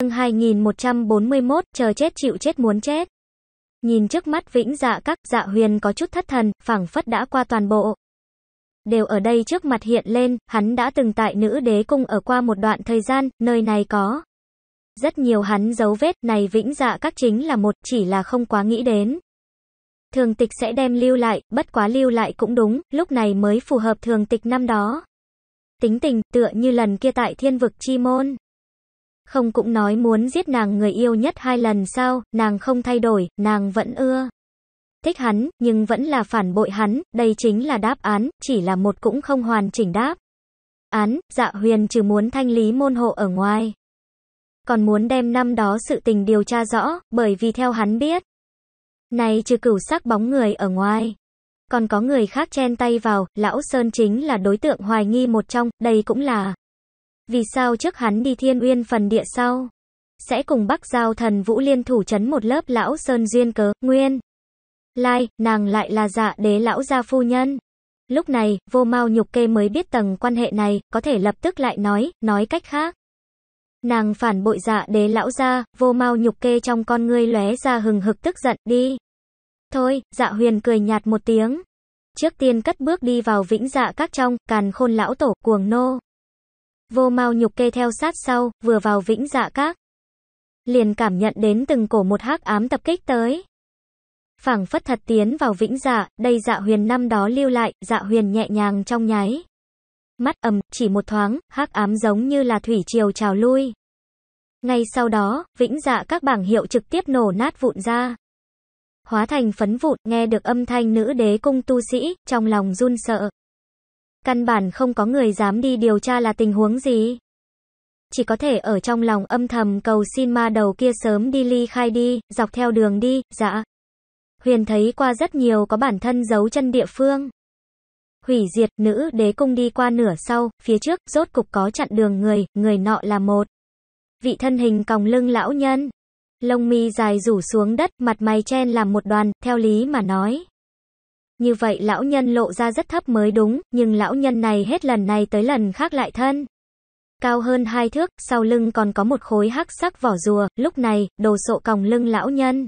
chương 2141, chờ chết chịu chết muốn chết. Nhìn trước mắt vĩnh dạ các, dạ huyền có chút thất thần, phảng phất đã qua toàn bộ. Đều ở đây trước mặt hiện lên, hắn đã từng tại nữ đế cung ở qua một đoạn thời gian, nơi này có. Rất nhiều hắn dấu vết này vĩnh dạ các chính là một, chỉ là không quá nghĩ đến. Thường tịch sẽ đem lưu lại, bất quá lưu lại cũng đúng, lúc này mới phù hợp thường tịch năm đó. Tính tình tựa như lần kia tại thiên vực chi môn. Không cũng nói muốn giết nàng người yêu nhất hai lần sao, nàng không thay đổi, nàng vẫn ưa. Thích hắn, nhưng vẫn là phản bội hắn, đây chính là đáp án, chỉ là một cũng không hoàn chỉnh đáp. Án, dạ huyền trừ muốn thanh lý môn hộ ở ngoài. Còn muốn đem năm đó sự tình điều tra rõ, bởi vì theo hắn biết. Này trừ cửu sắc bóng người ở ngoài. Còn có người khác chen tay vào, lão Sơn chính là đối tượng hoài nghi một trong, đây cũng là vì sao trước hắn đi thiên uyên phần địa sau? Sẽ cùng bắc giao thần vũ liên thủ chấn một lớp lão sơn duyên cớ, nguyên. Lai, nàng lại là dạ đế lão gia phu nhân. Lúc này, vô mao nhục kê mới biết tầng quan hệ này, có thể lập tức lại nói, nói cách khác. Nàng phản bội dạ đế lão gia, vô mao nhục kê trong con ngươi lóe ra hừng hực tức giận đi. Thôi, dạ huyền cười nhạt một tiếng. Trước tiên cất bước đi vào vĩnh dạ các trong, càn khôn lão tổ, cuồng nô vô mau nhục kê theo sát sau, vừa vào vĩnh dạ các. Liền cảm nhận đến từng cổ một hắc ám tập kích tới. Phảng phất thật tiến vào vĩnh dạ, đây dạ huyền năm đó lưu lại, dạ huyền nhẹ nhàng trong nháy. Mắt ầm, chỉ một thoáng, hắc ám giống như là thủy triều trào lui. Ngay sau đó, vĩnh dạ các bảng hiệu trực tiếp nổ nát vụn ra. Hóa thành phấn vụn, nghe được âm thanh nữ đế cung tu sĩ, trong lòng run sợ. Căn bản không có người dám đi điều tra là tình huống gì. Chỉ có thể ở trong lòng âm thầm cầu xin ma đầu kia sớm đi ly khai đi, dọc theo đường đi, dạ. Huyền thấy qua rất nhiều có bản thân giấu chân địa phương. Hủy diệt, nữ đế cung đi qua nửa sau, phía trước, rốt cục có chặn đường người, người nọ là một. Vị thân hình còng lưng lão nhân. Lông mi dài rủ xuống đất, mặt mày chen làm một đoàn, theo lý mà nói như vậy lão nhân lộ ra rất thấp mới đúng, nhưng lão nhân này hết lần này tới lần khác lại thân. Cao hơn hai thước, sau lưng còn có một khối hắc sắc vỏ rùa, lúc này, đồ sộ còng lưng lão nhân.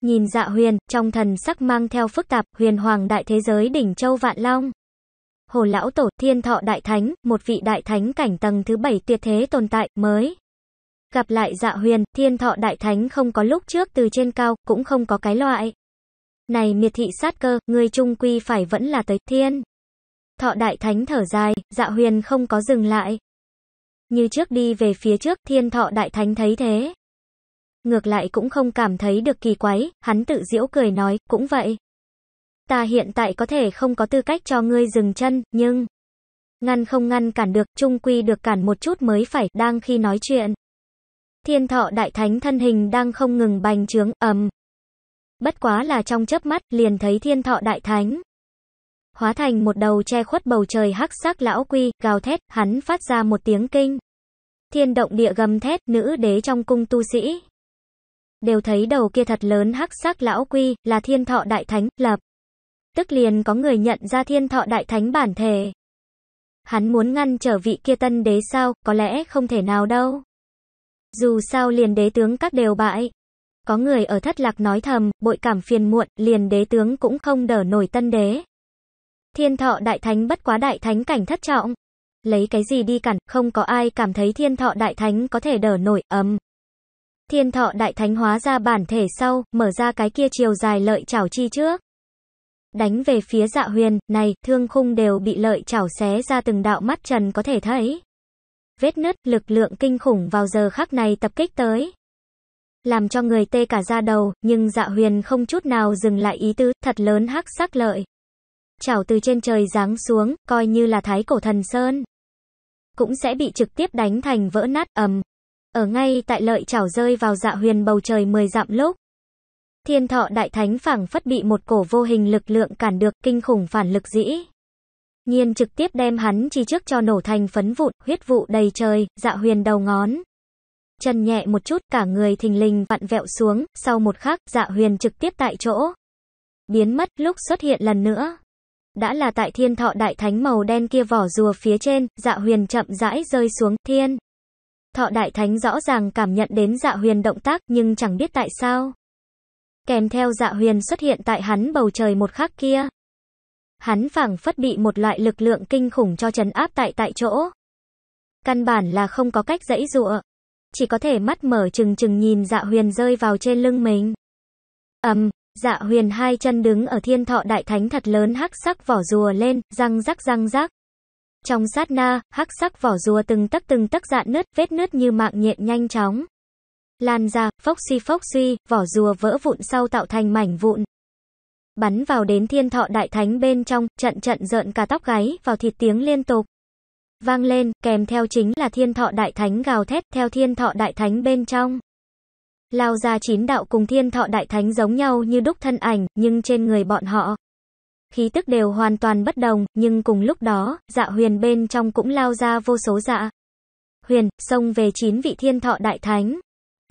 Nhìn dạ huyền, trong thần sắc mang theo phức tạp, huyền hoàng đại thế giới đỉnh châu vạn long. Hồ lão tổ, thiên thọ đại thánh, một vị đại thánh cảnh tầng thứ bảy tuyệt thế tồn tại, mới. Gặp lại dạ huyền, thiên thọ đại thánh không có lúc trước từ trên cao, cũng không có cái loại. Này miệt thị sát cơ, người trung quy phải vẫn là tới thiên. Thọ đại thánh thở dài, dạ huyền không có dừng lại. Như trước đi về phía trước, thiên thọ đại thánh thấy thế. Ngược lại cũng không cảm thấy được kỳ quái, hắn tự giễu cười nói, cũng vậy. Ta hiện tại có thể không có tư cách cho ngươi dừng chân, nhưng... Ngăn không ngăn cản được, trung quy được cản một chút mới phải, đang khi nói chuyện. Thiên thọ đại thánh thân hình đang không ngừng bành trướng, ầm bất quá là trong chớp mắt liền thấy thiên thọ đại thánh. Hóa thành một đầu che khuất bầu trời hắc sắc lão quy, gào thét, hắn phát ra một tiếng kinh. Thiên động địa gầm thét, nữ đế trong cung tu sĩ. Đều thấy đầu kia thật lớn hắc sắc lão quy, là thiên thọ đại thánh, lập. Tức liền có người nhận ra thiên thọ đại thánh bản thể. Hắn muốn ngăn trở vị kia tân đế sao, có lẽ không thể nào đâu. Dù sao liền đế tướng các đều bại. Có người ở thất lạc nói thầm, bội cảm phiền muộn, liền đế tướng cũng không đỡ nổi tân đế. Thiên thọ đại thánh bất quá đại thánh cảnh thất trọng. Lấy cái gì đi cản, không có ai cảm thấy thiên thọ đại thánh có thể đỡ nổi, ấm. Thiên thọ đại thánh hóa ra bản thể sau, mở ra cái kia chiều dài lợi chảo chi trước. Đánh về phía dạ huyền, này, thương khung đều bị lợi chảo xé ra từng đạo mắt trần có thể thấy. Vết nứt, lực lượng kinh khủng vào giờ khắc này tập kích tới làm cho người tê cả da đầu, nhưng dạ huyền không chút nào dừng lại ý tứ, thật lớn hắc sắc lợi. Chảo từ trên trời giáng xuống, coi như là thái cổ thần sơn. Cũng sẽ bị trực tiếp đánh thành vỡ nát ầm. Ở ngay tại lợi chảo rơi vào dạ huyền bầu trời mười dặm lúc. Thiên thọ đại thánh phảng phất bị một cổ vô hình lực lượng cản được kinh khủng phản lực dĩ. Nhiên trực tiếp đem hắn chi trước cho nổ thành phấn vụn, huyết vụ đầy trời, dạ huyền đầu ngón chân nhẹ một chút, cả người thình lình vặn vẹo xuống, sau một khắc, dạ huyền trực tiếp tại chỗ. Biến mất, lúc xuất hiện lần nữa. Đã là tại thiên thọ đại thánh màu đen kia vỏ rùa phía trên, dạ huyền chậm rãi rơi xuống, thiên. Thọ đại thánh rõ ràng cảm nhận đến dạ huyền động tác, nhưng chẳng biết tại sao. Kèm theo dạ huyền xuất hiện tại hắn bầu trời một khắc kia. Hắn phảng phất bị một loại lực lượng kinh khủng cho chấn áp tại tại chỗ. Căn bản là không có cách dãy dụa chỉ có thể mắt mở chừng chừng nhìn dạ huyền rơi vào trên lưng mình. ầm, dạ huyền hai chân đứng ở thiên thọ đại thánh thật lớn hắc sắc vỏ rùa lên, răng rắc răng rắc. Trong sát na, hắc sắc vỏ rùa từng tấc từng tấc dạn nứt, vết nứt như mạng nhện nhanh chóng. Lan ra, phốc suy phốc suy, vỏ rùa vỡ vụn sau tạo thành mảnh vụn. Bắn vào đến thiên thọ đại thánh bên trong, trận trận rợn cả tóc gáy, vào thịt tiếng liên tục vang lên, kèm theo chính là thiên thọ đại thánh gào thét, theo thiên thọ đại thánh bên trong. Lao ra chín đạo cùng thiên thọ đại thánh giống nhau như đúc thân ảnh, nhưng trên người bọn họ. Khí tức đều hoàn toàn bất đồng, nhưng cùng lúc đó, dạ huyền bên trong cũng lao ra vô số dạ. Huyền, xông về chín vị thiên thọ đại thánh.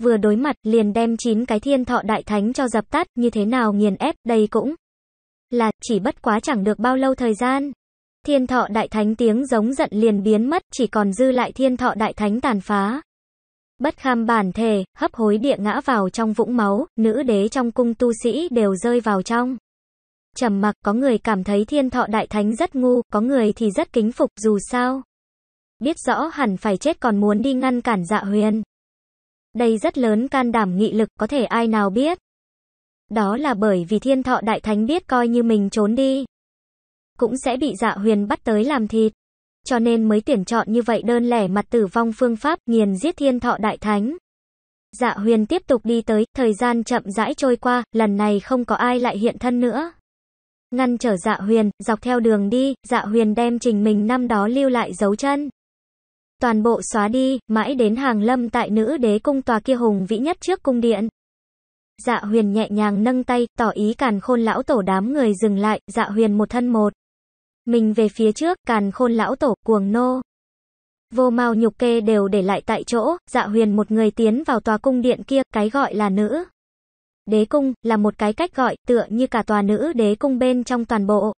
Vừa đối mặt, liền đem chín cái thiên thọ đại thánh cho dập tắt, như thế nào nghiền ép, đây cũng là, chỉ bất quá chẳng được bao lâu thời gian. Thiên thọ đại thánh tiếng giống giận liền biến mất, chỉ còn dư lại thiên thọ đại thánh tàn phá. Bất kham bản thể, hấp hối địa ngã vào trong vũng máu, nữ đế trong cung tu sĩ đều rơi vào trong. Trầm mặc có người cảm thấy thiên thọ đại thánh rất ngu, có người thì rất kính phục dù sao. Biết rõ hẳn phải chết còn muốn đi ngăn cản dạ huyền. Đây rất lớn can đảm nghị lực có thể ai nào biết. Đó là bởi vì thiên thọ đại thánh biết coi như mình trốn đi cũng sẽ bị dạ huyền bắt tới làm thịt. Cho nên mới tuyển chọn như vậy đơn lẻ mặt tử vong phương pháp nghiền giết thiên thọ đại thánh. Dạ huyền tiếp tục đi tới, thời gian chậm rãi trôi qua, lần này không có ai lại hiện thân nữa. Ngăn trở dạ huyền, dọc theo đường đi, dạ huyền đem trình mình năm đó lưu lại dấu chân. Toàn bộ xóa đi, mãi đến hàng lâm tại nữ đế cung tòa kia hùng vĩ nhất trước cung điện. Dạ huyền nhẹ nhàng nâng tay, tỏ ý càn khôn lão tổ đám người dừng lại, dạ huyền một thân một. Mình về phía trước, càn khôn lão tổ, cuồng nô. Vô mau nhục kê đều để lại tại chỗ, dạ huyền một người tiến vào tòa cung điện kia, cái gọi là nữ. Đế cung, là một cái cách gọi, tựa như cả tòa nữ đế cung bên trong toàn bộ.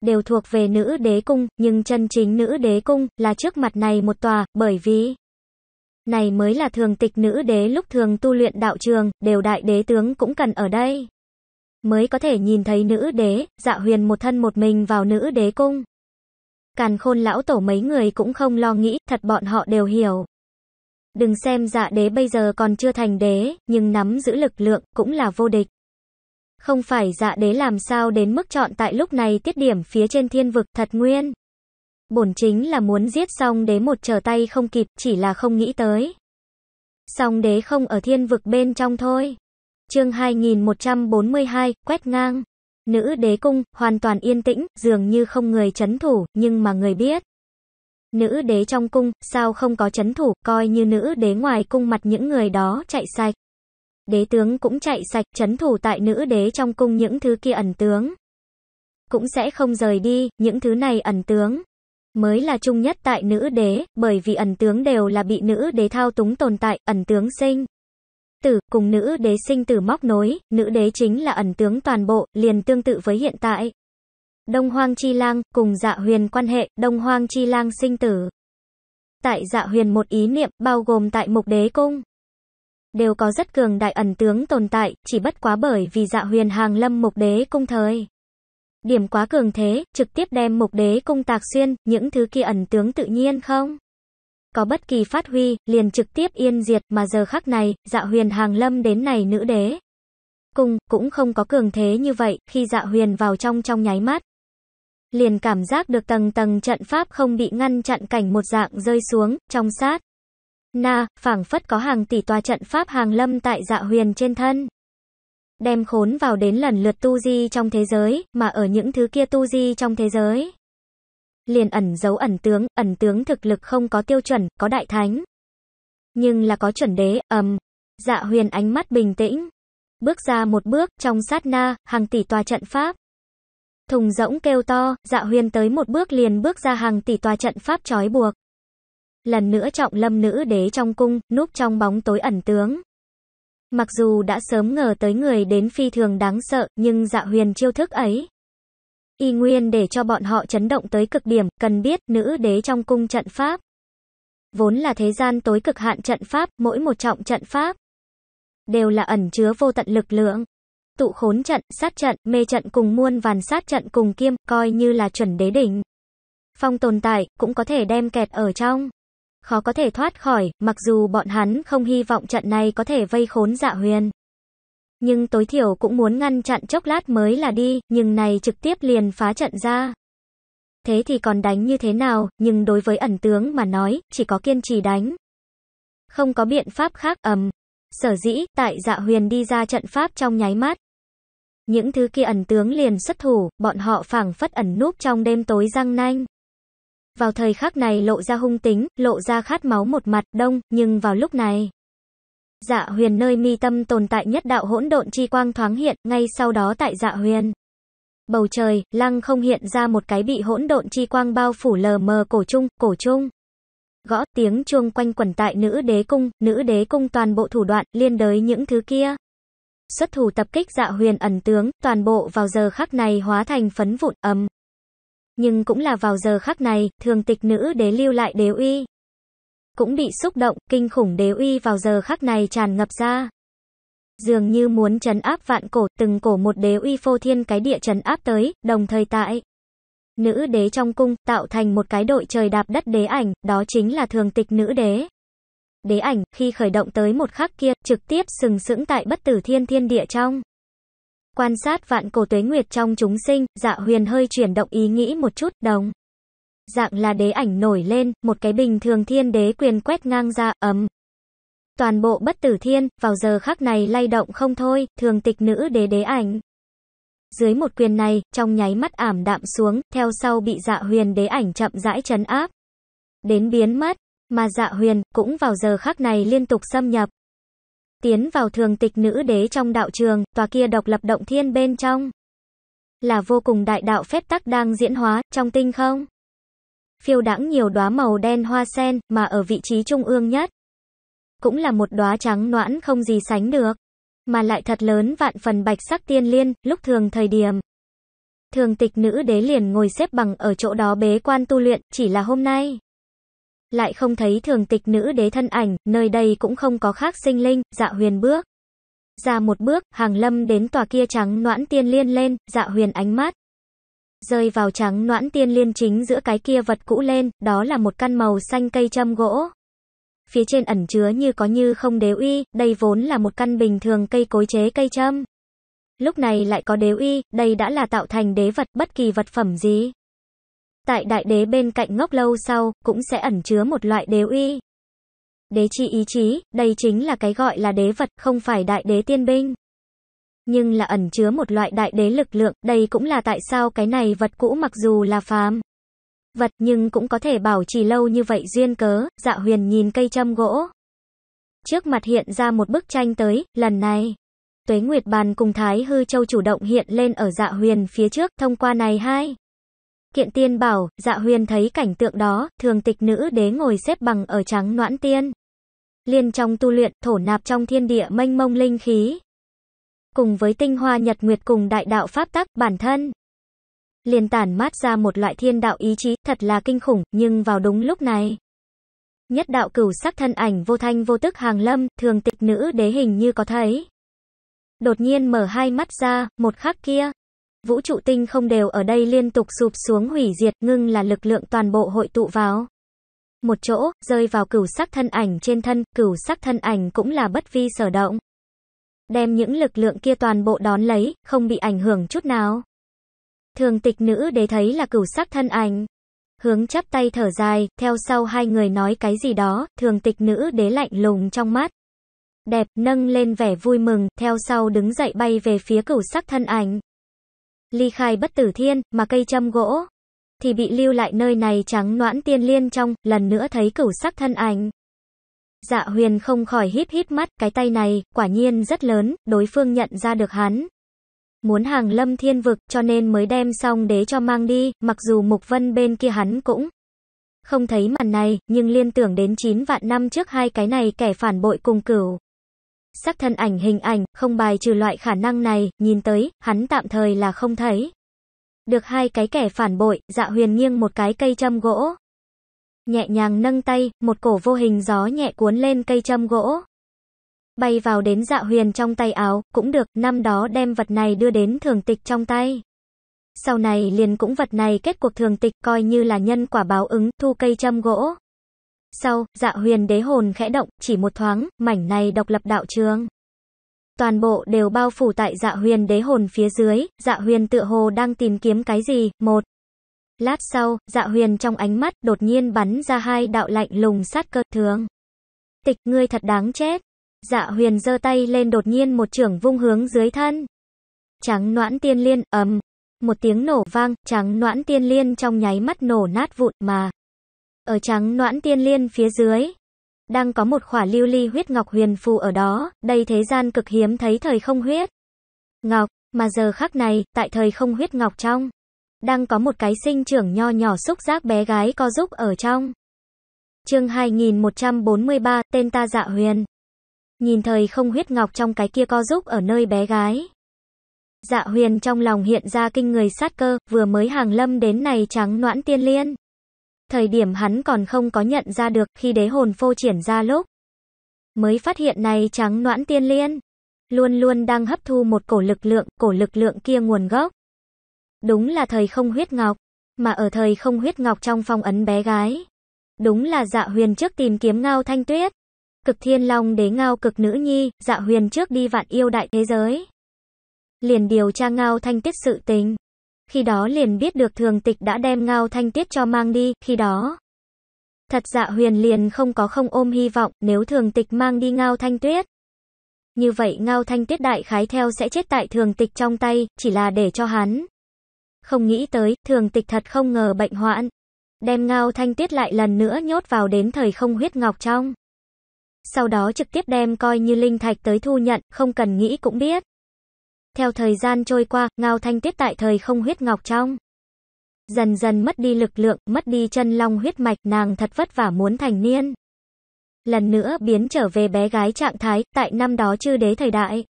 Đều thuộc về nữ đế cung, nhưng chân chính nữ đế cung, là trước mặt này một tòa, bởi vì... Này mới là thường tịch nữ đế lúc thường tu luyện đạo trường, đều đại đế tướng cũng cần ở đây mới có thể nhìn thấy nữ đế, dạ huyền một thân một mình vào nữ đế cung. Càn khôn lão tổ mấy người cũng không lo nghĩ, thật bọn họ đều hiểu. Đừng xem dạ đế bây giờ còn chưa thành đế, nhưng nắm giữ lực lượng cũng là vô địch. Không phải dạ đế làm sao đến mức chọn tại lúc này tiết điểm phía trên thiên vực thật nguyên. Bổn chính là muốn giết xong đế một trở tay không kịp chỉ là không nghĩ tới. Xong đế không ở thiên vực bên trong thôi. Chương 2142, quét ngang. Nữ đế cung, hoàn toàn yên tĩnh, dường như không người chấn thủ, nhưng mà người biết. Nữ đế trong cung, sao không có chấn thủ, coi như nữ đế ngoài cung mặt những người đó chạy sạch. Đế tướng cũng chạy sạch, chấn thủ tại nữ đế trong cung những thứ kia ẩn tướng. Cũng sẽ không rời đi, những thứ này ẩn tướng. Mới là chung nhất tại nữ đế, bởi vì ẩn tướng đều là bị nữ đế thao túng tồn tại, ẩn tướng sinh tử, cùng nữ đế sinh tử móc nối, nữ đế chính là ẩn tướng toàn bộ, liền tương tự với hiện tại. Đông Hoang Chi Lang, cùng dạ huyền quan hệ, Đông Hoang Chi Lang sinh tử. Tại dạ huyền một ý niệm, bao gồm tại mục đế cung. Đều có rất cường đại ẩn tướng tồn tại, chỉ bất quá bởi vì dạ huyền hàng lâm mục đế cung thời. Điểm quá cường thế, trực tiếp đem mục đế cung tạc xuyên, những thứ kia ẩn tướng tự nhiên không? có bất kỳ phát huy, liền trực tiếp yên diệt, mà giờ khắc này, dạ huyền hàng lâm đến này nữ đế. Cùng, cũng không có cường thế như vậy, khi dạ huyền vào trong trong nháy mắt. Liền cảm giác được tầng tầng trận pháp không bị ngăn chặn cảnh một dạng rơi xuống, trong sát. Na, phảng phất có hàng tỷ tòa trận pháp hàng lâm tại dạ huyền trên thân. Đem khốn vào đến lần lượt tu di trong thế giới, mà ở những thứ kia tu di trong thế giới liền ẩn giấu ẩn tướng, ẩn tướng thực lực không có tiêu chuẩn, có đại thánh. Nhưng là có chuẩn đế, ầm. Um. Dạ huyền ánh mắt bình tĩnh. Bước ra một bước, trong sát na, hàng tỷ tòa trận pháp. Thùng rỗng kêu to, dạ huyền tới một bước liền bước ra hàng tỷ tòa trận pháp trói buộc. Lần nữa trọng lâm nữ đế trong cung, núp trong bóng tối ẩn tướng. Mặc dù đã sớm ngờ tới người đến phi thường đáng sợ, nhưng dạ huyền chiêu thức ấy y nguyên để cho bọn họ chấn động tới cực điểm, cần biết nữ đế trong cung trận pháp. Vốn là thế gian tối cực hạn trận pháp, mỗi một trọng trận pháp đều là ẩn chứa vô tận lực lượng. Tụ khốn trận, sát trận, mê trận cùng muôn vàn sát trận cùng kiêm, coi như là chuẩn đế đỉnh. Phong tồn tại, cũng có thể đem kẹt ở trong. Khó có thể thoát khỏi, mặc dù bọn hắn không hy vọng trận này có thể vây khốn dạ huyền nhưng tối thiểu cũng muốn ngăn chặn chốc lát mới là đi, nhưng này trực tiếp liền phá trận ra. Thế thì còn đánh như thế nào, nhưng đối với ẩn tướng mà nói, chỉ có kiên trì đánh. Không có biện pháp khác ầm. Sở dĩ, tại dạ huyền đi ra trận pháp trong nháy mắt. Những thứ kia ẩn tướng liền xuất thủ, bọn họ phảng phất ẩn núp trong đêm tối răng nanh. Vào thời khắc này lộ ra hung tính, lộ ra khát máu một mặt đông, nhưng vào lúc này dạ huyền nơi mi tâm tồn tại nhất đạo hỗn độn chi quang thoáng hiện, ngay sau đó tại dạ huyền. Bầu trời, lăng không hiện ra một cái bị hỗn độn chi quang bao phủ lờ mờ cổ trung, cổ trung. Gõ tiếng chuông quanh quẩn tại nữ đế cung, nữ đế cung toàn bộ thủ đoạn, liên đới những thứ kia. Xuất thủ tập kích dạ huyền ẩn tướng, toàn bộ vào giờ khắc này hóa thành phấn vụn ấm. Nhưng cũng là vào giờ khắc này, thường tịch nữ đế lưu lại đế uy cũng bị xúc động, kinh khủng đế uy vào giờ khắc này tràn ngập ra. Dường như muốn trấn áp vạn cổ, từng cổ một đế uy phô thiên cái địa trấn áp tới, đồng thời tại. Nữ đế trong cung, tạo thành một cái đội trời đạp đất đế ảnh, đó chính là thường tịch nữ đế. Đế ảnh, khi khởi động tới một khắc kia, trực tiếp sừng sững tại bất tử thiên thiên địa trong. Quan sát vạn cổ tuế nguyệt trong chúng sinh, dạ huyền hơi chuyển động ý nghĩ một chút, đồng dạng là đế ảnh nổi lên, một cái bình thường thiên đế quyền quét ngang ra, ấm Toàn bộ bất tử thiên, vào giờ khắc này lay động không thôi, thường tịch nữ đế đế ảnh. Dưới một quyền này, trong nháy mắt ảm đạm xuống, theo sau bị dạ huyền đế ảnh chậm rãi chấn áp. Đến biến mất, mà dạ huyền, cũng vào giờ khắc này liên tục xâm nhập. Tiến vào thường tịch nữ đế trong đạo trường, tòa kia độc lập động thiên bên trong. Là vô cùng đại đạo phép tắc đang diễn hóa, trong tinh không phiêu đãng nhiều đóa màu đen hoa sen, mà ở vị trí trung ương nhất. Cũng là một đóa trắng noãn không gì sánh được, mà lại thật lớn vạn phần bạch sắc tiên liên, lúc thường thời điểm. Thường tịch nữ đế liền ngồi xếp bằng ở chỗ đó bế quan tu luyện, chỉ là hôm nay. Lại không thấy thường tịch nữ đế thân ảnh, nơi đây cũng không có khác sinh linh, dạ huyền bước. Ra một bước, hàng lâm đến tòa kia trắng noãn tiên liên lên, dạ huyền ánh mắt rơi vào trắng noãn tiên liên chính giữa cái kia vật cũ lên, đó là một căn màu xanh cây châm gỗ. Phía trên ẩn chứa như có như không đế uy, đây vốn là một căn bình thường cây cối chế cây châm. Lúc này lại có đế uy, đây đã là tạo thành đế vật, bất kỳ vật phẩm gì. Tại đại đế bên cạnh ngốc lâu sau, cũng sẽ ẩn chứa một loại đế uy. Đế chi ý chí, đây chính là cái gọi là đế vật, không phải đại đế tiên binh nhưng là ẩn chứa một loại đại đế lực lượng, đây cũng là tại sao cái này vật cũ mặc dù là phàm vật nhưng cũng có thể bảo trì lâu như vậy duyên cớ, dạ huyền nhìn cây châm gỗ. Trước mặt hiện ra một bức tranh tới, lần này. Tuế Nguyệt Bàn cùng Thái Hư Châu chủ động hiện lên ở dạ huyền phía trước, thông qua này hai. Kiện tiên bảo, dạ huyền thấy cảnh tượng đó, thường tịch nữ đế ngồi xếp bằng ở trắng noãn tiên. Liên trong tu luyện, thổ nạp trong thiên địa mênh mông linh khí cùng với tinh hoa nhật nguyệt cùng đại đạo pháp tắc bản thân. Liền tản mát ra một loại thiên đạo ý chí, thật là kinh khủng, nhưng vào đúng lúc này. Nhất đạo cửu sắc thân ảnh vô thanh vô tức hàng lâm, thường tịch nữ đế hình như có thấy. Đột nhiên mở hai mắt ra, một khắc kia. Vũ trụ tinh không đều ở đây liên tục sụp xuống hủy diệt, ngưng là lực lượng toàn bộ hội tụ vào. Một chỗ, rơi vào cửu sắc thân ảnh trên thân, cửu sắc thân ảnh cũng là bất vi sở động đem những lực lượng kia toàn bộ đón lấy, không bị ảnh hưởng chút nào. Thường tịch nữ đế thấy là cửu sắc thân ảnh. Hướng chắp tay thở dài, theo sau hai người nói cái gì đó, thường tịch nữ đế lạnh lùng trong mắt. Đẹp, nâng lên vẻ vui mừng, theo sau đứng dậy bay về phía cửu sắc thân ảnh. Ly khai bất tử thiên, mà cây châm gỗ, thì bị lưu lại nơi này trắng noãn tiên liên trong, lần nữa thấy cửu sắc thân ảnh. Dạ huyền không khỏi híp híp mắt, cái tay này, quả nhiên rất lớn, đối phương nhận ra được hắn. Muốn hàng lâm thiên vực, cho nên mới đem xong đế cho mang đi, mặc dù Mục Vân bên kia hắn cũng không thấy màn này, nhưng liên tưởng đến 9 vạn năm trước hai cái này kẻ phản bội cùng cửu. Sắc thân ảnh hình ảnh, không bài trừ loại khả năng này, nhìn tới, hắn tạm thời là không thấy. Được hai cái kẻ phản bội, dạ huyền nghiêng một cái cây châm gỗ, nhẹ nhàng nâng tay, một cổ vô hình gió nhẹ cuốn lên cây châm gỗ. Bay vào đến dạ huyền trong tay áo, cũng được, năm đó đem vật này đưa đến thường tịch trong tay. Sau này liền cũng vật này kết cuộc thường tịch coi như là nhân quả báo ứng, thu cây châm gỗ. Sau, dạ huyền đế hồn khẽ động, chỉ một thoáng, mảnh này độc lập đạo trường. Toàn bộ đều bao phủ tại dạ huyền đế hồn phía dưới, dạ huyền tựa hồ đang tìm kiếm cái gì, một. Lát sau, dạ huyền trong ánh mắt đột nhiên bắn ra hai đạo lạnh lùng sát cơ thường. Tịch ngươi thật đáng chết. Dạ huyền giơ tay lên đột nhiên một trưởng vung hướng dưới thân. Trắng noãn tiên liên ầm. Một tiếng nổ vang, trắng noãn tiên liên trong nháy mắt nổ nát vụn mà. Ở trắng noãn tiên liên phía dưới, đang có một khỏa lưu ly huyết ngọc huyền phù ở đó, đây thế gian cực hiếm thấy thời không huyết. Ngọc, mà giờ khắc này, tại thời không huyết ngọc trong. Đang có một cái sinh trưởng nho nhỏ xúc giác bé gái co giúp ở trong. chương 2143, tên ta dạ huyền. Nhìn thời không huyết ngọc trong cái kia co giúp ở nơi bé gái. Dạ huyền trong lòng hiện ra kinh người sát cơ, vừa mới hàng lâm đến này trắng noãn tiên liên. Thời điểm hắn còn không có nhận ra được khi đế hồn phô triển ra lúc. Mới phát hiện này trắng noãn tiên liên. Luôn luôn đang hấp thu một cổ lực lượng, cổ lực lượng kia nguồn gốc. Đúng là thời không huyết ngọc, mà ở thời không huyết ngọc trong phong ấn bé gái. Đúng là dạ huyền trước tìm kiếm ngao thanh tuyết. Cực thiên long đế ngao cực nữ nhi, dạ huyền trước đi vạn yêu đại thế giới. Liền điều tra ngao thanh tiết sự tình. Khi đó liền biết được thường tịch đã đem ngao thanh tiết cho mang đi, khi đó. Thật dạ huyền liền không có không ôm hy vọng nếu thường tịch mang đi ngao thanh tuyết. Như vậy ngao thanh tiết đại khái theo sẽ chết tại thường tịch trong tay, chỉ là để cho hắn. Không nghĩ tới, thường tịch thật không ngờ bệnh hoạn. Đem ngao thanh tiết lại lần nữa nhốt vào đến thời không huyết ngọc trong. Sau đó trực tiếp đem coi như linh thạch tới thu nhận, không cần nghĩ cũng biết. Theo thời gian trôi qua, ngao thanh tiết tại thời không huyết ngọc trong. Dần dần mất đi lực lượng, mất đi chân long huyết mạch, nàng thật vất vả muốn thành niên. Lần nữa biến trở về bé gái trạng thái, tại năm đó chư đế thời đại.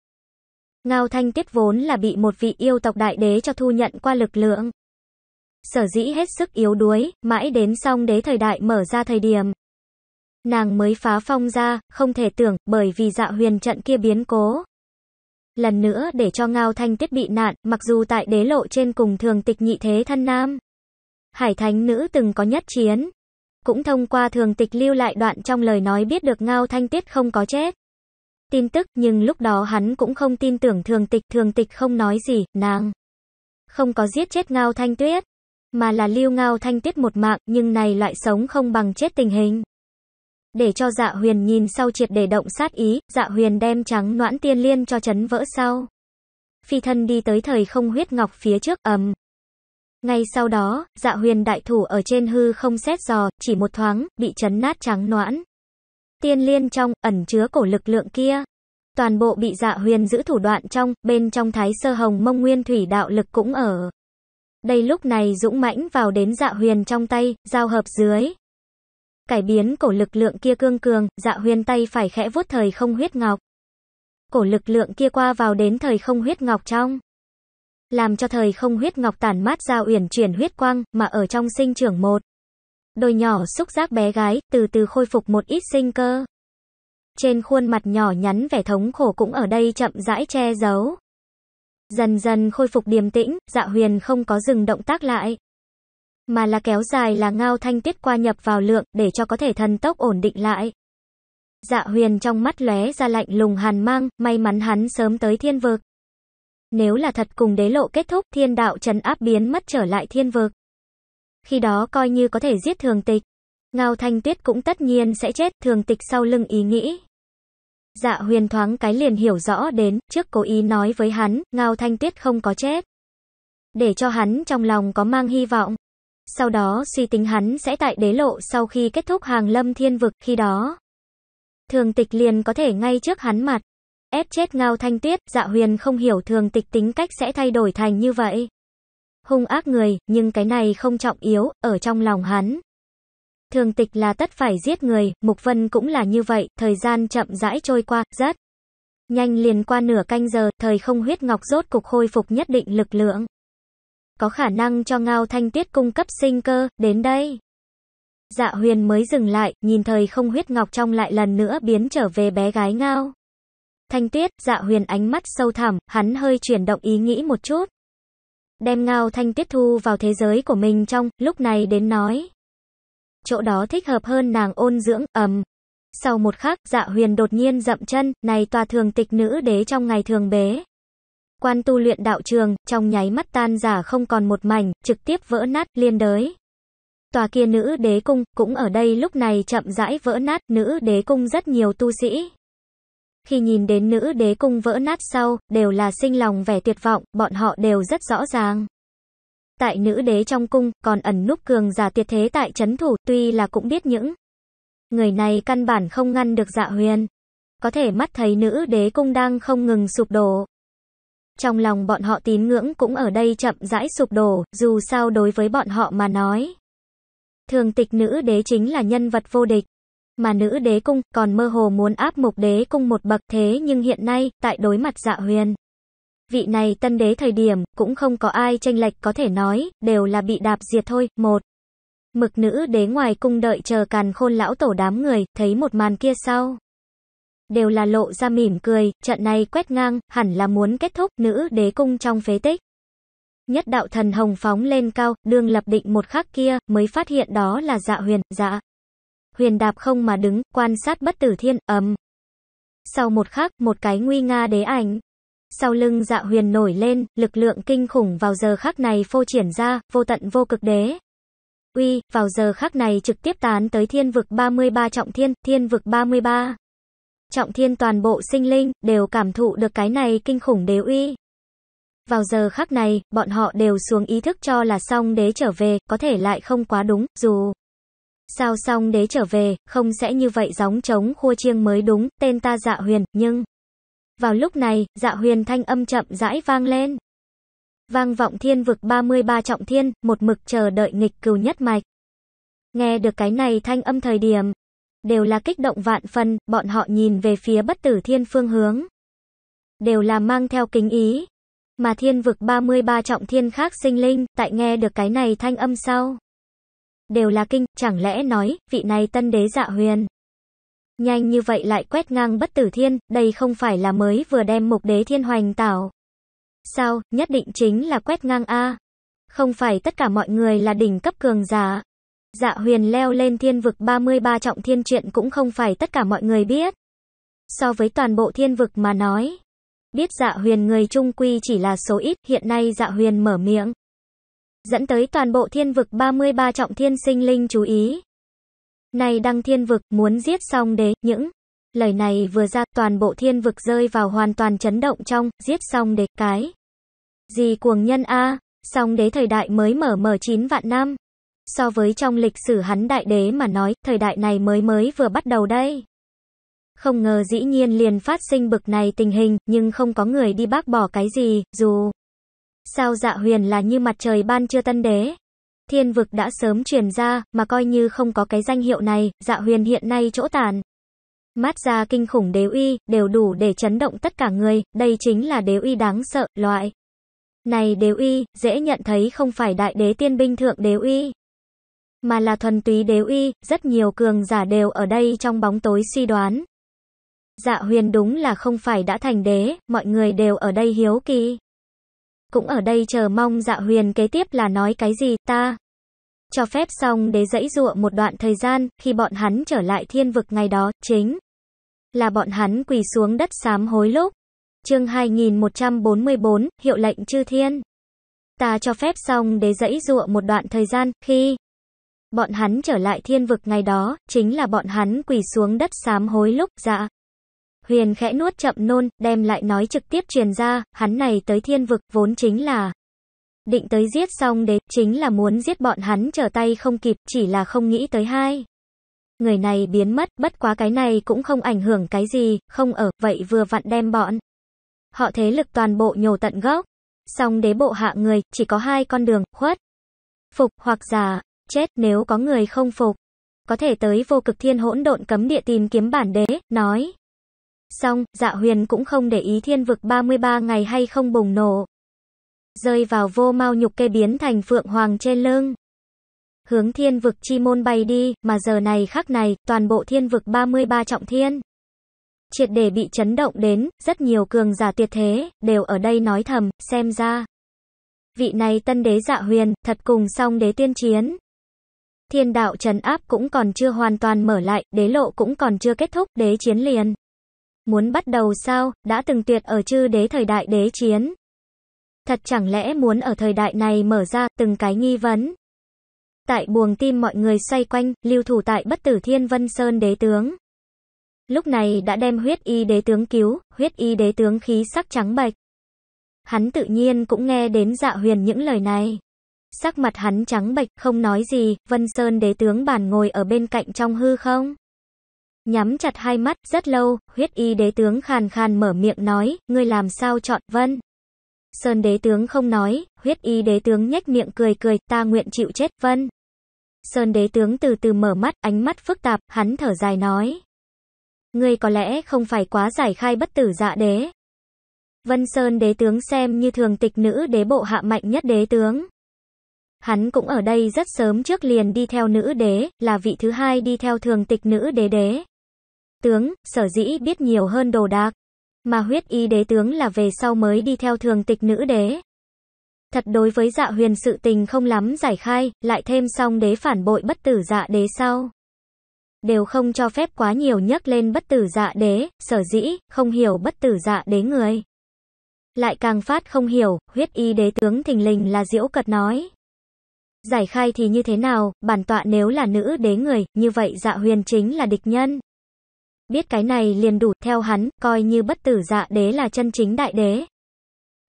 Ngao Thanh Tiết vốn là bị một vị yêu tộc đại đế cho thu nhận qua lực lượng. Sở dĩ hết sức yếu đuối, mãi đến song đế thời đại mở ra thời điểm. Nàng mới phá phong ra, không thể tưởng, bởi vì dạ huyền trận kia biến cố. Lần nữa để cho Ngao Thanh Tiết bị nạn, mặc dù tại đế lộ trên cùng thường tịch nhị thế thân nam. Hải Thánh Nữ từng có nhất chiến. Cũng thông qua thường tịch lưu lại đoạn trong lời nói biết được Ngao Thanh Tiết không có chết tin tức, nhưng lúc đó hắn cũng không tin tưởng thường tịch, thường tịch không nói gì, nàng không có giết chết ngao thanh tuyết, mà là lưu ngao thanh tuyết một mạng, nhưng này lại sống không bằng chết tình hình. Để cho dạ huyền nhìn sau triệt để động sát ý, dạ huyền đem trắng noãn tiên liên cho chấn vỡ sau. Phi thân đi tới thời không huyết ngọc phía trước ầm. Ngay sau đó, dạ huyền đại thủ ở trên hư không xét giò, chỉ một thoáng, bị chấn nát trắng noãn tiên liên trong, ẩn chứa cổ lực lượng kia. Toàn bộ bị dạ huyền giữ thủ đoạn trong, bên trong thái sơ hồng mông nguyên thủy đạo lực cũng ở. Đây lúc này dũng mãnh vào đến dạ huyền trong tay, giao hợp dưới. Cải biến cổ lực lượng kia cương cường, dạ huyền tay phải khẽ vuốt thời không huyết ngọc. Cổ lực lượng kia qua vào đến thời không huyết ngọc trong. Làm cho thời không huyết ngọc tản mát ra uyển chuyển huyết quang, mà ở trong sinh trưởng một đôi nhỏ xúc giác bé gái, từ từ khôi phục một ít sinh cơ. Trên khuôn mặt nhỏ nhắn vẻ thống khổ cũng ở đây chậm rãi che giấu. Dần dần khôi phục điềm tĩnh, dạ huyền không có dừng động tác lại. Mà là kéo dài là ngao thanh tiết qua nhập vào lượng, để cho có thể thần tốc ổn định lại. Dạ huyền trong mắt lóe ra lạnh lùng hàn mang, may mắn hắn sớm tới thiên vực. Nếu là thật cùng đế lộ kết thúc, thiên đạo trần áp biến mất trở lại thiên vực khi đó coi như có thể giết thường tịch. Ngao Thanh Tuyết cũng tất nhiên sẽ chết, thường tịch sau lưng ý nghĩ. Dạ huyền thoáng cái liền hiểu rõ đến, trước cố ý nói với hắn, Ngao Thanh Tuyết không có chết. Để cho hắn trong lòng có mang hy vọng. Sau đó suy tính hắn sẽ tại đế lộ sau khi kết thúc hàng lâm thiên vực khi đó. Thường tịch liền có thể ngay trước hắn mặt. Ép chết Ngao Thanh Tuyết, dạ huyền không hiểu thường tịch tính cách sẽ thay đổi thành như vậy hung ác người, nhưng cái này không trọng yếu, ở trong lòng hắn. Thường tịch là tất phải giết người, Mục Vân cũng là như vậy, thời gian chậm rãi trôi qua, rất nhanh liền qua nửa canh giờ, thời không huyết ngọc rốt cục khôi phục nhất định lực lượng. Có khả năng cho Ngao Thanh Tiết cung cấp sinh cơ, đến đây. Dạ huyền mới dừng lại, nhìn thời không huyết ngọc trong lại lần nữa biến trở về bé gái Ngao. Thanh Tiết, dạ huyền ánh mắt sâu thẳm, hắn hơi chuyển động ý nghĩ một chút đem ngao thanh tiếp thu vào thế giới của mình trong, lúc này đến nói. Chỗ đó thích hợp hơn nàng ôn dưỡng, ầm. Sau một khắc, dạ huyền đột nhiên dậm chân, này tòa thường tịch nữ đế trong ngày thường bế. Quan tu luyện đạo trường, trong nháy mắt tan giả không còn một mảnh, trực tiếp vỡ nát, liên đới. Tòa kia nữ đế cung, cũng ở đây lúc này chậm rãi vỡ nát, nữ đế cung rất nhiều tu sĩ khi nhìn đến nữ đế cung vỡ nát sau, đều là sinh lòng vẻ tuyệt vọng, bọn họ đều rất rõ ràng. Tại nữ đế trong cung, còn ẩn núp cường giả tuyệt thế tại chấn thủ, tuy là cũng biết những người này căn bản không ngăn được dạ huyền. Có thể mắt thấy nữ đế cung đang không ngừng sụp đổ. Trong lòng bọn họ tín ngưỡng cũng ở đây chậm rãi sụp đổ, dù sao đối với bọn họ mà nói. Thường tịch nữ đế chính là nhân vật vô địch mà nữ đế cung còn mơ hồ muốn áp mục đế cung một bậc thế nhưng hiện nay, tại đối mặt dạ huyền. Vị này tân đế thời điểm, cũng không có ai tranh lệch có thể nói, đều là bị đạp diệt thôi. Một, mực nữ đế ngoài cung đợi chờ càn khôn lão tổ đám người, thấy một màn kia sau. Đều là lộ ra mỉm cười, trận này quét ngang, hẳn là muốn kết thúc nữ đế cung trong phế tích. Nhất đạo thần hồng phóng lên cao, đường lập định một khắc kia, mới phát hiện đó là dạ huyền, dạ huyền đạp không mà đứng, quan sát bất tử thiên, ầm. Sau một khắc, một cái nguy nga đế ảnh. Sau lưng dạ huyền nổi lên, lực lượng kinh khủng vào giờ khắc này phô triển ra, vô tận vô cực đế. Uy, vào giờ khắc này trực tiếp tán tới thiên vực 33 trọng thiên, thiên vực 33. Trọng thiên toàn bộ sinh linh, đều cảm thụ được cái này kinh khủng đế uy. Vào giờ khắc này, bọn họ đều xuống ý thức cho là xong đế trở về, có thể lại không quá đúng, dù... Sao xong đế trở về, không sẽ như vậy gióng trống khua chiêng mới đúng, tên ta dạ huyền, nhưng... Vào lúc này, dạ huyền thanh âm chậm rãi vang lên. Vang vọng thiên vực 33 trọng thiên, một mực chờ đợi nghịch cừu nhất mạch. Nghe được cái này thanh âm thời điểm, đều là kích động vạn phần, bọn họ nhìn về phía bất tử thiên phương hướng. Đều là mang theo kính ý. Mà thiên vực 33 trọng thiên khác sinh linh, tại nghe được cái này thanh âm sau đều là kinh, chẳng lẽ nói, vị này tân đế dạ huyền. Nhanh như vậy lại quét ngang bất tử thiên, đây không phải là mới vừa đem mục đế thiên hoành tảo. Sao, nhất định chính là quét ngang A. Không phải tất cả mọi người là đỉnh cấp cường giả. Dạ huyền leo lên thiên vực 33 trọng thiên chuyện cũng không phải tất cả mọi người biết. So với toàn bộ thiên vực mà nói. Biết dạ huyền người trung quy chỉ là số ít, hiện nay dạ huyền mở miệng dẫn tới toàn bộ thiên vực 33 trọng thiên sinh linh chú ý. Này đăng thiên vực, muốn giết song đế, những lời này vừa ra, toàn bộ thiên vực rơi vào hoàn toàn chấn động trong, giết song đế, cái. Gì cuồng nhân a song đế thời đại mới mở mở 9 vạn năm. So với trong lịch sử hắn đại đế mà nói, thời đại này mới mới vừa bắt đầu đây. Không ngờ dĩ nhiên liền phát sinh bực này tình hình, nhưng không có người đi bác bỏ cái gì, dù Sao dạ huyền là như mặt trời ban trưa tân đế. Thiên vực đã sớm truyền ra, mà coi như không có cái danh hiệu này, dạ huyền hiện nay chỗ tàn. Mát ra kinh khủng đế uy, đều đủ để chấn động tất cả người, đây chính là đế uy đáng sợ, loại. Này đế uy, dễ nhận thấy không phải đại đế tiên binh thượng đế uy, mà là thuần túy đế uy, rất nhiều cường giả đều ở đây trong bóng tối suy đoán. Dạ huyền đúng là không phải đã thành đế, mọi người đều ở đây hiếu kỳ cũng ở đây chờ mong dạ huyền kế tiếp là nói cái gì ta. Cho phép xong đế dãy dụa một đoạn thời gian, khi bọn hắn trở lại thiên vực ngày đó, chính là bọn hắn quỳ xuống đất sám hối lúc. chương 2144, hiệu lệnh chư thiên. Ta cho phép xong đế dãy dụa một đoạn thời gian, khi bọn hắn trở lại thiên vực ngày đó, chính là bọn hắn quỳ xuống đất sám hối lúc, dạ. Huyền khẽ nuốt chậm nôn, đem lại nói trực tiếp truyền ra, hắn này tới thiên vực, vốn chính là định tới giết xong đế, chính là muốn giết bọn hắn trở tay không kịp, chỉ là không nghĩ tới hai. Người này biến mất, bất quá cái này cũng không ảnh hưởng cái gì, không ở, vậy vừa vặn đem bọn. Họ thế lực toàn bộ nhổ tận gốc. Xong đế bộ hạ người, chỉ có hai con đường, khuất. Phục hoặc giả, chết nếu có người không phục. Có thể tới vô cực thiên hỗn độn cấm địa tìm kiếm bản đế, nói. Xong, dạ huyền cũng không để ý thiên vực 33 ngày hay không bùng nổ. Rơi vào vô mau nhục kê biến thành phượng hoàng trên lưng. Hướng thiên vực chi môn bay đi, mà giờ này khắc này, toàn bộ thiên vực 33 trọng thiên. Triệt để bị chấn động đến, rất nhiều cường giả tuyệt thế, đều ở đây nói thầm, xem ra. Vị này tân đế dạ huyền, thật cùng song đế tiên chiến, Thiên đạo trấn áp cũng còn chưa hoàn toàn mở lại, đế lộ cũng còn chưa kết thúc, đế chiến liền. Muốn bắt đầu sao, đã từng tuyệt ở chư đế thời đại đế chiến. Thật chẳng lẽ muốn ở thời đại này mở ra từng cái nghi vấn. Tại buồng tim mọi người xoay quanh, lưu thủ tại bất tử thiên vân sơn đế tướng. Lúc này đã đem huyết y đế tướng cứu, huyết y đế tướng khí sắc trắng bạch. Hắn tự nhiên cũng nghe đến dạ huyền những lời này. Sắc mặt hắn trắng bệch, không nói gì, Vân Sơn đế tướng bàn ngồi ở bên cạnh trong hư không. Nhắm chặt hai mắt, rất lâu, huyết y đế tướng khàn khàn mở miệng nói, ngươi làm sao chọn vân. Sơn đế tướng không nói, huyết y đế tướng nhếch miệng cười cười, ta nguyện chịu chết vân. Sơn đế tướng từ từ mở mắt, ánh mắt phức tạp, hắn thở dài nói. Ngươi có lẽ không phải quá giải khai bất tử dạ đế. Vân Sơn đế tướng xem như thường tịch nữ đế bộ hạ mạnh nhất đế tướng. Hắn cũng ở đây rất sớm trước liền đi theo nữ đế, là vị thứ hai đi theo thường tịch nữ đế đế tướng, sở dĩ biết nhiều hơn đồ đạc, mà huyết y đế tướng là về sau mới đi theo thường tịch nữ đế. Thật đối với dạ huyền sự tình không lắm giải khai, lại thêm song đế phản bội bất tử dạ đế sau. Đều không cho phép quá nhiều nhắc lên bất tử dạ đế, sở dĩ, không hiểu bất tử dạ đế người. Lại càng phát không hiểu, huyết y đế tướng thình lình là diễu cật nói. Giải khai thì như thế nào, bản tọa nếu là nữ đế người, như vậy dạ huyền chính là địch nhân. Biết cái này liền đủ, theo hắn, coi như bất tử dạ đế là chân chính đại đế.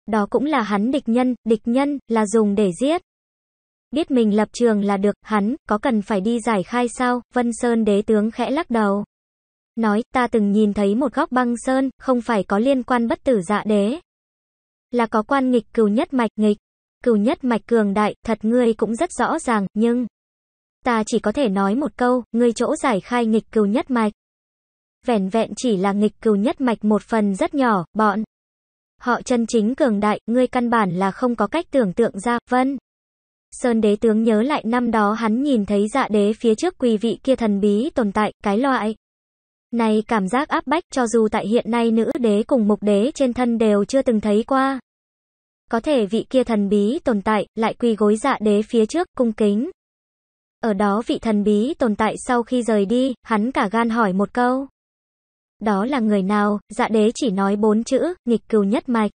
Đó cũng là hắn địch nhân, địch nhân, là dùng để giết. Biết mình lập trường là được, hắn, có cần phải đi giải khai sao, Vân Sơn đế tướng khẽ lắc đầu. Nói, ta từng nhìn thấy một góc băng sơn, không phải có liên quan bất tử dạ đế. Là có quan nghịch cừu nhất mạch nghịch, cừu nhất mạch cường đại, thật ngươi cũng rất rõ ràng, nhưng... Ta chỉ có thể nói một câu, ngươi chỗ giải khai nghịch cừu nhất mạch vẻn vẹn chỉ là nghịch cừu nhất mạch một phần rất nhỏ, bọn. Họ chân chính cường đại, ngươi căn bản là không có cách tưởng tượng ra, vân. Sơn đế tướng nhớ lại năm đó hắn nhìn thấy dạ đế phía trước quỳ vị kia thần bí tồn tại, cái loại. Này cảm giác áp bách cho dù tại hiện nay nữ đế cùng mục đế trên thân đều chưa từng thấy qua. Có thể vị kia thần bí tồn tại, lại quỳ gối dạ đế phía trước, cung kính. Ở đó vị thần bí tồn tại sau khi rời đi, hắn cả gan hỏi một câu đó là người nào, dạ đế chỉ nói bốn chữ, nghịch cừu nhất mạch.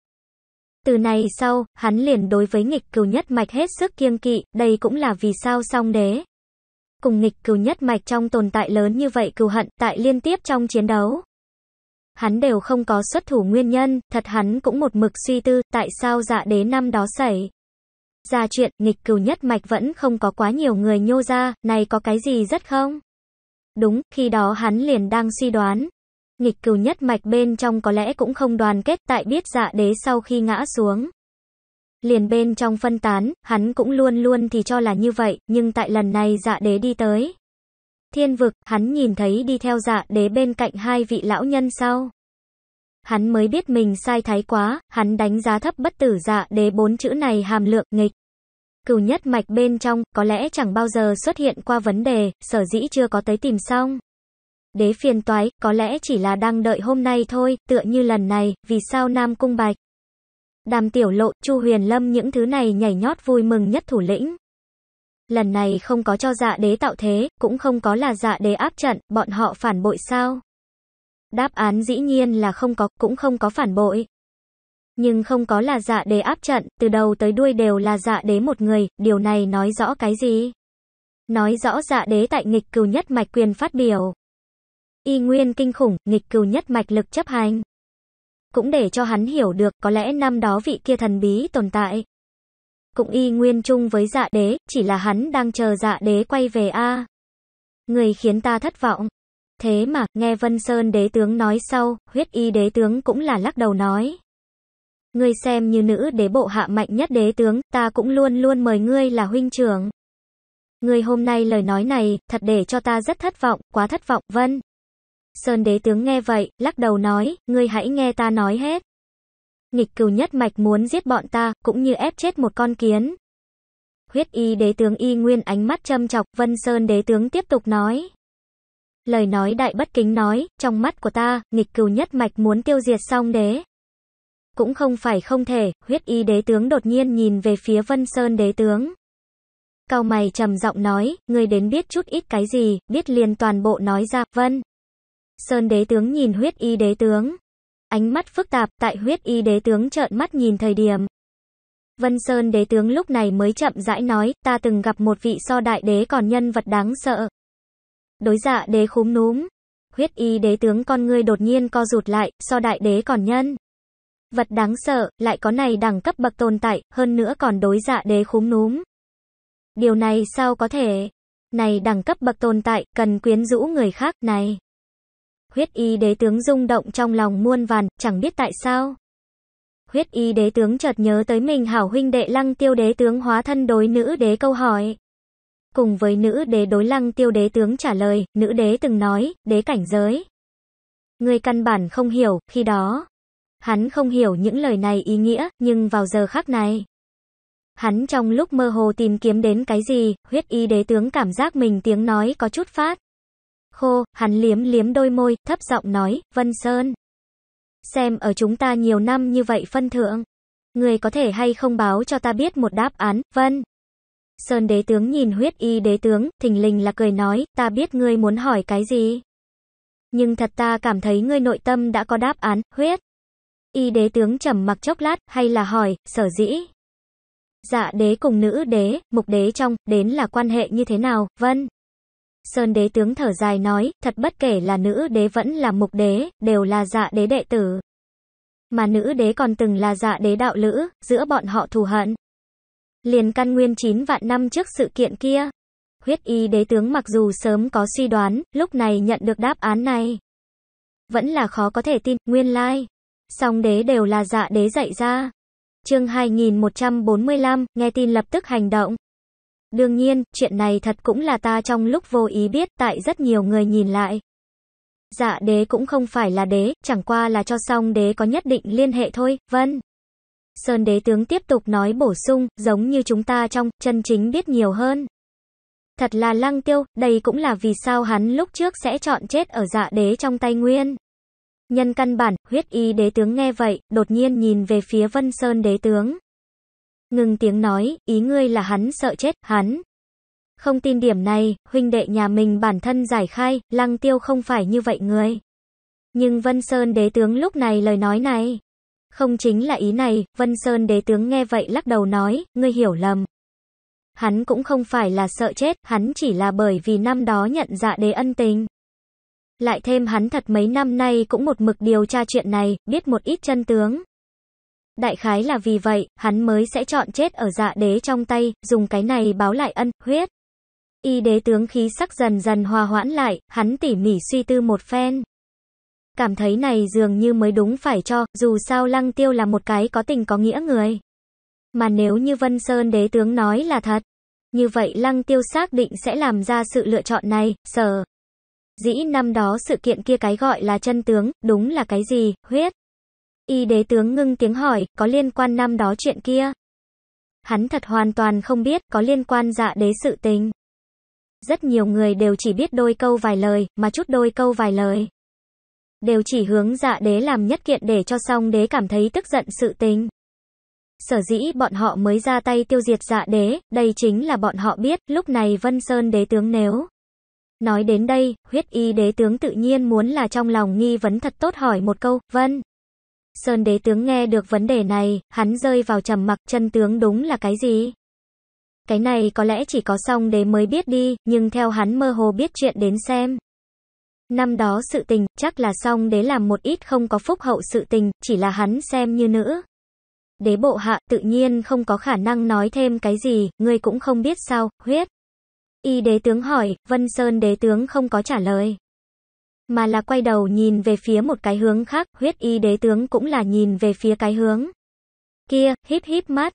Từ này sau, hắn liền đối với nghịch cừu nhất mạch hết sức kiêng kỵ, đây cũng là vì sao song đế. Cùng nghịch cừu nhất mạch trong tồn tại lớn như vậy cừu hận tại liên tiếp trong chiến đấu. Hắn đều không có xuất thủ nguyên nhân, thật hắn cũng một mực suy tư, tại sao dạ đế năm đó xảy. Ra chuyện, nghịch cừu nhất mạch vẫn không có quá nhiều người nhô ra, này có cái gì rất không? Đúng, khi đó hắn liền đang suy đoán, nghịch cừu nhất mạch bên trong có lẽ cũng không đoàn kết tại biết dạ đế sau khi ngã xuống. Liền bên trong phân tán, hắn cũng luôn luôn thì cho là như vậy, nhưng tại lần này dạ đế đi tới. Thiên vực, hắn nhìn thấy đi theo dạ đế bên cạnh hai vị lão nhân sau. Hắn mới biết mình sai thái quá, hắn đánh giá thấp bất tử dạ đế bốn chữ này hàm lượng nghịch. Cửu nhất mạch bên trong, có lẽ chẳng bao giờ xuất hiện qua vấn đề, sở dĩ chưa có tới tìm xong đế phiền toái, có lẽ chỉ là đang đợi hôm nay thôi, tựa như lần này, vì sao Nam Cung Bạch. Đàm Tiểu Lộ, Chu Huyền Lâm những thứ này nhảy nhót vui mừng nhất thủ lĩnh. Lần này không có cho dạ đế tạo thế, cũng không có là dạ đế áp trận, bọn họ phản bội sao? Đáp án dĩ nhiên là không có, cũng không có phản bội. Nhưng không có là dạ đế áp trận, từ đầu tới đuôi đều là dạ đế một người, điều này nói rõ cái gì? Nói rõ dạ đế tại nghịch cừu nhất mạch quyền phát biểu y nguyên kinh khủng, nghịch cừu nhất mạch lực chấp hành. Cũng để cho hắn hiểu được có lẽ năm đó vị kia thần bí tồn tại. Cũng y nguyên chung với dạ đế, chỉ là hắn đang chờ dạ đế quay về a Người khiến ta thất vọng. Thế mà, nghe Vân Sơn đế tướng nói sau, huyết y đế tướng cũng là lắc đầu nói. Ngươi xem như nữ đế bộ hạ mạnh nhất đế tướng, ta cũng luôn luôn mời ngươi là huynh trưởng. Ngươi hôm nay lời nói này, thật để cho ta rất thất vọng, quá thất vọng, Vân. Sơn đế tướng nghe vậy, lắc đầu nói, ngươi hãy nghe ta nói hết. Nghịch cừu nhất mạch muốn giết bọn ta, cũng như ép chết một con kiến. Huyết y đế tướng y nguyên ánh mắt châm chọc, Vân Sơn đế tướng tiếp tục nói. Lời nói đại bất kính nói, trong mắt của ta, nghịch cừu nhất mạch muốn tiêu diệt song đế. Cũng không phải không thể, huyết y đế tướng đột nhiên nhìn về phía Vân Sơn đế tướng. Cao mày trầm giọng nói, ngươi đến biết chút ít cái gì, biết liền toàn bộ nói ra, Vân. Sơn đế tướng nhìn huyết y đế tướng. Ánh mắt phức tạp tại huyết y đế tướng trợn mắt nhìn thời điểm. Vân Sơn đế tướng lúc này mới chậm rãi nói, ta từng gặp một vị so đại đế còn nhân vật đáng sợ. Đối dạ đế khúm núm. Huyết y đế tướng con ngươi đột nhiên co rụt lại, so đại đế còn nhân. Vật đáng sợ, lại có này đẳng cấp bậc tồn tại, hơn nữa còn đối dạ đế khúm núm. Điều này sao có thể? Này đẳng cấp bậc tồn tại, cần quyến rũ người khác, này. Huyết y đế tướng rung động trong lòng muôn vàn, chẳng biết tại sao. Huyết y đế tướng chợt nhớ tới mình hảo huynh đệ lăng tiêu đế tướng hóa thân đối nữ đế câu hỏi. Cùng với nữ đế đối lăng tiêu đế tướng trả lời, nữ đế từng nói, đế cảnh giới. Người căn bản không hiểu, khi đó. Hắn không hiểu những lời này ý nghĩa, nhưng vào giờ khác này. Hắn trong lúc mơ hồ tìm kiếm đến cái gì, huyết y đế tướng cảm giác mình tiếng nói có chút phát khô, hắn liếm liếm đôi môi, thấp giọng nói, Vân Sơn. Xem ở chúng ta nhiều năm như vậy phân thượng. Người có thể hay không báo cho ta biết một đáp án, Vân. Sơn đế tướng nhìn huyết y đế tướng, thình lình là cười nói, ta biết ngươi muốn hỏi cái gì. Nhưng thật ta cảm thấy ngươi nội tâm đã có đáp án, huyết. Y đế tướng trầm mặc chốc lát, hay là hỏi, sở dĩ. Dạ đế cùng nữ đế, mục đế trong, đến là quan hệ như thế nào, vân. Sơn đế tướng thở dài nói, thật bất kể là nữ đế vẫn là mục đế, đều là dạ đế đệ tử. Mà nữ đế còn từng là dạ đế đạo lữ, giữa bọn họ thù hận. Liền căn nguyên 9 vạn năm trước sự kiện kia. Huyết y đế tướng mặc dù sớm có suy đoán, lúc này nhận được đáp án này. Vẫn là khó có thể tin, nguyên lai. Song đế đều là dạ đế dạy ra. Chương 2145, nghe tin lập tức hành động. Đương nhiên, chuyện này thật cũng là ta trong lúc vô ý biết tại rất nhiều người nhìn lại. Dạ đế cũng không phải là đế, chẳng qua là cho xong đế có nhất định liên hệ thôi, vân. Sơn đế tướng tiếp tục nói bổ sung, giống như chúng ta trong, chân chính biết nhiều hơn. Thật là lăng tiêu, đây cũng là vì sao hắn lúc trước sẽ chọn chết ở dạ đế trong tay nguyên. Nhân căn bản, huyết y đế tướng nghe vậy, đột nhiên nhìn về phía vân sơn đế tướng. Ngừng tiếng nói, ý ngươi là hắn sợ chết, hắn. Không tin điểm này, huynh đệ nhà mình bản thân giải khai, lăng tiêu không phải như vậy ngươi. Nhưng Vân Sơn đế tướng lúc này lời nói này. Không chính là ý này, Vân Sơn đế tướng nghe vậy lắc đầu nói, ngươi hiểu lầm. Hắn cũng không phải là sợ chết, hắn chỉ là bởi vì năm đó nhận dạ đế ân tình. Lại thêm hắn thật mấy năm nay cũng một mực điều tra chuyện này, biết một ít chân tướng. Đại khái là vì vậy, hắn mới sẽ chọn chết ở dạ đế trong tay, dùng cái này báo lại ân, huyết. Y đế tướng khí sắc dần dần hòa hoãn lại, hắn tỉ mỉ suy tư một phen. Cảm thấy này dường như mới đúng phải cho, dù sao lăng tiêu là một cái có tình có nghĩa người. Mà nếu như Vân Sơn đế tướng nói là thật, như vậy lăng tiêu xác định sẽ làm ra sự lựa chọn này, sở. Dĩ năm đó sự kiện kia cái gọi là chân tướng, đúng là cái gì, huyết. Y đế tướng ngưng tiếng hỏi, có liên quan năm đó chuyện kia? Hắn thật hoàn toàn không biết có liên quan dạ đế sự tình. Rất nhiều người đều chỉ biết đôi câu vài lời, mà chút đôi câu vài lời. Đều chỉ hướng dạ đế làm nhất kiện để cho xong đế cảm thấy tức giận sự tình. Sở dĩ bọn họ mới ra tay tiêu diệt dạ đế, đây chính là bọn họ biết, lúc này Vân Sơn đế tướng nếu. Nói đến đây, huyết y đế tướng tự nhiên muốn là trong lòng nghi vấn thật tốt hỏi một câu, Vân. Sơn đế tướng nghe được vấn đề này, hắn rơi vào trầm mặc, chân tướng đúng là cái gì? Cái này có lẽ chỉ có song đế mới biết đi, nhưng theo hắn mơ hồ biết chuyện đến xem. Năm đó sự tình, chắc là song đế làm một ít không có phúc hậu sự tình, chỉ là hắn xem như nữ. Đế bộ hạ tự nhiên không có khả năng nói thêm cái gì, ngươi cũng không biết sao, huyết. Y đế tướng hỏi, Vân Sơn đế tướng không có trả lời mà là quay đầu nhìn về phía một cái hướng khác, huyết y đế tướng cũng là nhìn về phía cái hướng. Kia, híp híp mắt.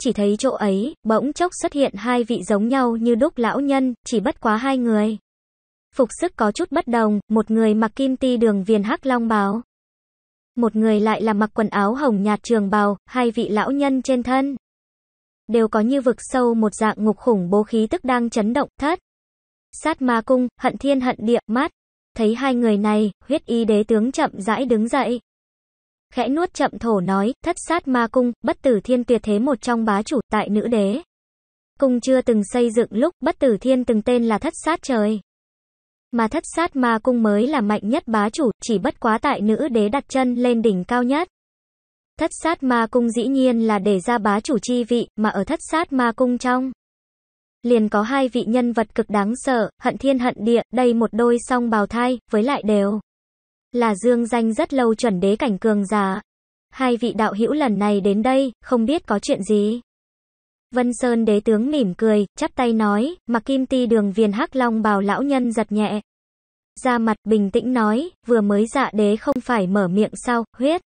Chỉ thấy chỗ ấy, bỗng chốc xuất hiện hai vị giống nhau như đúc lão nhân, chỉ bất quá hai người. Phục sức có chút bất đồng, một người mặc kim ti đường viền hắc long bào. Một người lại là mặc quần áo hồng nhạt trường bào, hai vị lão nhân trên thân. Đều có như vực sâu một dạng ngục khủng bố khí tức đang chấn động, thất. Sát ma cung, hận thiên hận địa, mát, Thấy hai người này, huyết y đế tướng chậm rãi đứng dậy. Khẽ nuốt chậm thổ nói, thất sát ma cung, bất tử thiên tuyệt thế một trong bá chủ tại nữ đế. Cung chưa từng xây dựng lúc, bất tử thiên từng tên là thất sát trời. Mà thất sát ma cung mới là mạnh nhất bá chủ, chỉ bất quá tại nữ đế đặt chân lên đỉnh cao nhất. Thất sát ma cung dĩ nhiên là để ra bá chủ chi vị, mà ở thất sát ma cung trong liền có hai vị nhân vật cực đáng sợ, hận thiên hận địa, đây một đôi song bào thai, với lại đều là dương danh rất lâu chuẩn đế cảnh cường giả. Hai vị đạo hữu lần này đến đây, không biết có chuyện gì. Vân Sơn đế tướng mỉm cười, chắp tay nói, mặc kim ti đường viền hắc long bào lão nhân giật nhẹ. Ra mặt bình tĩnh nói, vừa mới dạ đế không phải mở miệng sao, huyết.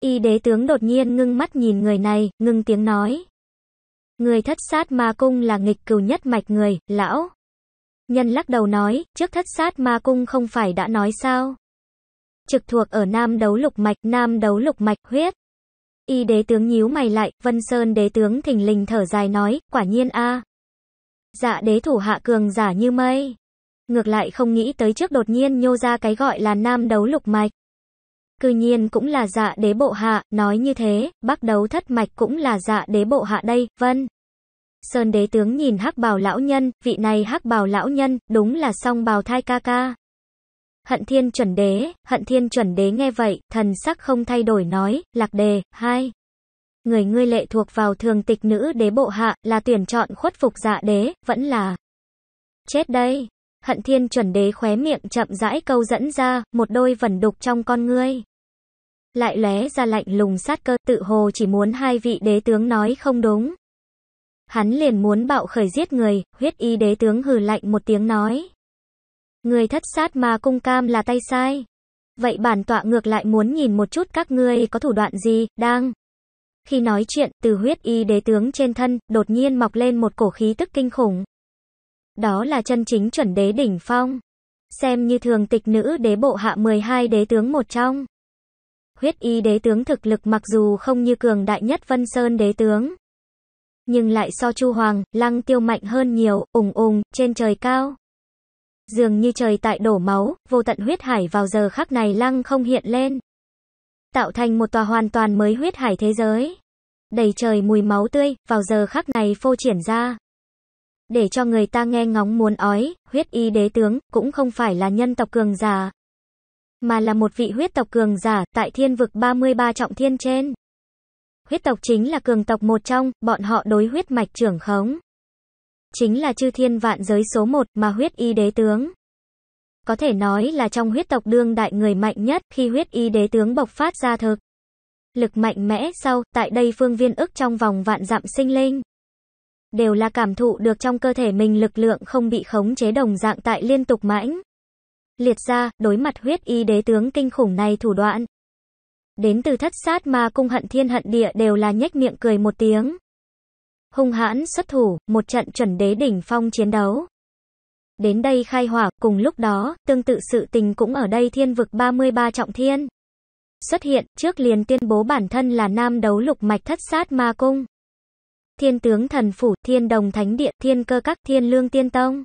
Y đế tướng đột nhiên ngưng mắt nhìn người này, ngưng tiếng nói. Người thất sát ma cung là nghịch cừu nhất mạch người, lão. Nhân lắc đầu nói, trước thất sát ma cung không phải đã nói sao? Trực thuộc ở nam đấu lục mạch, nam đấu lục mạch, huyết. Y đế tướng nhíu mày lại, Vân Sơn đế tướng thình lình thở dài nói, quả nhiên a. Dạ đế thủ hạ cường giả như mây. Ngược lại không nghĩ tới trước đột nhiên nhô ra cái gọi là nam đấu lục mạch cư nhiên cũng là dạ đế bộ hạ, nói như thế, bắt đầu thất mạch cũng là dạ đế bộ hạ đây, vân. Sơn đế tướng nhìn hắc bào lão nhân, vị này hắc bào lão nhân, đúng là song bào thai ca ca. Hận thiên chuẩn đế, hận thiên chuẩn đế nghe vậy, thần sắc không thay đổi nói, lạc đề, hai. Người ngươi lệ thuộc vào thường tịch nữ đế bộ hạ, là tuyển chọn khuất phục dạ đế, vẫn là chết đây. Hận thiên chuẩn đế khóe miệng chậm rãi câu dẫn ra, một đôi vẩn đục trong con ngươi lại lóe ra lạnh lùng sát cơ tự hồ chỉ muốn hai vị đế tướng nói không đúng. Hắn liền muốn bạo khởi giết người, huyết y đế tướng hừ lạnh một tiếng nói. Người thất sát mà cung cam là tay sai. Vậy bản tọa ngược lại muốn nhìn một chút các ngươi có thủ đoạn gì, đang. Khi nói chuyện, từ huyết y đế tướng trên thân, đột nhiên mọc lên một cổ khí tức kinh khủng. Đó là chân chính chuẩn đế đỉnh phong. Xem như thường tịch nữ đế bộ hạ 12 đế tướng một trong. Huyết y đế tướng thực lực mặc dù không như cường đại nhất Vân Sơn đế tướng, nhưng lại so Chu Hoàng, Lăng Tiêu mạnh hơn nhiều, ùng ùng, trên trời cao. Dường như trời tại đổ máu, vô tận huyết hải vào giờ khắc này lăng không hiện lên. Tạo thành một tòa hoàn toàn mới huyết hải thế giới. Đầy trời mùi máu tươi, vào giờ khắc này phô triển ra. Để cho người ta nghe ngóng muốn ói, huyết y đế tướng, cũng không phải là nhân tộc cường giả, mà là một vị huyết tộc cường giả tại thiên vực 33 trọng thiên trên. Huyết tộc chính là cường tộc một trong, bọn họ đối huyết mạch trưởng khống. Chính là chư thiên vạn giới số một mà huyết y đế tướng. Có thể nói là trong huyết tộc đương đại người mạnh nhất khi huyết y đế tướng bộc phát ra thực. Lực mạnh mẽ sau, tại đây phương viên ức trong vòng vạn dặm sinh linh. Đều là cảm thụ được trong cơ thể mình lực lượng không bị khống chế đồng dạng tại liên tục mãnh liệt ra, đối mặt huyết y đế tướng kinh khủng này thủ đoạn. Đến từ thất sát ma cung hận thiên hận địa đều là nhếch miệng cười một tiếng. Hung hãn xuất thủ, một trận chuẩn đế đỉnh phong chiến đấu. Đến đây khai hỏa, cùng lúc đó, tương tự sự tình cũng ở đây thiên vực 33 trọng thiên. Xuất hiện, trước liền tuyên bố bản thân là nam đấu lục mạch thất sát ma cung. Thiên tướng thần phủ, thiên đồng thánh địa, thiên cơ các, thiên lương tiên tông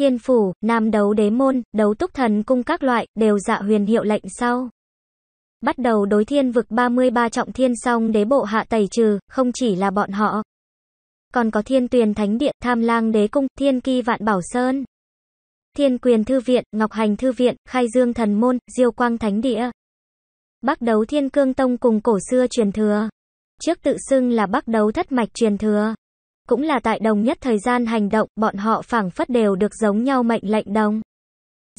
thiên phủ, nam đấu đế môn, đấu túc thần cung các loại, đều dạ huyền hiệu lệnh sau. Bắt đầu đối thiên vực 33 trọng thiên song đế bộ hạ tẩy trừ, không chỉ là bọn họ. Còn có thiên tuyền thánh điện, tham lang đế cung, thiên kỳ vạn bảo sơn. Thiên quyền thư viện, ngọc hành thư viện, khai dương thần môn, diêu quang thánh địa. Bắc đấu thiên cương tông cùng cổ xưa truyền thừa. Trước tự xưng là bắc đấu thất mạch truyền thừa cũng là tại đồng nhất thời gian hành động, bọn họ phảng phất đều được giống nhau mệnh lệnh đồng.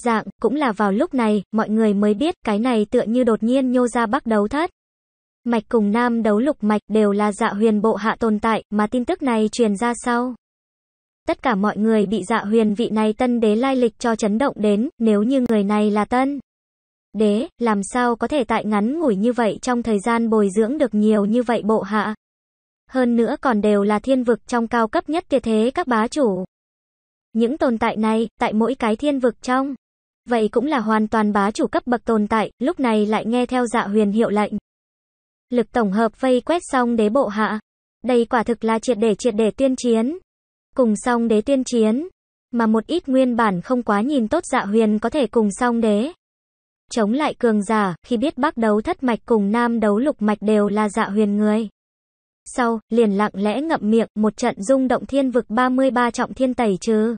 Dạng, cũng là vào lúc này, mọi người mới biết cái này tựa như đột nhiên nhô ra bắt đấu thất. Mạch cùng nam đấu lục mạch đều là dạ huyền bộ hạ tồn tại, mà tin tức này truyền ra sau. Tất cả mọi người bị dạ huyền vị này tân đế lai lịch cho chấn động đến, nếu như người này là tân. Đế, làm sao có thể tại ngắn ngủi như vậy trong thời gian bồi dưỡng được nhiều như vậy bộ hạ? hơn nữa còn đều là thiên vực trong cao cấp nhất tiệt thế các bá chủ. Những tồn tại này, tại mỗi cái thiên vực trong, vậy cũng là hoàn toàn bá chủ cấp bậc tồn tại, lúc này lại nghe theo dạ huyền hiệu lệnh. Lực tổng hợp vây quét xong đế bộ hạ, đây quả thực là triệt để triệt để tuyên chiến. Cùng xong đế tuyên chiến, mà một ít nguyên bản không quá nhìn tốt dạ huyền có thể cùng xong đế. Chống lại cường giả, khi biết bác đấu thất mạch cùng nam đấu lục mạch đều là dạ huyền người sau, liền lặng lẽ ngậm miệng, một trận rung động thiên vực 33 trọng thiên tẩy trừ.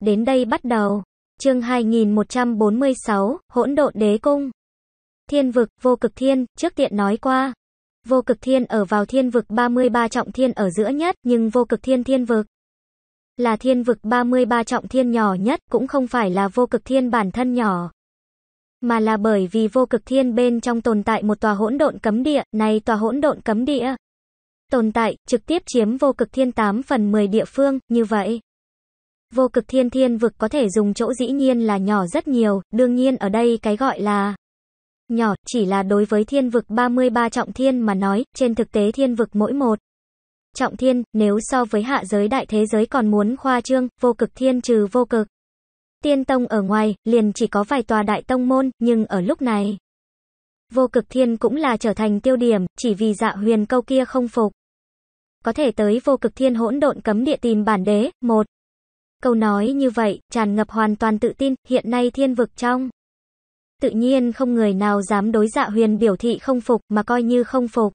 Đến đây bắt đầu. Chương 2146, Hỗn độn đế cung. Thiên vực, vô cực thiên, trước tiện nói qua. Vô cực thiên ở vào thiên vực 33 trọng thiên ở giữa nhất, nhưng vô cực thiên thiên vực là thiên vực 33 trọng thiên nhỏ nhất, cũng không phải là vô cực thiên bản thân nhỏ. Mà là bởi vì vô cực thiên bên trong tồn tại một tòa hỗn độn cấm địa, này tòa hỗn độn cấm địa tồn tại, trực tiếp chiếm vô cực thiên 8 phần 10 địa phương, như vậy. Vô cực thiên thiên vực có thể dùng chỗ dĩ nhiên là nhỏ rất nhiều, đương nhiên ở đây cái gọi là nhỏ chỉ là đối với thiên vực 33 trọng thiên mà nói, trên thực tế thiên vực mỗi một trọng thiên, nếu so với hạ giới đại thế giới còn muốn khoa trương, vô cực thiên trừ vô cực. Tiên tông ở ngoài, liền chỉ có vài tòa đại tông môn, nhưng ở lúc này vô cực thiên cũng là trở thành tiêu điểm, chỉ vì dạ huyền câu kia không phục. Có thể tới vô cực thiên hỗn độn cấm địa tìm bản đế, một. Câu nói như vậy, tràn ngập hoàn toàn tự tin, hiện nay thiên vực trong. Tự nhiên không người nào dám đối dạ huyền biểu thị không phục mà coi như không phục.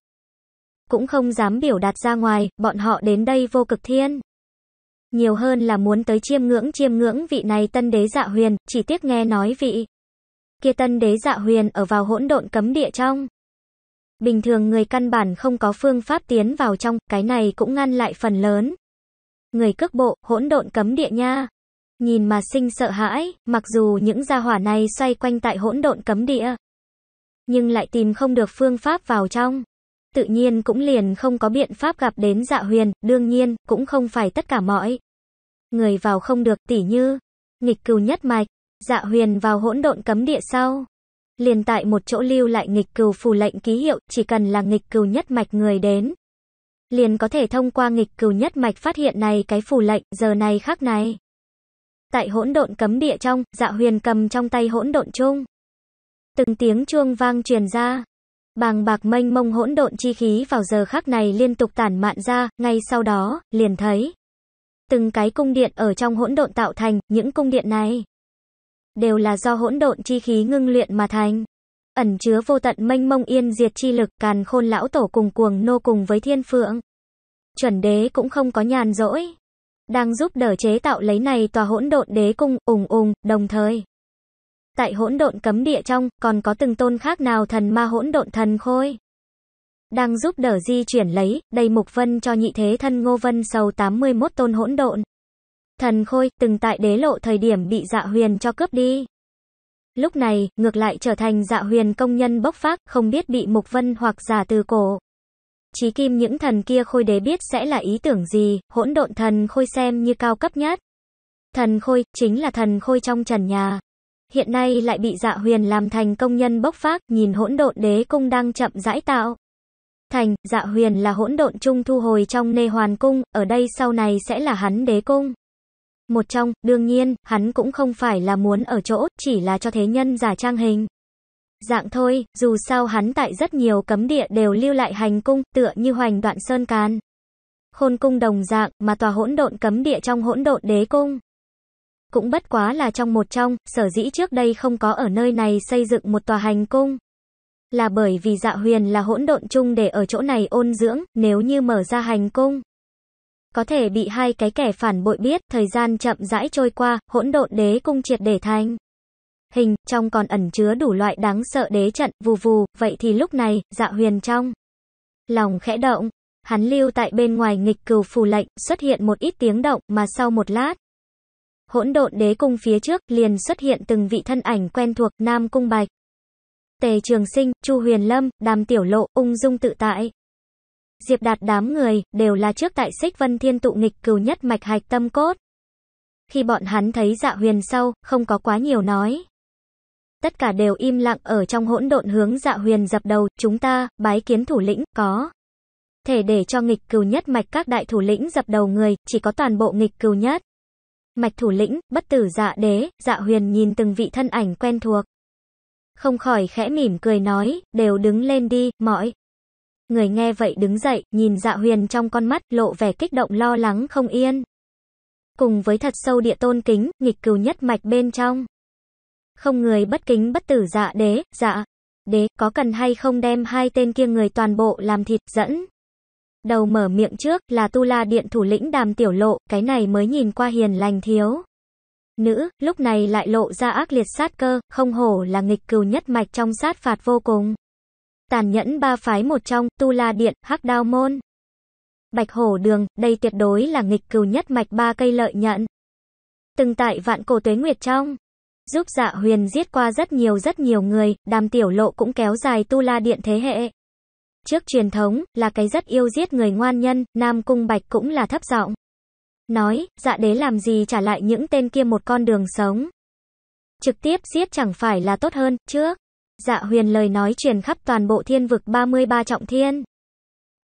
Cũng không dám biểu đạt ra ngoài, bọn họ đến đây vô cực thiên. Nhiều hơn là muốn tới chiêm ngưỡng chiêm ngưỡng vị này tân đế dạ huyền, chỉ tiếc nghe nói vị kia tân đế dạ huyền ở vào hỗn độn cấm địa trong. Bình thường người căn bản không có phương pháp tiến vào trong, cái này cũng ngăn lại phần lớn. Người cước bộ, hỗn độn cấm địa nha. Nhìn mà sinh sợ hãi, mặc dù những gia hỏa này xoay quanh tại hỗn độn cấm địa. Nhưng lại tìm không được phương pháp vào trong. Tự nhiên cũng liền không có biện pháp gặp đến dạ huyền, đương nhiên, cũng không phải tất cả mọi. Người vào không được tỉ như, nghịch cừu nhất mạch, Dạ huyền vào hỗn độn cấm địa sau. Liền tại một chỗ lưu lại nghịch cừu phù lệnh ký hiệu, chỉ cần là nghịch cừu nhất mạch người đến. Liền có thể thông qua nghịch cừu nhất mạch phát hiện này cái phù lệnh, giờ này khác này. Tại hỗn độn cấm địa trong, dạ huyền cầm trong tay hỗn độn chung. Từng tiếng chuông vang truyền ra. Bàng bạc mênh mông hỗn độn chi khí vào giờ khác này liên tục tản mạn ra, ngay sau đó, liền thấy. Từng cái cung điện ở trong hỗn độn tạo thành, những cung điện này đều là do hỗn độn chi khí ngưng luyện mà thành. Ẩn chứa vô tận mênh mông yên diệt chi lực, càn khôn lão tổ cùng cuồng nô cùng với thiên phượng. Chuẩn đế cũng không có nhàn rỗi, đang giúp đỡ chế tạo lấy này tòa hỗn độn đế cung ùng ùng, đồng thời. Tại hỗn độn cấm địa trong, còn có từng tôn khác nào thần ma hỗn độn thần khôi. Đang giúp đỡ di chuyển lấy, đầy mục vân cho nhị thế thân Ngô Vân sầu 81 tôn hỗn độn. Thần Khôi, từng tại đế lộ thời điểm bị dạ huyền cho cướp đi. Lúc này, ngược lại trở thành dạ huyền công nhân bốc phát, không biết bị mục vân hoặc giả từ cổ. Chí kim những thần kia khôi đế biết sẽ là ý tưởng gì, hỗn độn thần khôi xem như cao cấp nhất. Thần khôi, chính là thần khôi trong trần nhà. Hiện nay lại bị dạ huyền làm thành công nhân bốc phát, nhìn hỗn độn đế cung đang chậm rãi tạo. Thành, dạ huyền là hỗn độn chung thu hồi trong nê hoàn cung, ở đây sau này sẽ là hắn đế cung một trong, đương nhiên, hắn cũng không phải là muốn ở chỗ, chỉ là cho thế nhân giả trang hình. Dạng thôi, dù sao hắn tại rất nhiều cấm địa đều lưu lại hành cung, tựa như hoành đoạn sơn can. Khôn cung đồng dạng, mà tòa hỗn độn cấm địa trong hỗn độn đế cung. Cũng bất quá là trong một trong, sở dĩ trước đây không có ở nơi này xây dựng một tòa hành cung. Là bởi vì dạ huyền là hỗn độn chung để ở chỗ này ôn dưỡng, nếu như mở ra hành cung có thể bị hai cái kẻ phản bội biết, thời gian chậm rãi trôi qua, hỗn độn đế cung triệt để thành hình, trong còn ẩn chứa đủ loại đáng sợ đế trận, vù vù, vậy thì lúc này, dạ huyền trong. Lòng khẽ động, hắn lưu tại bên ngoài nghịch cừu phù lệnh, xuất hiện một ít tiếng động, mà sau một lát. Hỗn độn đế cung phía trước, liền xuất hiện từng vị thân ảnh quen thuộc, nam cung bạch. Tề Trường Sinh, Chu Huyền Lâm, Đàm Tiểu Lộ, ung dung tự tại. Diệp Đạt đám người, đều là trước tại xích vân thiên tụ nghịch cừu nhất mạch hạch tâm cốt. Khi bọn hắn thấy dạ huyền sau, không có quá nhiều nói. Tất cả đều im lặng ở trong hỗn độn hướng dạ huyền dập đầu, chúng ta, bái kiến thủ lĩnh, có. Thể để cho nghịch cừu nhất mạch các đại thủ lĩnh dập đầu người, chỉ có toàn bộ nghịch cừu nhất. Mạch thủ lĩnh, bất tử dạ đế, dạ huyền nhìn từng vị thân ảnh quen thuộc. Không khỏi khẽ mỉm cười nói, đều đứng lên đi, mọi. Người nghe vậy đứng dậy, nhìn dạ huyền trong con mắt, lộ vẻ kích động lo lắng không yên. Cùng với thật sâu địa tôn kính, nghịch cừu nhất mạch bên trong. Không người bất kính bất tử dạ đế, dạ. Đế, có cần hay không đem hai tên kia người toàn bộ làm thịt, dẫn. Đầu mở miệng trước là tu la điện thủ lĩnh đàm tiểu lộ, cái này mới nhìn qua hiền lành thiếu. Nữ, lúc này lại lộ ra ác liệt sát cơ, không hổ là nghịch cừu nhất mạch trong sát phạt vô cùng tàn nhẫn ba phái một trong, Tu La Điện, Hắc Đao Môn. Bạch Hổ Đường, đây tuyệt đối là nghịch cừu nhất mạch ba cây lợi nhận. Từng tại vạn cổ tuế nguyệt trong, giúp dạ huyền giết qua rất nhiều rất nhiều người, đàm tiểu lộ cũng kéo dài Tu La Điện thế hệ. Trước truyền thống, là cái rất yêu giết người ngoan nhân, Nam Cung Bạch cũng là thấp giọng Nói, dạ đế làm gì trả lại những tên kia một con đường sống. Trực tiếp giết chẳng phải là tốt hơn, trước. Dạ huyền lời nói truyền khắp toàn bộ thiên vực 33 trọng thiên.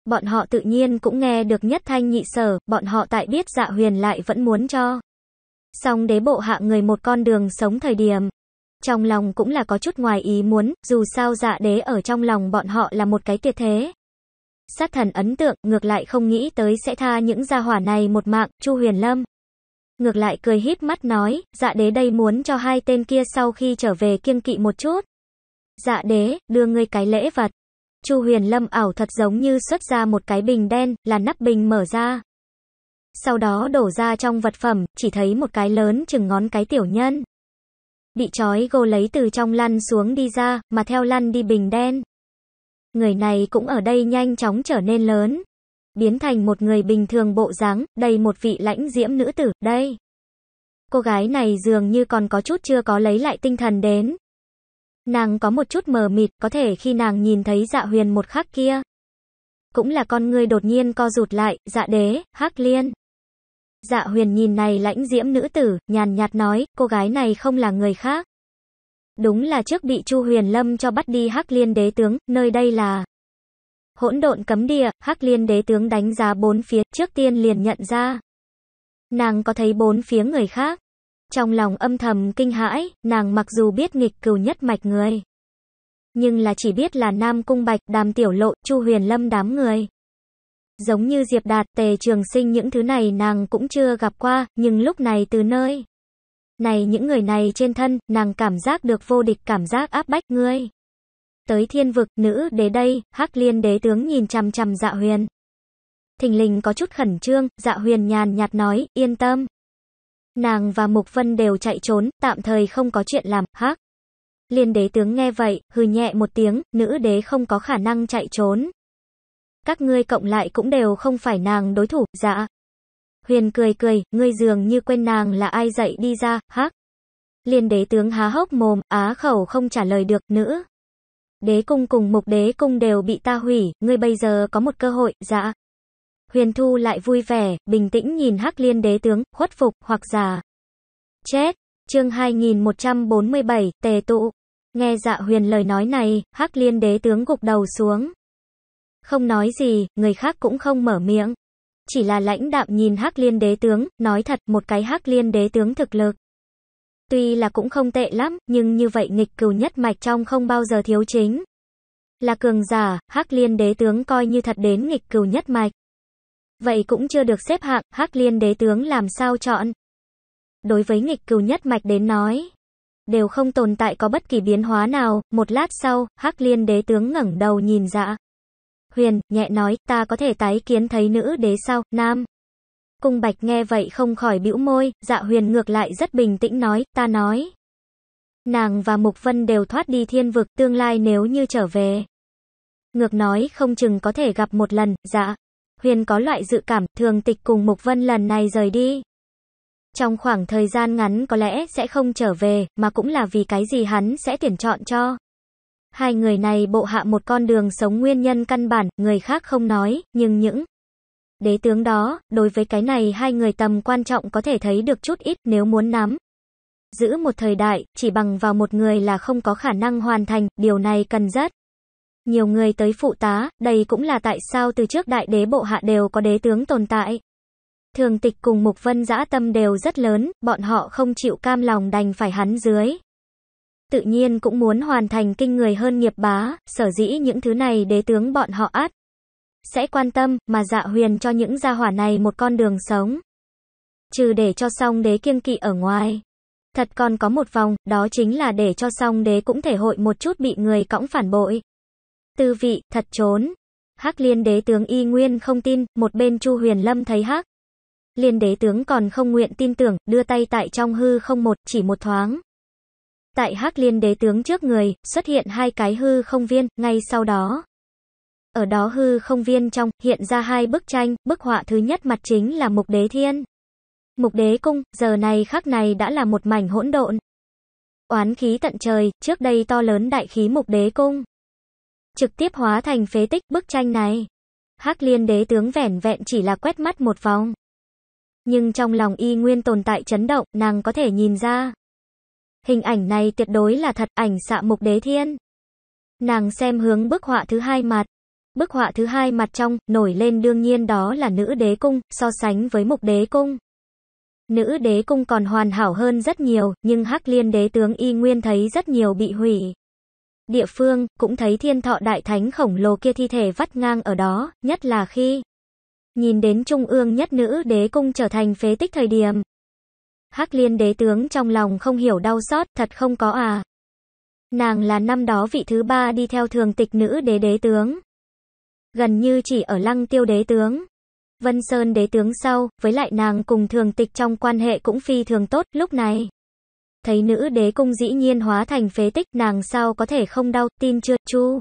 Bọn họ tự nhiên cũng nghe được nhất thanh nhị sở, bọn họ tại biết dạ huyền lại vẫn muốn cho. Song đế bộ hạ người một con đường sống thời điểm. Trong lòng cũng là có chút ngoài ý muốn, dù sao dạ đế ở trong lòng bọn họ là một cái tuyệt thế. Sát thần ấn tượng, ngược lại không nghĩ tới sẽ tha những gia hỏa này một mạng, Chu Huyền Lâm. Ngược lại cười híp mắt nói, dạ đế đây muốn cho hai tên kia sau khi trở về kiêng kỵ một chút. Dạ đế, đưa ngươi cái lễ vật. Chu Huyền Lâm ảo thật giống như xuất ra một cái bình đen, là nắp bình mở ra. Sau đó đổ ra trong vật phẩm, chỉ thấy một cái lớn chừng ngón cái tiểu nhân. Bị trói gô lấy từ trong lăn xuống đi ra, mà theo lăn đi bình đen. Người này cũng ở đây nhanh chóng trở nên lớn. Biến thành một người bình thường bộ dáng, đầy một vị lãnh diễm nữ tử, đây. Cô gái này dường như còn có chút chưa có lấy lại tinh thần đến, Nàng có một chút mờ mịt, có thể khi nàng nhìn thấy dạ huyền một khắc kia. Cũng là con người đột nhiên co rụt lại, dạ đế, hắc liên. Dạ huyền nhìn này lãnh diễm nữ tử, nhàn nhạt nói, cô gái này không là người khác. Đúng là trước bị Chu Huyền Lâm cho bắt đi Hắc Liên Đế tướng, nơi đây là Hỗn độn cấm địa, Hắc Liên Đế tướng đánh giá bốn phía, trước tiên liền nhận ra. Nàng có thấy bốn phía người khác, trong lòng âm thầm kinh hãi, nàng mặc dù biết nghịch cừu nhất mạch người. Nhưng là chỉ biết là Nam Cung Bạch, Đàm Tiểu Lộ, Chu Huyền Lâm đám người. Giống như Diệp Đạt, Tề Trường Sinh những thứ này nàng cũng chưa gặp qua, nhưng lúc này từ nơi. Này những người này trên thân, nàng cảm giác được vô địch cảm giác áp bách ngươi. Tới thiên vực, nữ đế đây, hắc liên đế tướng nhìn chằm chằm dạ huyền. Thình lình có chút khẩn trương, dạ huyền nhàn nhạt nói, yên tâm. Nàng và Mục Vân đều chạy trốn, tạm thời không có chuyện làm, hắc. Liên đế tướng nghe vậy, hừ nhẹ một tiếng, nữ đế không có khả năng chạy trốn. Các ngươi cộng lại cũng đều không phải nàng đối thủ, dạ. Huyền cười cười, ngươi dường như quên nàng là ai dậy đi ra, hắc. Liên đế tướng há hốc mồm, á khẩu không trả lời được, nữ. Đế cung cùng mục đế cung đều bị ta hủy, ngươi bây giờ có một cơ hội, dạ. Huyền Thu lại vui vẻ, bình tĩnh nhìn Hắc Liên đế tướng, khuất phục, hoặc giả Chết! Chương 2147, tề tụ. Nghe dạ huyền lời nói này, Hắc Liên đế tướng gục đầu xuống. Không nói gì, người khác cũng không mở miệng. Chỉ là lãnh đạm nhìn Hắc Liên đế tướng, nói thật một cái Hắc Liên đế tướng thực lực. Tuy là cũng không tệ lắm, nhưng như vậy nghịch cừu nhất mạch trong không bao giờ thiếu chính. Là cường giả, Hắc Liên đế tướng coi như thật đến nghịch cừu nhất mạch vậy cũng chưa được xếp hạng, Hắc Liên đế tướng làm sao chọn? Đối với nghịch cừu nhất mạch đến nói, đều không tồn tại có bất kỳ biến hóa nào, một lát sau, Hắc Liên đế tướng ngẩng đầu nhìn dạ. Huyền, nhẹ nói, ta có thể tái kiến thấy nữ đế sao, nam. Cung Bạch nghe vậy không khỏi bĩu môi, dạ huyền ngược lại rất bình tĩnh nói, ta nói. Nàng và Mục Vân đều thoát đi thiên vực tương lai nếu như trở về. Ngược nói không chừng có thể gặp một lần, dạ. Huyền có loại dự cảm, thường tịch cùng Mục Vân lần này rời đi. Trong khoảng thời gian ngắn có lẽ sẽ không trở về, mà cũng là vì cái gì hắn sẽ tuyển chọn cho. Hai người này bộ hạ một con đường sống nguyên nhân căn bản, người khác không nói, nhưng những đế tướng đó, đối với cái này hai người tầm quan trọng có thể thấy được chút ít nếu muốn nắm. Giữ một thời đại, chỉ bằng vào một người là không có khả năng hoàn thành, điều này cần rất nhiều người tới phụ tá, đây cũng là tại sao từ trước đại đế bộ hạ đều có đế tướng tồn tại. Thường tịch cùng Mục Vân dã tâm đều rất lớn, bọn họ không chịu cam lòng đành phải hắn dưới. Tự nhiên cũng muốn hoàn thành kinh người hơn nghiệp bá, sở dĩ những thứ này đế tướng bọn họ át. Sẽ quan tâm, mà dạ huyền cho những gia hỏa này một con đường sống. Trừ để cho xong đế kiêng kỵ ở ngoài. Thật còn có một vòng, đó chính là để cho xong đế cũng thể hội một chút bị người cõng phản bội tư vị, thật trốn. Hắc liên đế tướng y nguyên không tin, một bên Chu Huyền Lâm thấy hắc. Liên đế tướng còn không nguyện tin tưởng, đưa tay tại trong hư không một, chỉ một thoáng. Tại hắc liên đế tướng trước người, xuất hiện hai cái hư không viên, ngay sau đó. Ở đó hư không viên trong, hiện ra hai bức tranh, bức họa thứ nhất mặt chính là mục đế thiên. Mục đế cung, giờ này khắc này đã là một mảnh hỗn độn. Oán khí tận trời, trước đây to lớn đại khí mục đế cung trực tiếp hóa thành phế tích bức tranh này. Hắc liên đế tướng vẻn vẹn chỉ là quét mắt một vòng. Nhưng trong lòng y nguyên tồn tại chấn động, nàng có thể nhìn ra. Hình ảnh này tuyệt đối là thật ảnh xạ mục đế thiên. Nàng xem hướng bức họa thứ hai mặt. Bức họa thứ hai mặt trong, nổi lên đương nhiên đó là nữ đế cung, so sánh với mục đế cung. Nữ đế cung còn hoàn hảo hơn rất nhiều, nhưng Hắc Liên đế tướng y nguyên thấy rất nhiều bị hủy địa phương, cũng thấy thiên thọ đại thánh khổng lồ kia thi thể vắt ngang ở đó, nhất là khi nhìn đến trung ương nhất nữ đế cung trở thành phế tích thời điểm. Hắc liên đế tướng trong lòng không hiểu đau xót, thật không có à. Nàng là năm đó vị thứ ba đi theo thường tịch nữ đế đế tướng. Gần như chỉ ở lăng tiêu đế tướng. Vân Sơn đế tướng sau, với lại nàng cùng thường tịch trong quan hệ cũng phi thường tốt, lúc này thấy nữ đế cung dĩ nhiên hóa thành phế tích, nàng sao có thể không đau, tin chưa, chu.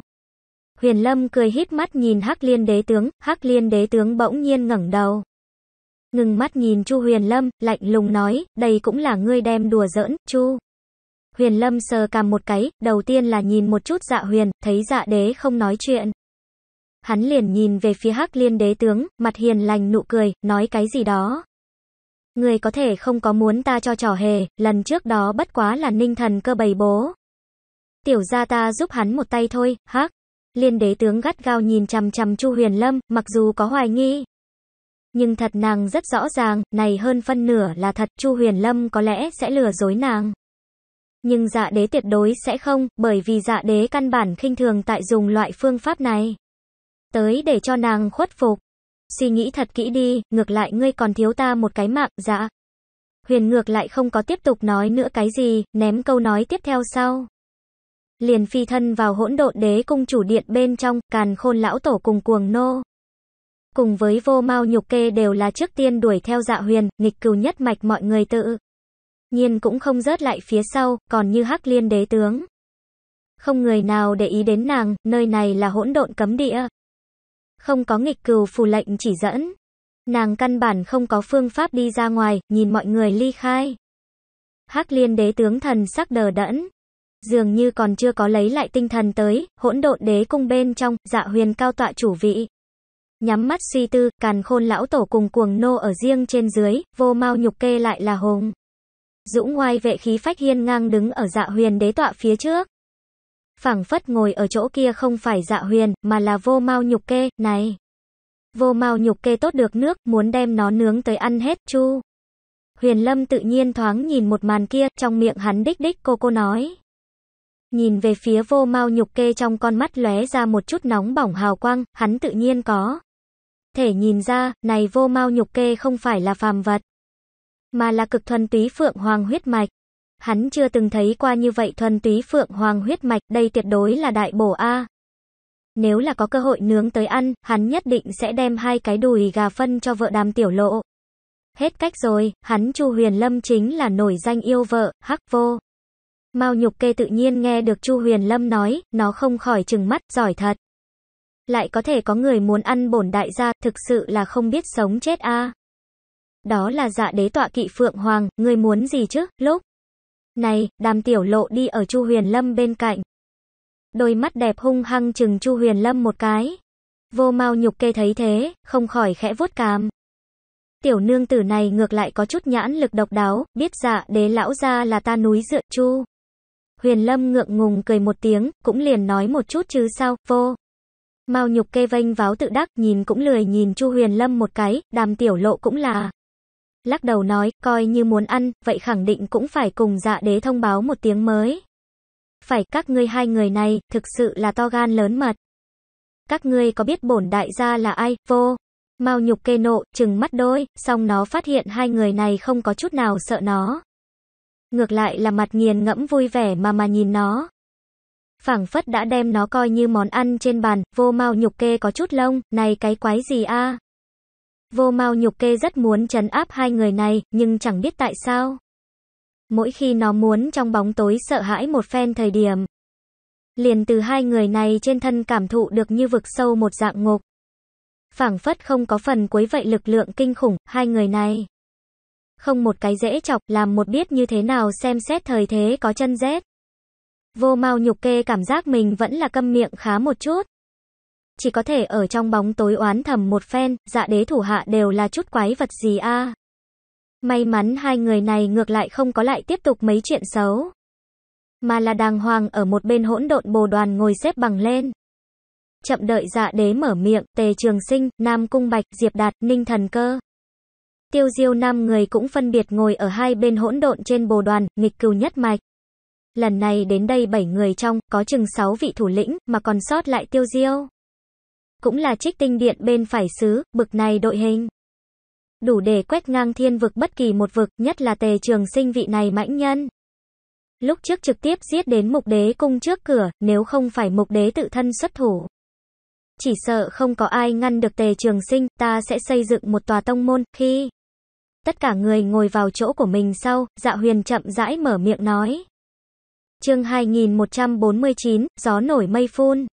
Huyền Lâm cười híp mắt nhìn Hắc Liên Đế tướng, Hắc Liên Đế tướng bỗng nhiên ngẩng đầu. Ngừng mắt nhìn Chu Huyền Lâm, lạnh lùng nói, đây cũng là ngươi đem đùa giỡn, Chu. Huyền Lâm sờ cằm một cái, đầu tiên là nhìn một chút Dạ Huyền, thấy Dạ Đế không nói chuyện. Hắn liền nhìn về phía Hắc Liên Đế tướng, mặt hiền lành nụ cười, nói cái gì đó. Người có thể không có muốn ta cho trò hề, lần trước đó bất quá là ninh thần cơ bày bố. Tiểu gia ta giúp hắn một tay thôi, hắc. Liên đế tướng gắt gao nhìn chằm chằm Chu Huyền Lâm, mặc dù có hoài nghi. Nhưng thật nàng rất rõ ràng, này hơn phân nửa là thật, Chu Huyền Lâm có lẽ sẽ lừa dối nàng. Nhưng dạ đế tuyệt đối sẽ không, bởi vì dạ đế căn bản khinh thường tại dùng loại phương pháp này. Tới để cho nàng khuất phục. Suy nghĩ thật kỹ đi, ngược lại ngươi còn thiếu ta một cái mạng, dạ. Huyền ngược lại không có tiếp tục nói nữa cái gì, ném câu nói tiếp theo sau. Liền phi thân vào hỗn độn đế cung chủ điện bên trong, càn khôn lão tổ cùng cuồng nô. Cùng với vô mau nhục kê đều là trước tiên đuổi theo dạ huyền, nghịch cừu nhất mạch mọi người tự. Nhiên cũng không rớt lại phía sau, còn như hắc liên đế tướng. Không người nào để ý đến nàng, nơi này là hỗn độn cấm địa, không có nghịch cừu phù lệnh chỉ dẫn. Nàng căn bản không có phương pháp đi ra ngoài, nhìn mọi người ly khai. Hắc liên đế tướng thần sắc đờ đẫn. Dường như còn chưa có lấy lại tinh thần tới, hỗn độn đế cung bên trong, dạ huyền cao tọa chủ vị. Nhắm mắt suy tư, càn khôn lão tổ cùng cuồng nô ở riêng trên dưới, vô mau nhục kê lại là hùng. Dũng ngoài vệ khí phách hiên ngang đứng ở dạ huyền đế tọa phía trước phảng phất ngồi ở chỗ kia không phải dạ huyền, mà là vô mau nhục kê, này. Vô mau nhục kê tốt được nước, muốn đem nó nướng tới ăn hết, chu. Huyền Lâm tự nhiên thoáng nhìn một màn kia, trong miệng hắn đích đích cô cô nói. Nhìn về phía vô mau nhục kê trong con mắt lóe ra một chút nóng bỏng hào quang, hắn tự nhiên có. Thể nhìn ra, này vô mau nhục kê không phải là phàm vật, mà là cực thuần túy phượng hoàng huyết mạch hắn chưa từng thấy qua như vậy thuần túy phượng hoàng huyết mạch, đây tuyệt đối là đại bổ A. Nếu là có cơ hội nướng tới ăn, hắn nhất định sẽ đem hai cái đùi gà phân cho vợ đàm tiểu lộ. Hết cách rồi, hắn Chu Huyền Lâm chính là nổi danh yêu vợ, hắc vô. Mao Nhục Kê tự nhiên nghe được Chu Huyền Lâm nói, nó không khỏi chừng mắt, giỏi thật. Lại có thể có người muốn ăn bổn đại gia, thực sự là không biết sống chết a. Đó là dạ đế tọa kỵ Phượng Hoàng, ngươi muốn gì chứ, lúc. Này, đàm tiểu lộ đi ở Chu Huyền Lâm bên cạnh. Đôi mắt đẹp hung hăng chừng Chu Huyền Lâm một cái. Vô mau nhục kê thấy thế, không khỏi khẽ vuốt càm. Tiểu nương tử này ngược lại có chút nhãn lực độc đáo, biết dạ đế lão ra là ta núi dựa Chu. Huyền Lâm ngượng ngùng cười một tiếng, cũng liền nói một chút chứ sao, vô. Mao nhục kê vênh váo tự đắc, nhìn cũng lười nhìn Chu Huyền Lâm một cái, đàm tiểu lộ cũng là lắc đầu nói, coi như muốn ăn, vậy khẳng định cũng phải cùng dạ đế thông báo một tiếng mới. Phải các ngươi hai người này, thực sự là to gan lớn mật. Các ngươi có biết bổn đại gia là ai, vô? Mao nhục kê nộ, chừng mắt đôi, xong nó phát hiện hai người này không có chút nào sợ nó. Ngược lại là mặt nghiền ngẫm vui vẻ mà mà nhìn nó. phảng phất đã đem nó coi như món ăn trên bàn, vô mao nhục kê có chút lông, này cái quái gì a Vô Mao Nhục Kê rất muốn trấn áp hai người này, nhưng chẳng biết tại sao. Mỗi khi nó muốn trong bóng tối sợ hãi một phen thời điểm, liền từ hai người này trên thân cảm thụ được như vực sâu một dạng ngục. Phảng phất không có phần cuối vậy lực lượng kinh khủng, hai người này. Không một cái dễ chọc, làm một biết như thế nào xem xét thời thế có chân rết. Vô Mao Nhục Kê cảm giác mình vẫn là câm miệng khá một chút chỉ có thể ở trong bóng tối oán thầm một phen, dạ đế thủ hạ đều là chút quái vật gì a. May mắn hai người này ngược lại không có lại tiếp tục mấy chuyện xấu, mà là đàng hoàng ở một bên hỗn độn bồ đoàn ngồi xếp bằng lên. Chậm đợi dạ đế mở miệng, Tề Trường Sinh, Nam Cung Bạch, Diệp Đạt, Ninh Thần Cơ. Tiêu Diêu năm người cũng phân biệt ngồi ở hai bên hỗn độn trên bồ đoàn, nghịch cừu nhất mạch. Lần này đến đây bảy người trong, có chừng sáu vị thủ lĩnh, mà còn sót lại tiêu diêu cũng là trích tinh điện bên phải xứ, bực này đội hình. Đủ để quét ngang thiên vực bất kỳ một vực, nhất là tề trường sinh vị này mãnh nhân. Lúc trước trực tiếp giết đến mục đế cung trước cửa, nếu không phải mục đế tự thân xuất thủ. Chỉ sợ không có ai ngăn được tề trường sinh, ta sẽ xây dựng một tòa tông môn, khi... Tất cả người ngồi vào chỗ của mình sau, dạ huyền chậm rãi mở miệng nói. Chương 2149, gió nổi mây phun.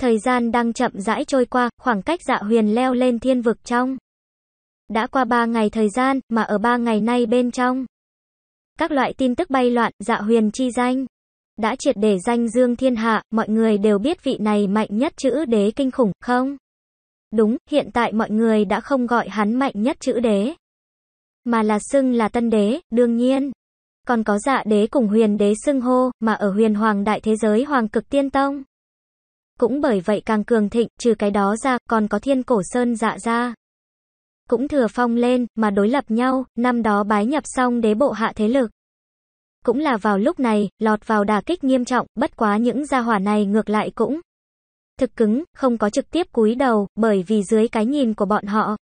Thời gian đang chậm rãi trôi qua, khoảng cách dạ huyền leo lên thiên vực trong. Đã qua 3 ngày thời gian, mà ở 3 ngày nay bên trong. Các loại tin tức bay loạn, dạ huyền chi danh. Đã triệt để danh dương thiên hạ, mọi người đều biết vị này mạnh nhất chữ đế kinh khủng, không? Đúng, hiện tại mọi người đã không gọi hắn mạnh nhất chữ đế. Mà là xưng là tân đế, đương nhiên. Còn có dạ đế cùng huyền đế xưng hô, mà ở huyền hoàng đại thế giới hoàng cực tiên tông. Cũng bởi vậy càng cường thịnh, trừ cái đó ra, còn có thiên cổ sơn dạ ra. Cũng thừa phong lên, mà đối lập nhau, năm đó bái nhập xong đế bộ hạ thế lực. Cũng là vào lúc này, lọt vào đà kích nghiêm trọng, bất quá những gia hỏa này ngược lại cũng thực cứng, không có trực tiếp cúi đầu, bởi vì dưới cái nhìn của bọn họ.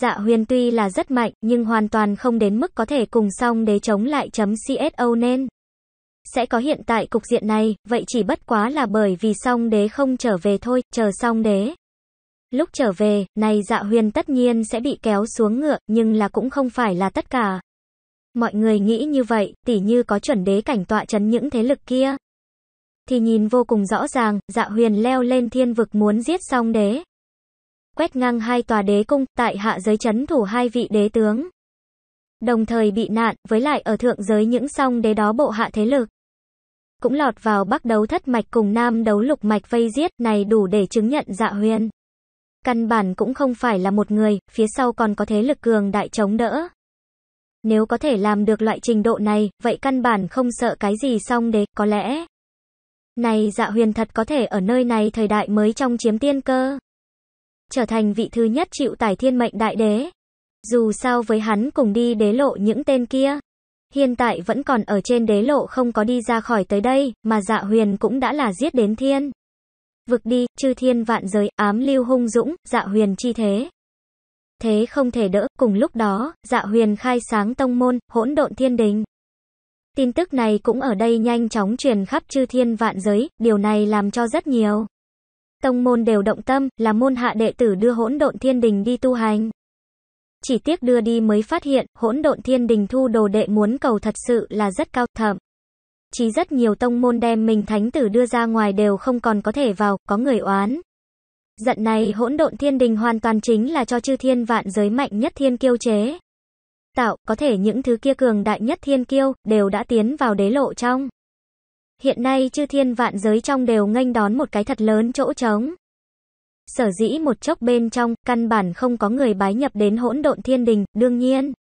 Dạ huyền tuy là rất mạnh, nhưng hoàn toàn không đến mức có thể cùng xong đế chống lại chấm CSO nên sẽ có hiện tại cục diện này, vậy chỉ bất quá là bởi vì song đế không trở về thôi, chờ song đế. Lúc trở về, này dạ huyền tất nhiên sẽ bị kéo xuống ngựa, nhưng là cũng không phải là tất cả. Mọi người nghĩ như vậy, tỉ như có chuẩn đế cảnh tọa chấn những thế lực kia. Thì nhìn vô cùng rõ ràng, dạ huyền leo lên thiên vực muốn giết song đế. Quét ngang hai tòa đế cung, tại hạ giới chấn thủ hai vị đế tướng đồng thời bị nạn, với lại ở thượng giới những song đế đó bộ hạ thế lực. Cũng lọt vào bắc đấu thất mạch cùng nam đấu lục mạch vây giết, này đủ để chứng nhận dạ huyền. Căn bản cũng không phải là một người, phía sau còn có thế lực cường đại chống đỡ. Nếu có thể làm được loại trình độ này, vậy căn bản không sợ cái gì song đế, có lẽ. Này dạ huyền thật có thể ở nơi này thời đại mới trong chiếm tiên cơ. Trở thành vị thứ nhất chịu tải thiên mệnh đại đế. Dù sao với hắn cùng đi đế lộ những tên kia. Hiện tại vẫn còn ở trên đế lộ không có đi ra khỏi tới đây, mà dạ huyền cũng đã là giết đến thiên. Vực đi, chư thiên vạn giới, ám lưu hung dũng, dạ huyền chi thế. Thế không thể đỡ, cùng lúc đó, dạ huyền khai sáng tông môn, hỗn độn thiên đình. Tin tức này cũng ở đây nhanh chóng truyền khắp chư thiên vạn giới, điều này làm cho rất nhiều. Tông môn đều động tâm, là môn hạ đệ tử đưa hỗn độn thiên đình đi tu hành. Chỉ tiếc đưa đi mới phát hiện, hỗn độn thiên đình thu đồ đệ muốn cầu thật sự là rất cao thẩm. Chỉ rất nhiều tông môn đem mình thánh tử đưa ra ngoài đều không còn có thể vào, có người oán. Giận này hỗn độn thiên đình hoàn toàn chính là cho chư thiên vạn giới mạnh nhất thiên kiêu chế. Tạo, có thể những thứ kia cường đại nhất thiên kiêu, đều đã tiến vào đế lộ trong. Hiện nay chư thiên vạn giới trong đều nghênh đón một cái thật lớn chỗ trống sở dĩ một chốc bên trong, căn bản không có người bái nhập đến hỗn độn thiên đình, đương nhiên.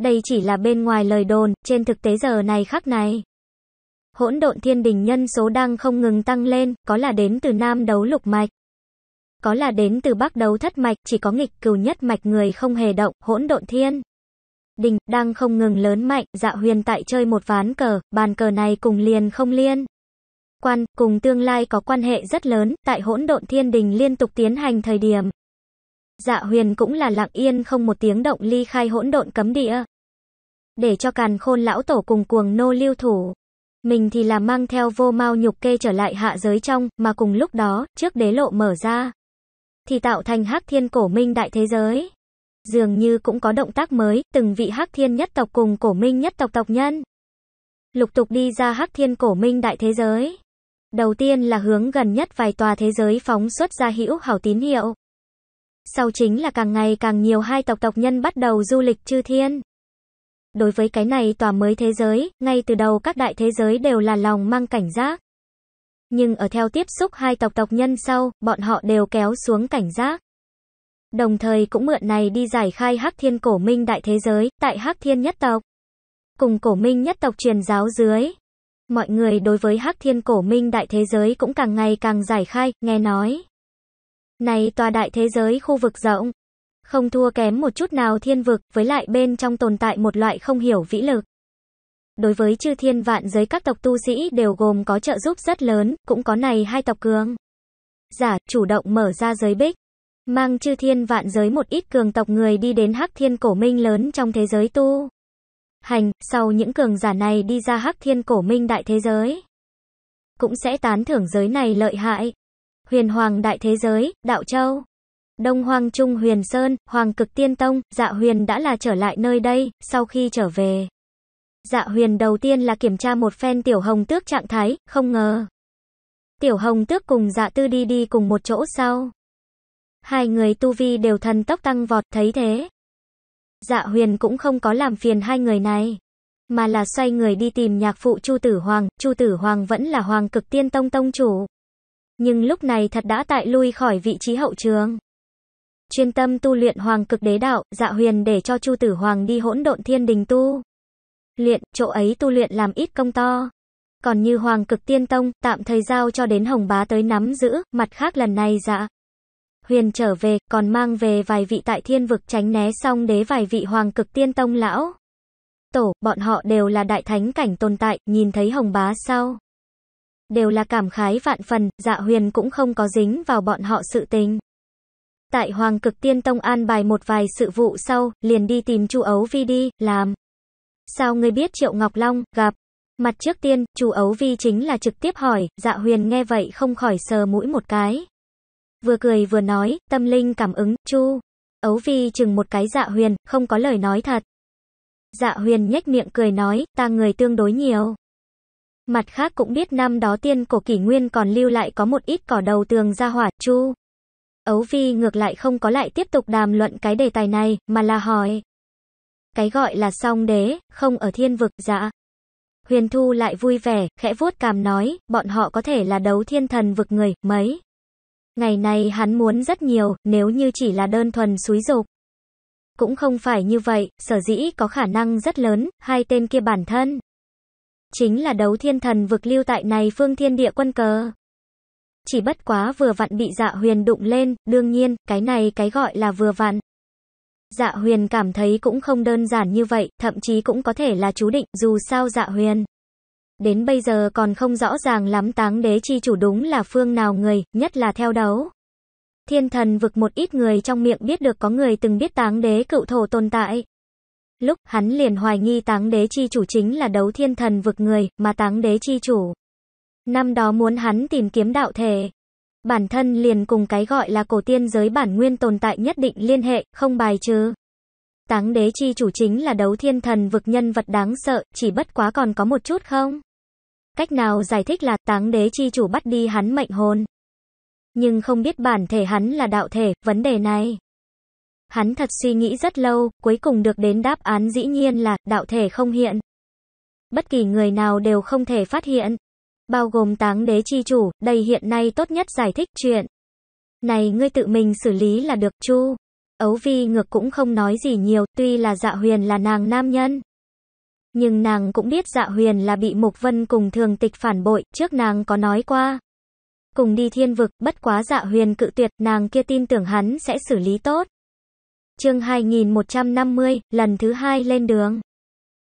Đây chỉ là bên ngoài lời đồn, trên thực tế giờ này khắc này. Hỗn độn thiên đình nhân số đang không ngừng tăng lên, có là đến từ nam đấu lục mạch. Có là đến từ bắc đấu thất mạch, chỉ có nghịch cừu nhất mạch người không hề động, hỗn độn thiên. Đình, đang không ngừng lớn mạnh, dạ huyền tại chơi một ván cờ, bàn cờ này cùng liền không liên quan, cùng tương lai có quan hệ rất lớn, tại hỗn độn thiên đình liên tục tiến hành thời điểm. Dạ huyền cũng là lặng yên không một tiếng động ly khai hỗn độn cấm địa. Để cho càn khôn lão tổ cùng cuồng nô lưu thủ. Mình thì là mang theo vô mau nhục kê trở lại hạ giới trong, mà cùng lúc đó, trước đế lộ mở ra. Thì tạo thành hắc thiên cổ minh đại thế giới. Dường như cũng có động tác mới, từng vị hắc thiên nhất tộc cùng cổ minh nhất tộc tộc nhân. Lục tục đi ra hắc thiên cổ minh đại thế giới. Đầu tiên là hướng gần nhất vài tòa thế giới phóng xuất ra hữu hảo tín hiệu. Sau chính là càng ngày càng nhiều hai tộc tộc nhân bắt đầu du lịch chư thiên. Đối với cái này tòa mới thế giới, ngay từ đầu các đại thế giới đều là lòng mang cảnh giác. Nhưng ở theo tiếp xúc hai tộc tộc nhân sau, bọn họ đều kéo xuống cảnh giác. Đồng thời cũng mượn này đi giải khai Hắc Thiên Cổ Minh đại thế giới, tại Hắc Thiên nhất tộc. Cùng Cổ Minh nhất tộc truyền giáo dưới, mọi người đối với Hắc Thiên Cổ Minh đại thế giới cũng càng ngày càng giải khai, nghe nói. Này tòa đại thế giới khu vực rộng, không thua kém một chút nào thiên vực, với lại bên trong tồn tại một loại không hiểu vĩ lực. Đối với chư thiên vạn giới các tộc tu sĩ đều gồm có trợ giúp rất lớn, cũng có này hai tộc cường. Giả, chủ động mở ra giới bích, mang chư thiên vạn giới một ít cường tộc người đi đến hắc thiên cổ minh lớn trong thế giới tu hành, sau những cường giả này đi ra hắc thiên cổ minh đại thế giới. Cũng sẽ tán thưởng giới này lợi hại. Huyền hoàng đại thế giới, đạo châu. Đông hoàng Trung Huyền Sơn, Hoàng Cực Tiên Tông, Dạ Huyền đã là trở lại nơi đây, sau khi trở về. Dạ Huyền đầu tiên là kiểm tra một phen Tiểu Hồng Tước trạng thái, không ngờ. Tiểu Hồng Tước cùng Dạ Tư đi đi cùng một chỗ sau. Hai người tu vi đều thần tốc tăng vọt thấy thế. Dạ huyền cũng không có làm phiền hai người này. Mà là xoay người đi tìm nhạc phụ Chu Tử Hoàng, Chu Tử Hoàng vẫn là Hoàng cực tiên tông tông chủ. Nhưng lúc này thật đã tại lui khỏi vị trí hậu trường. Chuyên tâm tu luyện Hoàng cực đế đạo, dạ huyền để cho Chu Tử Hoàng đi hỗn độn thiên đình tu. Luyện, chỗ ấy tu luyện làm ít công to. Còn như Hoàng cực tiên tông, tạm thời giao cho đến Hồng Bá tới nắm giữ, mặt khác lần này dạ. Huyền trở về, còn mang về vài vị tại thiên vực tránh né xong đế vài vị hoàng cực tiên tông lão. Tổ, bọn họ đều là đại thánh cảnh tồn tại, nhìn thấy hồng bá sau. Đều là cảm khái vạn phần, dạ huyền cũng không có dính vào bọn họ sự tình. Tại hoàng cực tiên tông an bài một vài sự vụ sau, liền đi tìm chu ấu vi đi, làm. Sao ngươi biết triệu ngọc long, gặp. Mặt trước tiên, chu ấu vi chính là trực tiếp hỏi, dạ huyền nghe vậy không khỏi sờ mũi một cái vừa cười vừa nói, tâm linh cảm ứng, chu. Ấu Vi chừng một cái dạ huyền, không có lời nói thật. Dạ huyền nhếch miệng cười nói, ta người tương đối nhiều. Mặt khác cũng biết năm đó tiên cổ kỷ nguyên còn lưu lại có một ít cỏ đầu tường ra hỏa, chu. Ấu Vi ngược lại không có lại tiếp tục đàm luận cái đề tài này, mà là hỏi. Cái gọi là song đế, không ở thiên vực, dạ. Huyền Thu lại vui vẻ, khẽ vuốt càm nói, bọn họ có thể là đấu thiên thần vực người, mấy. Ngày này hắn muốn rất nhiều, nếu như chỉ là đơn thuần xúi dục. Cũng không phải như vậy, sở dĩ có khả năng rất lớn, hai tên kia bản thân. Chính là đấu thiên thần vực lưu tại này phương thiên địa quân cờ. Chỉ bất quá vừa vặn bị dạ huyền đụng lên, đương nhiên, cái này cái gọi là vừa vặn. Dạ huyền cảm thấy cũng không đơn giản như vậy, thậm chí cũng có thể là chú định, dù sao dạ huyền đến bây giờ còn không rõ ràng lắm táng đế chi chủ đúng là phương nào người, nhất là theo đấu. Thiên thần vực một ít người trong miệng biết được có người từng biết táng đế cựu thổ tồn tại. Lúc hắn liền hoài nghi táng đế chi chủ chính là đấu thiên thần vực người, mà táng đế chi chủ. Năm đó muốn hắn tìm kiếm đạo thể. Bản thân liền cùng cái gọi là cổ tiên giới bản nguyên tồn tại nhất định liên hệ, không bài trừ. Táng đế chi chủ chính là đấu thiên thần vực nhân vật đáng sợ, chỉ bất quá còn có một chút không? Cách nào giải thích là táng đế chi chủ bắt đi hắn mệnh hồn. Nhưng không biết bản thể hắn là đạo thể, vấn đề này. Hắn thật suy nghĩ rất lâu, cuối cùng được đến đáp án dĩ nhiên là đạo thể không hiện. Bất kỳ người nào đều không thể phát hiện. Bao gồm táng đế chi chủ, đây hiện nay tốt nhất giải thích chuyện. Này ngươi tự mình xử lý là được chu. Ấu vi ngược cũng không nói gì nhiều, tuy là dạ huyền là nàng nam nhân. Nhưng nàng cũng biết dạ huyền là bị Mục Vân cùng thường tịch phản bội, trước nàng có nói qua. Cùng đi thiên vực, bất quá dạ huyền cự tuyệt, nàng kia tin tưởng hắn sẽ xử lý tốt. chương 2150, lần thứ hai lên đường.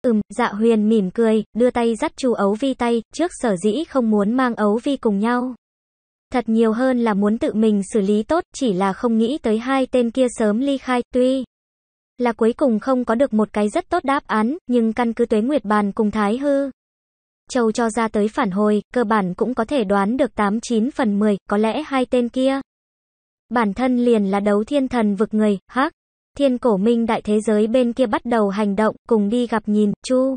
Ừm, dạ huyền mỉm cười, đưa tay dắt chu ấu vi tay, trước sở dĩ không muốn mang ấu vi cùng nhau. Thật nhiều hơn là muốn tự mình xử lý tốt, chỉ là không nghĩ tới hai tên kia sớm ly khai, tuy là cuối cùng không có được một cái rất tốt đáp án, nhưng căn cứ tuế nguyệt bàn cùng thái hư. Châu cho ra tới phản hồi, cơ bản cũng có thể đoán được 89 phần 10, có lẽ hai tên kia. Bản thân liền là đấu thiên thần vực người, hắc. Thiên cổ minh đại thế giới bên kia bắt đầu hành động, cùng đi gặp nhìn, chu.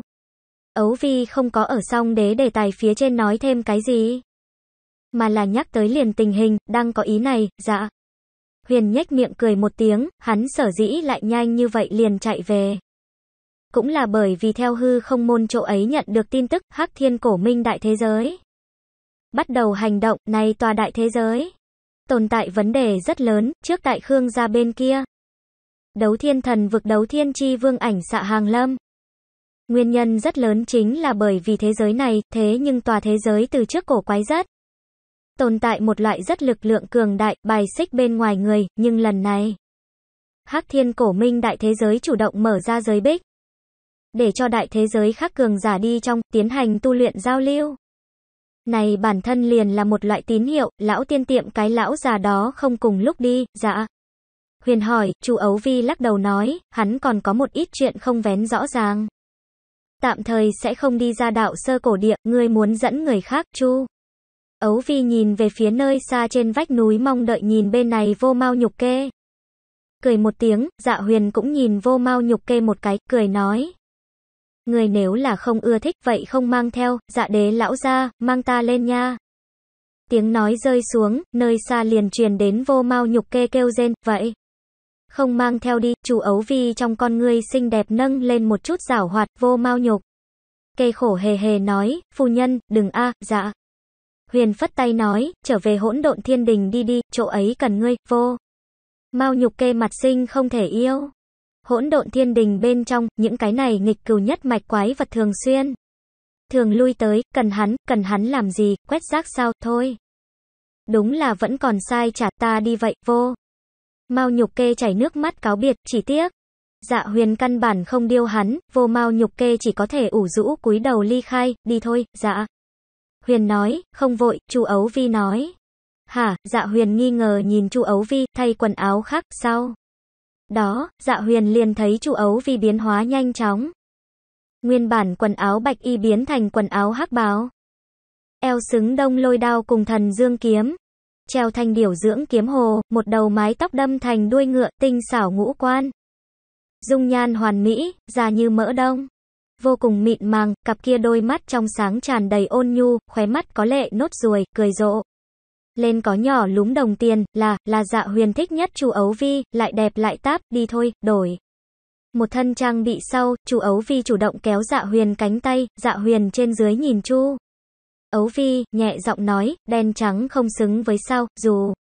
Ấu Vi không có ở song đế đề tài phía trên nói thêm cái gì. Mà là nhắc tới liền tình hình, đang có ý này, dạ. Huyền nhếch miệng cười một tiếng, hắn sở dĩ lại nhanh như vậy liền chạy về. Cũng là bởi vì theo hư không môn chỗ ấy nhận được tin tức hắc thiên cổ minh đại thế giới. Bắt đầu hành động, này tòa đại thế giới. Tồn tại vấn đề rất lớn, trước đại khương ra bên kia. Đấu thiên thần vực đấu thiên chi vương ảnh xạ hàng lâm. Nguyên nhân rất lớn chính là bởi vì thế giới này, thế nhưng tòa thế giới từ trước cổ quái rất Tồn tại một loại rất lực lượng cường đại, bài xích bên ngoài người, nhưng lần này. Hắc thiên cổ minh đại thế giới chủ động mở ra giới bích. Để cho đại thế giới khác cường giả đi trong, tiến hành tu luyện giao lưu. Này bản thân liền là một loại tín hiệu, lão tiên tiệm cái lão già đó không cùng lúc đi, dạ. Huyền hỏi, chú Ấu Vi lắc đầu nói, hắn còn có một ít chuyện không vén rõ ràng. Tạm thời sẽ không đi ra đạo sơ cổ địa, ngươi muốn dẫn người khác, chu. Ấu Vi nhìn về phía nơi xa trên vách núi mong đợi nhìn bên này vô mau nhục kê. Cười một tiếng, dạ huyền cũng nhìn vô mau nhục kê một cái, cười nói. Người nếu là không ưa thích vậy không mang theo, dạ đế lão ra, mang ta lên nha. Tiếng nói rơi xuống, nơi xa liền truyền đến vô mau nhục kê kêu rên, vậy. Không mang theo đi, chủ ấu vi trong con người xinh đẹp nâng lên một chút giảo hoạt, vô mau nhục. Kê khổ hề hề nói, phu nhân, đừng a, dạ. Huyền phất tay nói, trở về hỗn độn thiên đình đi đi, chỗ ấy cần ngươi, vô. Mao nhục kê mặt sinh không thể yêu. Hỗn độn thiên đình bên trong, những cái này nghịch cừu nhất mạch quái vật thường xuyên. Thường lui tới, cần hắn, cần hắn làm gì, quét rác sao, thôi. Đúng là vẫn còn sai trả ta đi vậy, vô. Mao nhục kê chảy nước mắt cáo biệt, chỉ tiếc. Dạ huyền căn bản không điêu hắn, vô mao nhục kê chỉ có thể ủ rũ cúi đầu ly khai, đi thôi, dạ. Huyền nói, không vội, chu Ấu Vi nói. Hả, dạ huyền nghi ngờ nhìn chu Ấu Vi, thay quần áo khác, sau Đó, dạ huyền liền thấy chu Ấu Vi biến hóa nhanh chóng. Nguyên bản quần áo bạch y biến thành quần áo hắc báo. Eo xứng đông lôi đao cùng thần dương kiếm. Treo thanh điểu dưỡng kiếm hồ, một đầu mái tóc đâm thành đuôi ngựa, tinh xảo ngũ quan. Dung nhan hoàn mỹ, già như mỡ đông vô cùng mịn màng, cặp kia đôi mắt trong sáng tràn đầy ôn nhu, khóe mắt có lệ nốt ruồi, cười rộ. Lên có nhỏ lúm đồng tiền, là, là dạ huyền thích nhất chu ấu vi, lại đẹp lại táp, đi thôi, đổi. Một thân trang bị sau, chu ấu vi chủ động kéo dạ huyền cánh tay, dạ huyền trên dưới nhìn chu. Ấu vi, nhẹ giọng nói, đen trắng không xứng với sao, dù.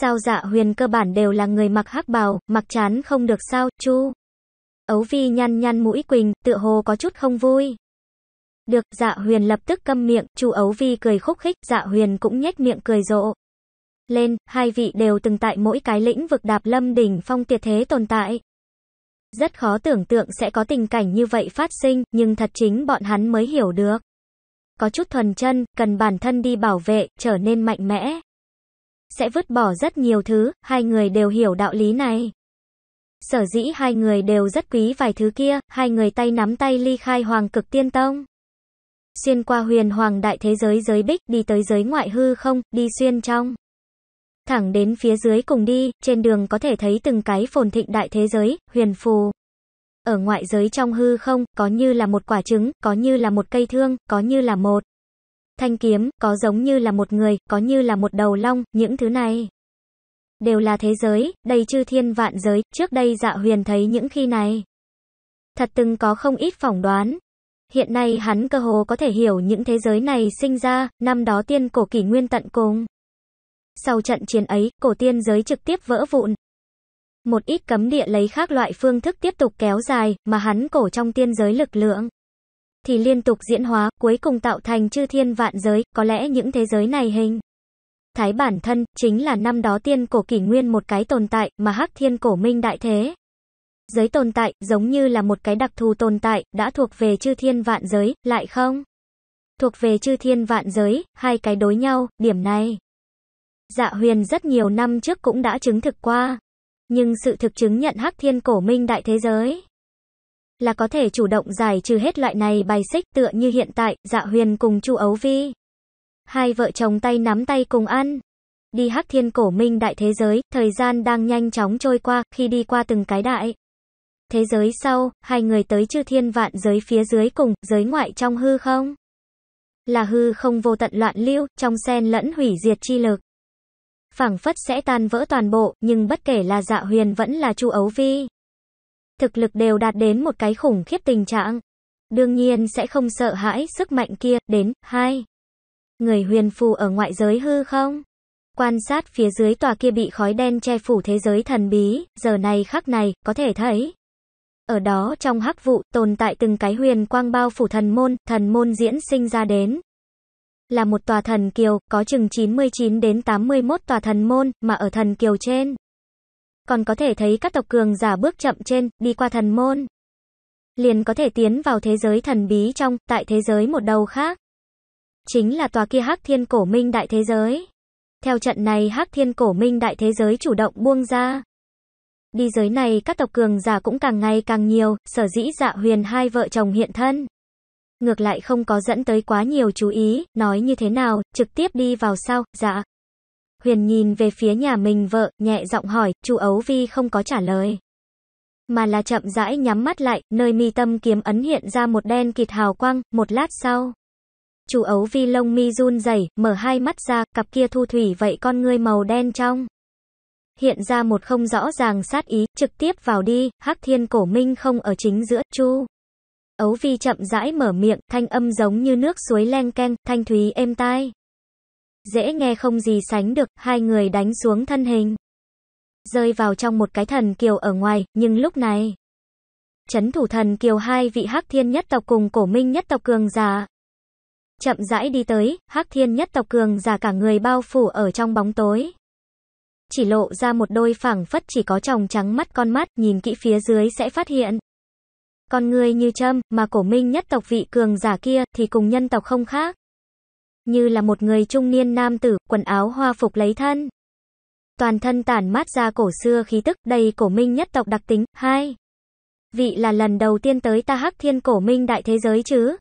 Sao dạ huyền cơ bản đều là người mặc hắc bào, mặc chán không được sao, chu. Ấu Vi nhăn nhăn mũi Quỳnh, tựa hồ có chút không vui. Được, dạ huyền lập tức câm miệng, chu Ấu Vi cười khúc khích, dạ huyền cũng nhếch miệng cười rộ. Lên, hai vị đều từng tại mỗi cái lĩnh vực đạp lâm đỉnh phong tuyệt thế tồn tại. Rất khó tưởng tượng sẽ có tình cảnh như vậy phát sinh, nhưng thật chính bọn hắn mới hiểu được. Có chút thuần chân, cần bản thân đi bảo vệ, trở nên mạnh mẽ. Sẽ vứt bỏ rất nhiều thứ, hai người đều hiểu đạo lý này. Sở dĩ hai người đều rất quý vài thứ kia, hai người tay nắm tay ly khai hoàng cực tiên tông. Xuyên qua huyền hoàng đại thế giới giới bích, đi tới giới ngoại hư không, đi xuyên trong. Thẳng đến phía dưới cùng đi, trên đường có thể thấy từng cái phồn thịnh đại thế giới, huyền phù. Ở ngoại giới trong hư không, có như là một quả trứng, có như là một cây thương, có như là một thanh kiếm, có giống như là một người, có như là một đầu long, những thứ này đều là thế giới, đầy chư thiên vạn giới, trước đây dạ huyền thấy những khi này. Thật từng có không ít phỏng đoán. Hiện nay hắn cơ hồ có thể hiểu những thế giới này sinh ra, năm đó tiên cổ kỷ nguyên tận cùng. Sau trận chiến ấy, cổ tiên giới trực tiếp vỡ vụn. Một ít cấm địa lấy khác loại phương thức tiếp tục kéo dài, mà hắn cổ trong tiên giới lực lượng. Thì liên tục diễn hóa, cuối cùng tạo thành chư thiên vạn giới, có lẽ những thế giới này hình. Thái bản thân, chính là năm đó tiên cổ kỷ nguyên một cái tồn tại mà hắc thiên cổ minh đại thế. Giới tồn tại, giống như là một cái đặc thù tồn tại, đã thuộc về chư thiên vạn giới, lại không? Thuộc về chư thiên vạn giới, hai cái đối nhau, điểm này. Dạ huyền rất nhiều năm trước cũng đã chứng thực qua. Nhưng sự thực chứng nhận hắc thiên cổ minh đại thế giới là có thể chủ động giải trừ hết loại này bài xích tựa như hiện tại, dạ huyền cùng chu ấu vi. Hai vợ chồng tay nắm tay cùng ăn. Đi hắc thiên cổ minh đại thế giới, thời gian đang nhanh chóng trôi qua, khi đi qua từng cái đại. Thế giới sau, hai người tới chư thiên vạn giới phía dưới cùng, giới ngoại trong hư không. Là hư không vô tận loạn lưu, trong sen lẫn hủy diệt chi lực. phảng phất sẽ tan vỡ toàn bộ, nhưng bất kể là dạ huyền vẫn là chu ấu vi. Thực lực đều đạt đến một cái khủng khiếp tình trạng. Đương nhiên sẽ không sợ hãi sức mạnh kia, đến, hai. Người huyền phù ở ngoại giới hư không? Quan sát phía dưới tòa kia bị khói đen che phủ thế giới thần bí, giờ này khắc này, có thể thấy. Ở đó trong hắc vụ, tồn tại từng cái huyền quang bao phủ thần môn, thần môn diễn sinh ra đến. Là một tòa thần kiều, có chừng 99 đến 81 tòa thần môn, mà ở thần kiều trên. Còn có thể thấy các tộc cường giả bước chậm trên, đi qua thần môn. Liền có thể tiến vào thế giới thần bí trong, tại thế giới một đầu khác chính là tòa kia Hắc Thiên Cổ Minh Đại Thế Giới. Theo trận này Hắc Thiên Cổ Minh Đại Thế Giới chủ động buông ra. Đi giới này các tộc cường giả cũng càng ngày càng nhiều, sở dĩ dạ huyền hai vợ chồng hiện thân. Ngược lại không có dẫn tới quá nhiều chú ý, nói như thế nào, trực tiếp đi vào sau, dạ. Huyền nhìn về phía nhà mình vợ, nhẹ giọng hỏi, chu Ấu Vi không có trả lời. Mà là chậm rãi nhắm mắt lại, nơi mi tâm kiếm ấn hiện ra một đen kịt hào quang, một lát sau. Chú ấu vi lông mi run rẩy, mở hai mắt ra, cặp kia thu thủy vậy con ngươi màu đen trong. Hiện ra một không rõ ràng sát ý, trực tiếp vào đi, hắc thiên cổ minh không ở chính giữa, chu. Ấu vi chậm rãi mở miệng, thanh âm giống như nước suối len keng, thanh thúy êm tai. Dễ nghe không gì sánh được, hai người đánh xuống thân hình. Rơi vào trong một cái thần kiều ở ngoài, nhưng lúc này. Chấn thủ thần kiều hai vị hắc thiên nhất tộc cùng cổ minh nhất tộc cường giả, chậm rãi đi tới, Hắc Thiên nhất tộc cường giả cả người bao phủ ở trong bóng tối. Chỉ lộ ra một đôi phẳng phất chỉ có tròng trắng mắt con mắt, nhìn kỹ phía dưới sẽ phát hiện. Con người như châm, mà cổ minh nhất tộc vị cường giả kia, thì cùng nhân tộc không khác. Như là một người trung niên nam tử, quần áo hoa phục lấy thân. Toàn thân tản mát ra cổ xưa khí tức, đầy cổ minh nhất tộc đặc tính, hai. Vị là lần đầu tiên tới ta hắc thiên cổ minh đại thế giới chứ,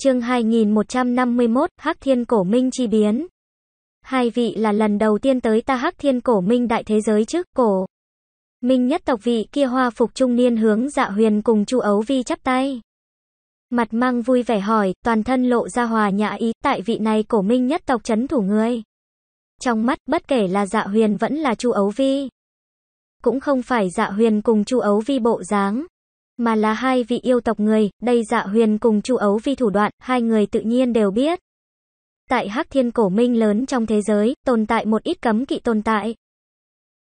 Chương 2151, Hắc Thiên Cổ Minh chi biến. Hai vị là lần đầu tiên tới ta Hắc Thiên Cổ Minh đại thế giới trước cổ. Minh nhất tộc vị kia hoa phục trung niên hướng Dạ Huyền cùng Chu Ấu Vi chắp tay. Mặt mang vui vẻ hỏi, toàn thân lộ ra hòa nhã ý, tại vị này cổ Minh nhất tộc chấn thủ ngươi. Trong mắt, bất kể là Dạ Huyền vẫn là Chu Ấu Vi, cũng không phải Dạ Huyền cùng Chu Ấu Vi bộ dáng, mà là hai vị yêu tộc người, đây dạ huyền cùng chu ấu vi thủ đoạn, hai người tự nhiên đều biết. Tại hắc thiên cổ minh lớn trong thế giới, tồn tại một ít cấm kỵ tồn tại.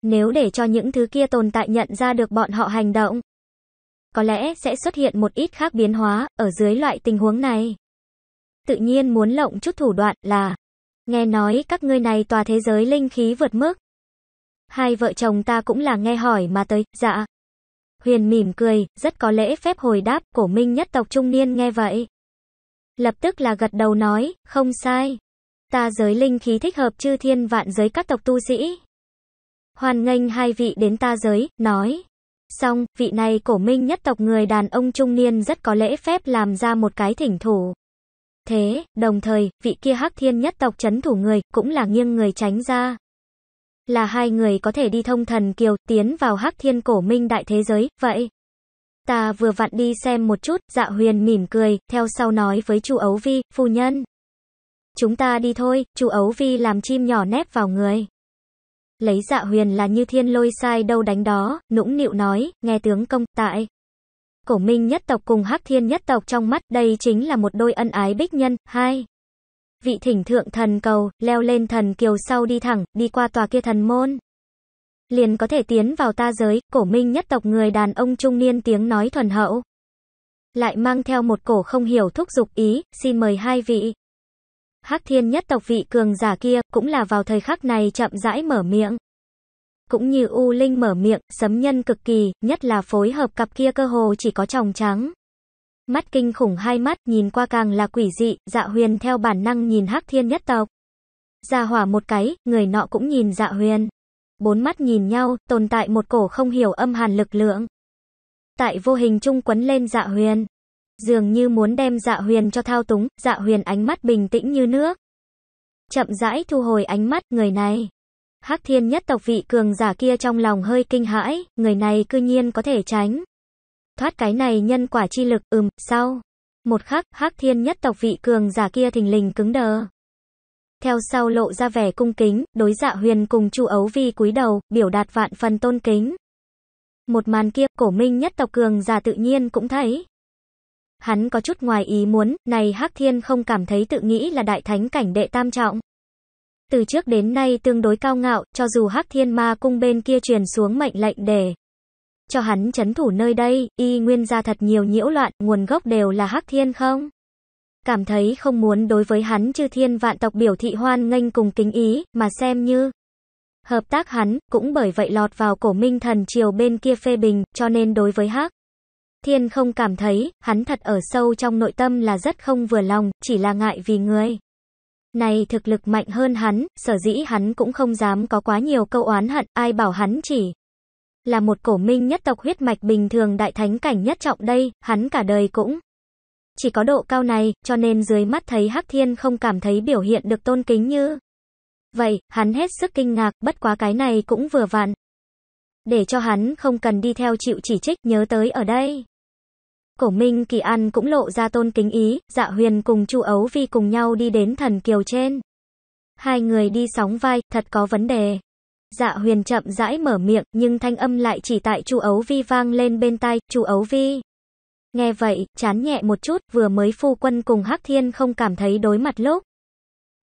Nếu để cho những thứ kia tồn tại nhận ra được bọn họ hành động, có lẽ sẽ xuất hiện một ít khác biến hóa, ở dưới loại tình huống này. Tự nhiên muốn lộng chút thủ đoạn là, nghe nói các ngươi này tòa thế giới linh khí vượt mức. Hai vợ chồng ta cũng là nghe hỏi mà tới, dạ, Huyền mỉm cười, rất có lễ phép hồi đáp, cổ minh nhất tộc trung niên nghe vậy. Lập tức là gật đầu nói, không sai. Ta giới linh khí thích hợp chư thiên vạn giới các tộc tu sĩ. Hoàn nghênh hai vị đến ta giới, nói. Xong, vị này cổ minh nhất tộc người đàn ông trung niên rất có lễ phép làm ra một cái thỉnh thủ. Thế, đồng thời, vị kia hắc thiên nhất tộc chấn thủ người, cũng là nghiêng người tránh ra là hai người có thể đi thông thần kiều, tiến vào hắc thiên cổ minh đại thế giới, vậy. Ta vừa vặn đi xem một chút, dạ huyền mỉm cười, theo sau nói với chu Ấu Vi, phu nhân. Chúng ta đi thôi, chu Ấu Vi làm chim nhỏ nép vào người. Lấy dạ huyền là như thiên lôi sai đâu đánh đó, nũng nịu nói, nghe tướng công, tại. Cổ minh nhất tộc cùng hắc thiên nhất tộc trong mắt, đây chính là một đôi ân ái bích nhân, hai vị thỉnh thượng thần cầu, leo lên thần kiều sau đi thẳng, đi qua tòa kia thần môn. Liền có thể tiến vào ta giới, cổ minh nhất tộc người đàn ông trung niên tiếng nói thuần hậu. Lại mang theo một cổ không hiểu thúc dục ý, xin mời hai vị. Hắc thiên nhất tộc vị cường giả kia, cũng là vào thời khắc này chậm rãi mở miệng. Cũng như U Linh mở miệng, sấm nhân cực kỳ, nhất là phối hợp cặp kia cơ hồ chỉ có chồng trắng. Mắt kinh khủng hai mắt nhìn qua càng là quỷ dị, dạ huyền theo bản năng nhìn hắc thiên nhất tộc. Ra hỏa một cái, người nọ cũng nhìn dạ huyền. Bốn mắt nhìn nhau, tồn tại một cổ không hiểu âm hàn lực lượng. Tại vô hình trung quấn lên dạ huyền. Dường như muốn đem dạ huyền cho thao túng, dạ huyền ánh mắt bình tĩnh như nước. Chậm rãi thu hồi ánh mắt người này. Hắc thiên nhất tộc vị cường giả kia trong lòng hơi kinh hãi, người này cư nhiên có thể tránh thoát cái này nhân quả chi lực, ừm, sau. Một khắc, hắc thiên nhất tộc vị cường giả kia thình lình cứng đờ. Theo sau lộ ra vẻ cung kính, đối dạ huyền cùng chu ấu vi cúi đầu, biểu đạt vạn phần tôn kính. Một màn kia, cổ minh nhất tộc cường giả tự nhiên cũng thấy. Hắn có chút ngoài ý muốn, này hắc thiên không cảm thấy tự nghĩ là đại thánh cảnh đệ tam trọng. Từ trước đến nay tương đối cao ngạo, cho dù hắc thiên ma cung bên kia truyền xuống mệnh lệnh để cho hắn chấn thủ nơi đây, y nguyên ra thật nhiều nhiễu loạn, nguồn gốc đều là hắc thiên không? Cảm thấy không muốn đối với hắn chư thiên vạn tộc biểu thị hoan nghênh cùng kính ý, mà xem như hợp tác hắn, cũng bởi vậy lọt vào cổ minh thần triều bên kia phê bình, cho nên đối với hắc thiên không cảm thấy, hắn thật ở sâu trong nội tâm là rất không vừa lòng, chỉ là ngại vì người. Này thực lực mạnh hơn hắn, sở dĩ hắn cũng không dám có quá nhiều câu oán hận, ai bảo hắn chỉ là một cổ minh nhất tộc huyết mạch bình thường đại thánh cảnh nhất trọng đây, hắn cả đời cũng chỉ có độ cao này, cho nên dưới mắt thấy Hắc Thiên không cảm thấy biểu hiện được tôn kính như vậy, hắn hết sức kinh ngạc, bất quá cái này cũng vừa vặn. Để cho hắn không cần đi theo chịu chỉ trích, nhớ tới ở đây. Cổ Minh Kỳ An cũng lộ ra tôn kính ý, dạ huyền cùng Chu Ấu Vi cùng nhau đi đến thần kiều trên. Hai người đi sóng vai, thật có vấn đề. Dạ huyền chậm rãi mở miệng, nhưng thanh âm lại chỉ tại chu ấu vi vang lên bên tai, chu ấu vi. Nghe vậy, chán nhẹ một chút, vừa mới phu quân cùng Hắc Thiên không cảm thấy đối mặt lúc.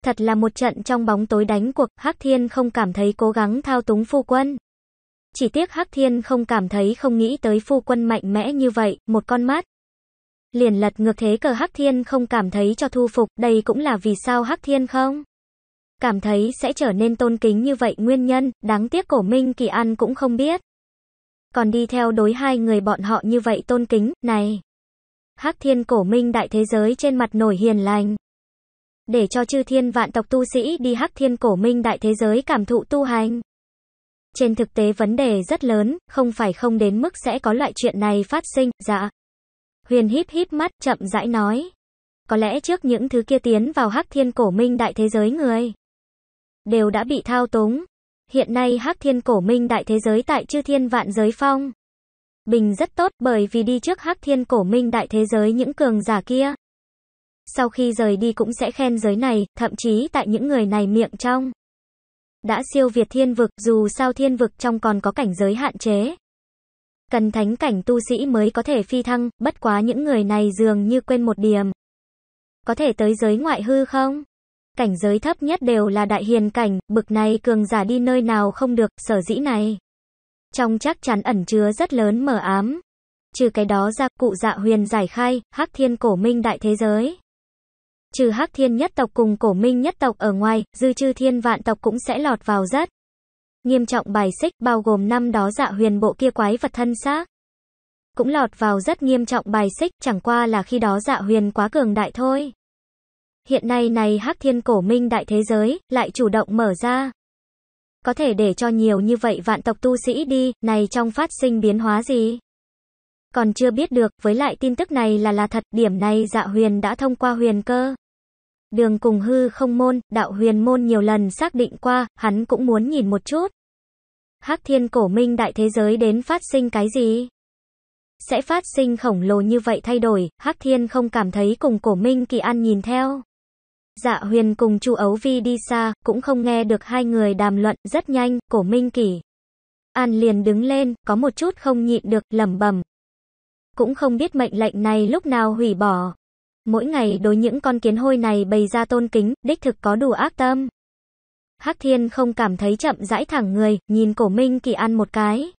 Thật là một trận trong bóng tối đánh cuộc, Hắc Thiên không cảm thấy cố gắng thao túng phu quân. Chỉ tiếc Hắc Thiên không cảm thấy không nghĩ tới phu quân mạnh mẽ như vậy, một con mắt. Liền lật ngược thế cờ Hắc Thiên không cảm thấy cho thu phục, đây cũng là vì sao Hắc Thiên không cảm thấy sẽ trở nên tôn kính như vậy nguyên nhân, đáng tiếc cổ Minh Kỳ An cũng không biết. Còn đi theo đối hai người bọn họ như vậy tôn kính, này. Hắc thiên cổ minh đại thế giới trên mặt nổi hiền lành. Để cho chư thiên vạn tộc tu sĩ đi hắc thiên cổ minh đại thế giới cảm thụ tu hành. Trên thực tế vấn đề rất lớn, không phải không đến mức sẽ có loại chuyện này phát sinh, dạ. Huyền híp híp mắt, chậm rãi nói. Có lẽ trước những thứ kia tiến vào hắc thiên cổ minh đại thế giới người đều đã bị thao túng. Hiện nay Hắc Thiên Cổ Minh đại thế giới tại Chư Thiên Vạn Giới Phong. Bình rất tốt bởi vì đi trước Hắc Thiên Cổ Minh đại thế giới những cường giả kia. Sau khi rời đi cũng sẽ khen giới này, thậm chí tại những người này miệng trong. Đã siêu việt thiên vực, dù sao thiên vực trong còn có cảnh giới hạn chế. Cần thánh cảnh tu sĩ mới có thể phi thăng, bất quá những người này dường như quên một điểm. Có thể tới giới ngoại hư không? cảnh giới thấp nhất đều là đại hiền cảnh, bực này cường giả đi nơi nào không được, sở dĩ này. Trong chắc chắn ẩn chứa rất lớn mờ ám. Trừ cái đó ra, cụ dạ huyền giải khai, hắc thiên cổ minh đại thế giới. Trừ hắc thiên nhất tộc cùng cổ minh nhất tộc ở ngoài, dư chư thiên vạn tộc cũng sẽ lọt vào rất. Nghiêm trọng bài xích bao gồm năm đó dạ huyền bộ kia quái vật thân xác. Cũng lọt vào rất nghiêm trọng bài xích, chẳng qua là khi đó dạ huyền quá cường đại thôi. Hiện nay này hắc thiên cổ minh đại thế giới, lại chủ động mở ra. Có thể để cho nhiều như vậy vạn tộc tu sĩ đi, này trong phát sinh biến hóa gì? Còn chưa biết được, với lại tin tức này là là thật, điểm này dạ huyền đã thông qua huyền cơ. Đường cùng hư không môn, đạo huyền môn nhiều lần xác định qua, hắn cũng muốn nhìn một chút. Hắc thiên cổ minh đại thế giới đến phát sinh cái gì? Sẽ phát sinh khổng lồ như vậy thay đổi, Hắc thiên không cảm thấy cùng cổ minh kỳ an nhìn theo. Dạ Huyền cùng Chu Ấu Vi đi xa, cũng không nghe được hai người đàm luận, rất nhanh, Cổ Minh Kỷ An liền đứng lên, có một chút không nhịn được, lẩm bẩm. Cũng không biết mệnh lệnh này lúc nào hủy bỏ. Mỗi ngày đối những con kiến hôi này bày ra tôn kính, đích thực có đủ ác tâm. Hắc Thiên không cảm thấy chậm rãi thẳng người, nhìn Cổ Minh Kỳ An một cái.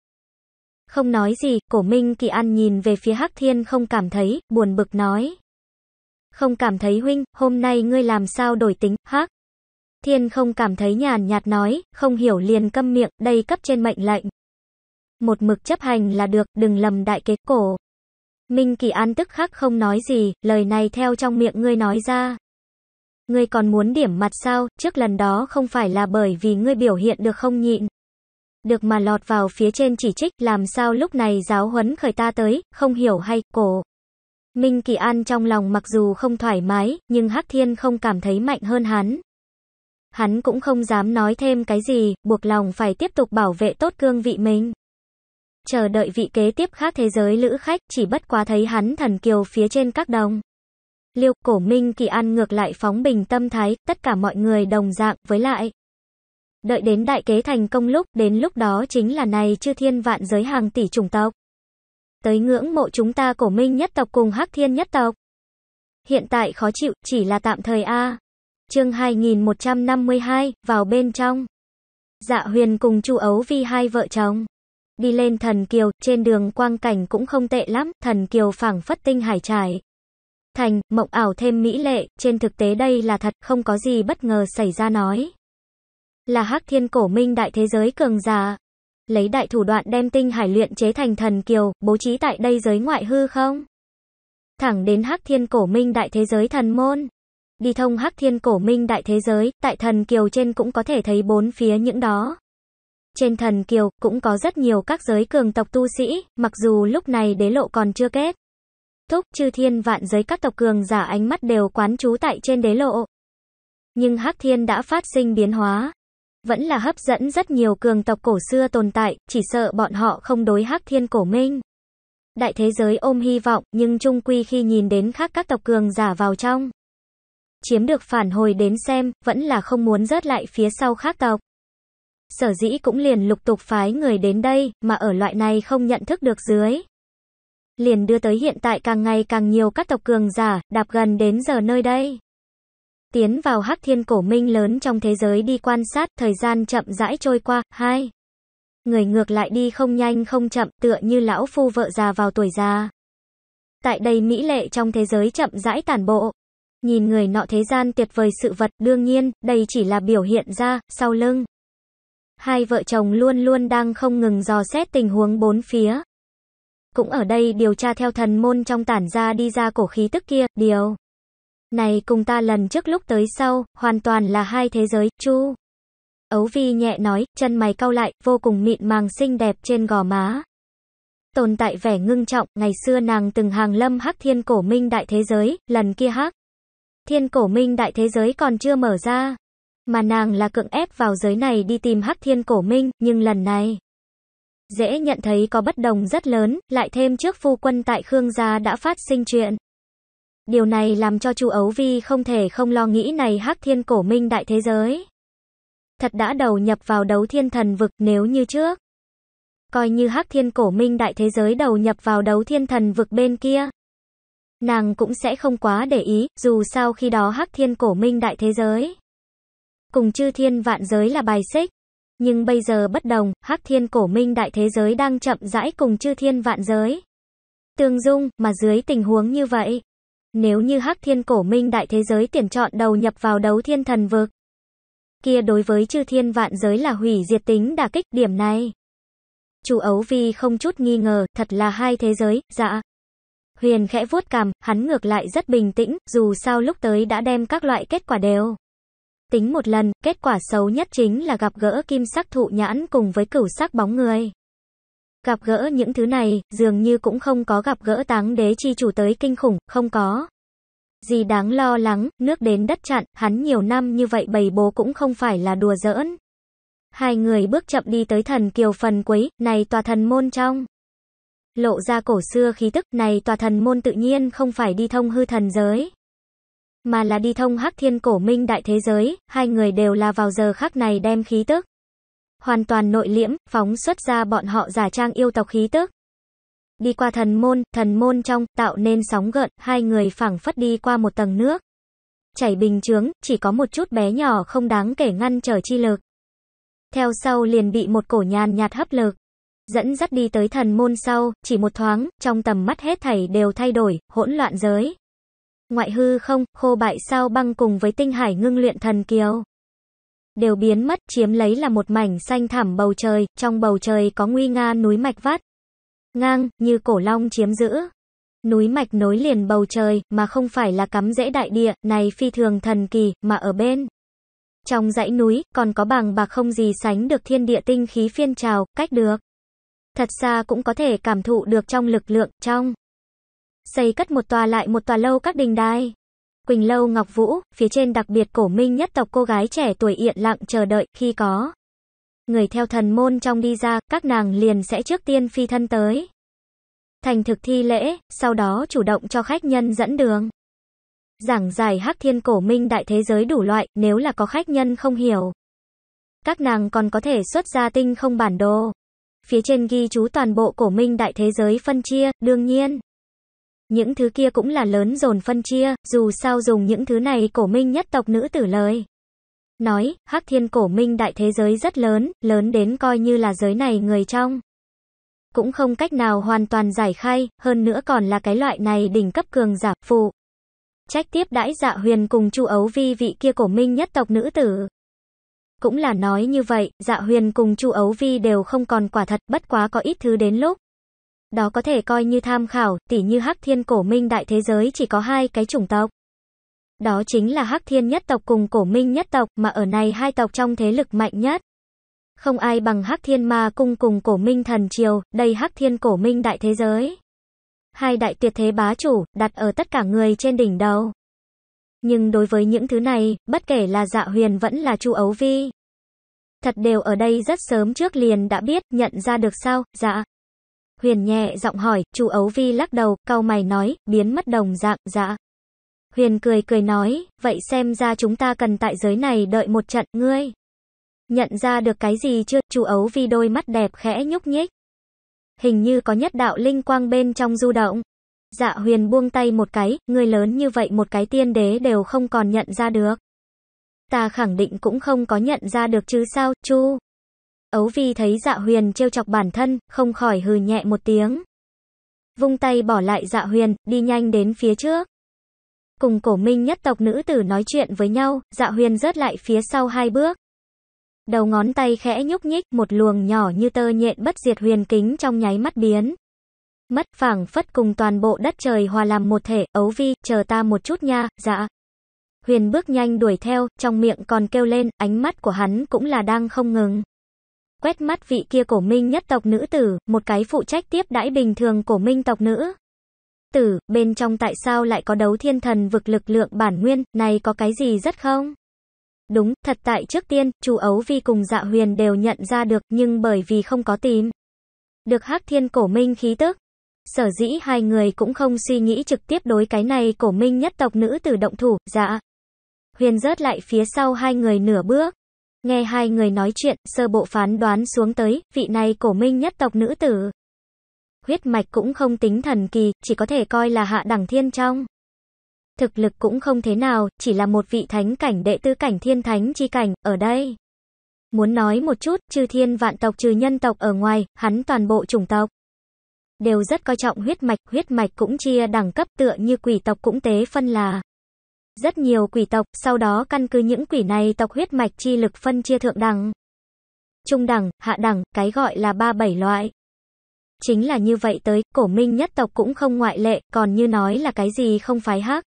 Không nói gì, Cổ Minh Kỳ An nhìn về phía Hắc Thiên không cảm thấy, buồn bực nói. Không cảm thấy huynh, hôm nay ngươi làm sao đổi tính, hắc. Thiên không cảm thấy nhàn nhạt nói, không hiểu liền câm miệng, đây cấp trên mệnh lệnh. Một mực chấp hành là được, đừng lầm đại kế cổ. Minh Kỳ An tức khắc không nói gì, lời này theo trong miệng ngươi nói ra. Ngươi còn muốn điểm mặt sao, trước lần đó không phải là bởi vì ngươi biểu hiện được không nhịn. Được mà lọt vào phía trên chỉ trích, làm sao lúc này giáo huấn khởi ta tới, không hiểu hay, cổ. Minh Kỳ An trong lòng mặc dù không thoải mái, nhưng Hắc Thiên không cảm thấy mạnh hơn hắn. Hắn cũng không dám nói thêm cái gì, buộc lòng phải tiếp tục bảo vệ tốt cương vị mình. Chờ đợi vị kế tiếp khác thế giới lữ khách, chỉ bất quá thấy hắn thần kiều phía trên các đồng. Liêu cổ Minh Kỳ An ngược lại phóng bình tâm thái, tất cả mọi người đồng dạng, với lại. Đợi đến đại kế thành công lúc, đến lúc đó chính là này chư thiên vạn giới hàng tỷ chủng tộc tới ngưỡng mộ chúng ta cổ minh nhất tộc cùng hắc thiên nhất tộc. Hiện tại khó chịu, chỉ là tạm thời A. chương 2152, vào bên trong. Dạ huyền cùng chu ấu vi hai vợ chồng. Đi lên thần kiều, trên đường quang cảnh cũng không tệ lắm, thần kiều phảng phất tinh hải trải. Thành, mộng ảo thêm mỹ lệ, trên thực tế đây là thật, không có gì bất ngờ xảy ra nói. Là hắc thiên cổ minh đại thế giới cường giả, lấy đại thủ đoạn đem tinh hải luyện chế thành thần kiều, bố trí tại đây giới ngoại hư không? Thẳng đến Hắc Thiên Cổ Minh đại thế giới thần môn. Đi thông Hắc Thiên Cổ Minh đại thế giới, tại thần kiều trên cũng có thể thấy bốn phía những đó. Trên thần kiều cũng có rất nhiều các giới cường tộc tu sĩ, mặc dù lúc này đế lộ còn chưa kết. Thúc chư thiên vạn giới các tộc cường giả ánh mắt đều quán trú tại trên đế lộ. Nhưng Hắc Thiên đã phát sinh biến hóa, vẫn là hấp dẫn rất nhiều cường tộc cổ xưa tồn tại, chỉ sợ bọn họ không đối hắc thiên cổ minh. Đại thế giới ôm hy vọng, nhưng trung quy khi nhìn đến khác các tộc cường giả vào trong. Chiếm được phản hồi đến xem, vẫn là không muốn rớt lại phía sau khác tộc. Sở dĩ cũng liền lục tục phái người đến đây, mà ở loại này không nhận thức được dưới. Liền đưa tới hiện tại càng ngày càng nhiều các tộc cường giả, đạp gần đến giờ nơi đây tiến vào hắc thiên cổ minh lớn trong thế giới đi quan sát, thời gian chậm rãi trôi qua, hai. Người ngược lại đi không nhanh không chậm tựa như lão phu vợ già vào tuổi già. Tại đây mỹ lệ trong thế giới chậm rãi tản bộ. Nhìn người nọ thế gian tuyệt vời sự vật, đương nhiên, đây chỉ là biểu hiện ra, sau lưng. Hai vợ chồng luôn luôn đang không ngừng dò xét tình huống bốn phía. Cũng ở đây điều tra theo thần môn trong tản ra đi ra cổ khí tức kia, điều này cùng ta lần trước lúc tới sau, hoàn toàn là hai thế giới, chu. Ấu Vi nhẹ nói, chân mày cau lại, vô cùng mịn màng xinh đẹp trên gò má. Tồn tại vẻ ngưng trọng, ngày xưa nàng từng hàng lâm hắc thiên cổ minh đại thế giới, lần kia hắc. Thiên cổ minh đại thế giới còn chưa mở ra. Mà nàng là cưỡng ép vào giới này đi tìm hắc thiên cổ minh, nhưng lần này. Dễ nhận thấy có bất đồng rất lớn, lại thêm trước phu quân tại Khương gia đã phát sinh chuyện. Điều này làm cho Chu Ấu Vi không thể không lo nghĩ này hắc thiên cổ minh đại thế giới. Thật đã đầu nhập vào đấu thiên thần vực nếu như trước. Coi như hắc thiên cổ minh đại thế giới đầu nhập vào đấu thiên thần vực bên kia. Nàng cũng sẽ không quá để ý, dù sao khi đó hắc thiên cổ minh đại thế giới. Cùng chư thiên vạn giới là bài xích. Nhưng bây giờ bất đồng, hắc thiên cổ minh đại thế giới đang chậm rãi cùng chư thiên vạn giới. Tương dung, mà dưới tình huống như vậy, nếu như Hắc Thiên Cổ Minh Đại Thế Giới tiền chọn đầu nhập vào đấu thiên thần vực, kia đối với chư thiên vạn giới là hủy diệt tính đả kích điểm này. Chu Ấu Vi không chút nghi ngờ, thật là hai thế giới, dạ. Huyền khẽ vuốt cằm, hắn ngược lại rất bình tĩnh, dù sao lúc tới đã đem các loại kết quả đều. Tính một lần, kết quả xấu nhất chính là gặp gỡ kim sắc thụ nhãn cùng với cửu sắc bóng người. Gặp gỡ những thứ này, dường như cũng không có gặp gỡ táng đế chi chủ tới kinh khủng, không có. Gì đáng lo lắng, nước đến đất chặn, hắn nhiều năm như vậy bầy bố cũng không phải là đùa giỡn. Hai người bước chậm đi tới thần kiều phần quấy, này tòa thần môn trong. Lộ ra cổ xưa khí tức, này tòa thần môn tự nhiên không phải đi thông hư thần giới. Mà là đi thông hắc thiên cổ minh đại thế giới, hai người đều là vào giờ khắc này đem khí tức hoàn toàn nội liễm, phóng xuất ra bọn họ giả trang yêu tộc khí tức. Đi qua thần môn, thần môn trong, tạo nên sóng gợn, hai người phảng phất đi qua một tầng nước. Chảy bình chướng, chỉ có một chút bé nhỏ không đáng kể ngăn trở chi lực. Theo sau liền bị một cổ nhàn nhạt hấp lực. Dẫn dắt đi tới thần môn sau, chỉ một thoáng, trong tầm mắt hết thảy đều thay đổi, hỗn loạn giới. Ngoại hư không, khô bại sao băng cùng với tinh hải ngưng luyện thần kiều đều biến mất chiếm lấy là một mảnh xanh thẳm bầu trời, trong bầu trời có nguy nga núi mạch vắt. Ngang, như cổ long chiếm giữ. Núi mạch nối liền bầu trời, mà không phải là cắm rễ đại địa, này phi thường thần kỳ, mà ở bên. Trong dãy núi, còn có bàng bạc không gì sánh được thiên địa tinh khí phiên trào, cách được. Thật xa cũng có thể cảm thụ được trong lực lượng, trong. Xây cất một tòa lại một tòa lâu các đình đài. Quỳnh Lâu Ngọc Vũ, phía trên đặc biệt cổ minh nhất tộc cô gái trẻ tuổi yên lặng chờ đợi khi có. Người theo thần môn trong đi ra, các nàng liền sẽ trước tiên phi thân tới. Thành thực thi lễ, sau đó chủ động cho khách nhân dẫn đường. Giảng giải hắc thiên cổ minh đại thế giới đủ loại, nếu là có khách nhân không hiểu. Các nàng còn có thể xuất ra tinh không bản đồ. Phía trên ghi chú toàn bộ cổ minh đại thế giới phân chia, đương nhiên những thứ kia cũng là lớn dồn phân chia, dù sao dùng những thứ này cổ minh nhất tộc nữ tử lời. Nói, hắc thiên cổ minh đại thế giới rất lớn, lớn đến coi như là giới này người trong. Cũng không cách nào hoàn toàn giải khai, hơn nữa còn là cái loại này đỉnh cấp cường giả, phụ. Trách tiếp đãi dạ huyền cùng chu ấu vi vị kia cổ minh nhất tộc nữ tử. Cũng là nói như vậy, dạ huyền cùng chu ấu vi đều không còn quả thật, bất quá có ít thứ đến lúc. Đó có thể coi như tham khảo, tỉ như Hắc Thiên Cổ Minh đại thế giới chỉ có hai cái chủng tộc. Đó chính là Hắc Thiên nhất tộc cùng Cổ Minh nhất tộc, mà ở này hai tộc trong thế lực mạnh nhất. Không ai bằng Hắc Thiên Ma cung cùng Cổ Minh thần triều, đây Hắc Thiên Cổ Minh đại thế giới. Hai đại tuyệt thế bá chủ, đặt ở tất cả người trên đỉnh đầu. Nhưng đối với những thứ này, bất kể là Dạ Huyền vẫn là Chu Ấu Vi, thật đều ở đây rất sớm trước liền đã biết, nhận ra được sao, dạ. Huyền nhẹ giọng hỏi, chú Ấu Vi lắc đầu, cau mày nói, biến mất đồng dạng, dạ. Huyền cười cười nói, vậy xem ra chúng ta cần tại giới này đợi một trận, ngươi. Nhận ra được cái gì chưa, chú Ấu Vi đôi mắt đẹp khẽ nhúc nhích. Hình như có nhất đạo linh quang bên trong du động. Dạ huyền buông tay một cái, người lớn như vậy một cái tiên đế đều không còn nhận ra được. Ta khẳng định cũng không có nhận ra được chứ sao, chu. Ấu Vi thấy dạ huyền trêu chọc bản thân, không khỏi hừ nhẹ một tiếng. Vung tay bỏ lại dạ huyền, đi nhanh đến phía trước. Cùng cổ minh nhất tộc nữ tử nói chuyện với nhau, dạ huyền rớt lại phía sau hai bước. Đầu ngón tay khẽ nhúc nhích, một luồng nhỏ như tơ nhện bất diệt huyền kính trong nháy mắt biến. Mất phảng phất cùng toàn bộ đất trời hòa làm một thể, ấu vi, chờ ta một chút nha, dạ. Huyền bước nhanh đuổi theo, trong miệng còn kêu lên, ánh mắt của hắn cũng là đang không ngừng quét mắt vị kia cổ minh nhất tộc nữ tử, một cái phụ trách tiếp đãi bình thường cổ minh tộc nữ. Tử, bên trong tại sao lại có đấu thiên thần vực lực lượng bản nguyên, này có cái gì rất không? Đúng, thật tại trước tiên, chủ Ấu Vi cùng dạ huyền đều nhận ra được, nhưng bởi vì không có tìm. Được hắc thiên cổ minh khí tức. Sở dĩ hai người cũng không suy nghĩ trực tiếp đối cái này cổ minh nhất tộc nữ tử động thủ, dạ. Huyền rớt lại phía sau hai người nửa bước. Nghe hai người nói chuyện, sơ bộ phán đoán xuống tới, vị này cổ minh nhất tộc nữ tử. Huyết mạch cũng không tính thần kỳ, chỉ có thể coi là hạ đẳng thiên trong. Thực lực cũng không thế nào, chỉ là một vị thánh cảnh đệ tư cảnh thiên thánh chi cảnh, ở đây. Muốn nói một chút, trừ thiên vạn tộc trừ nhân tộc ở ngoài, hắn toàn bộ chủng tộc. Đều rất coi trọng huyết mạch, huyết mạch cũng chia đẳng cấp tựa như quỷ tộc cũng tế phân là rất nhiều quỷ tộc, sau đó căn cứ những quỷ này tộc huyết mạch chi lực phân chia thượng đẳng, trung đẳng, hạ đẳng, cái gọi là ba bảy loại. Chính là như vậy tới, cổ minh nhất tộc cũng không ngoại lệ, còn như nói là cái gì không phải hắc.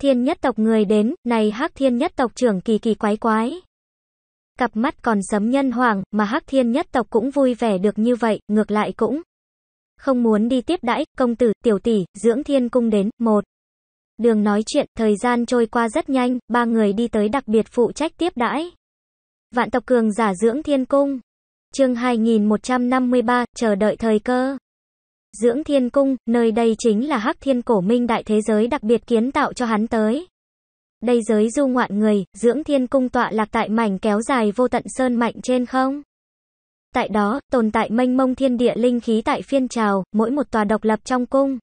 Thiên nhất tộc người đến, này hắc thiên nhất tộc trưởng kỳ kỳ quái quái. Cặp mắt còn sấm nhân hoàng, mà hắc thiên nhất tộc cũng vui vẻ được như vậy, ngược lại cũng. Không muốn đi tiếp đãi, công tử, tiểu tỷ, dưỡng thiên cung đến, một. Đường nói chuyện, thời gian trôi qua rất nhanh, ba người đi tới đặc biệt phụ trách tiếp đãi. Vạn tộc cường giả dưỡng thiên cung. Chương 2153, chờ đợi thời cơ. Dưỡng thiên cung, nơi đây chính là hắc thiên cổ minh đại thế giới đặc biệt kiến tạo cho hắn tới. Đây giới du ngoạn người, dưỡng thiên cung tọa lạc tại mảnh kéo dài vô tận sơn mạnh trên không. Tại đó, tồn tại mênh mông thiên địa linh khí tại phiên trào, mỗi một tòa độc lập trong cung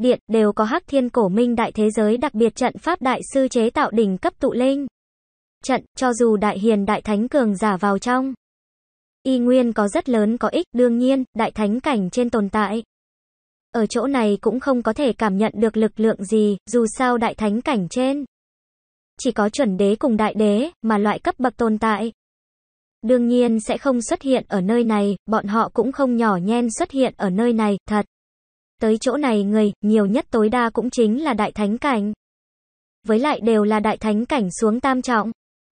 điện đều có hắc thiên cổ minh đại thế giới đặc biệt trận pháp đại sư chế tạo đỉnh cấp tụ linh. Trận, cho dù đại hiền đại thánh cường giả vào trong, y nguyên có rất lớn có ích, đương nhiên, đại thánh cảnh trên tồn tại. Ở chỗ này cũng không có thể cảm nhận được lực lượng gì, dù sao đại thánh cảnh trên. Chỉ có chuẩn đế cùng đại đế, mà loại cấp bậc tồn tại. Đương nhiên sẽ không xuất hiện ở nơi này, bọn họ cũng không nhỏ nhen xuất hiện ở nơi này, thật. Tới chỗ này người, nhiều nhất tối đa cũng chính là đại thánh cảnh. Với lại đều là đại thánh cảnh xuống tam trọng.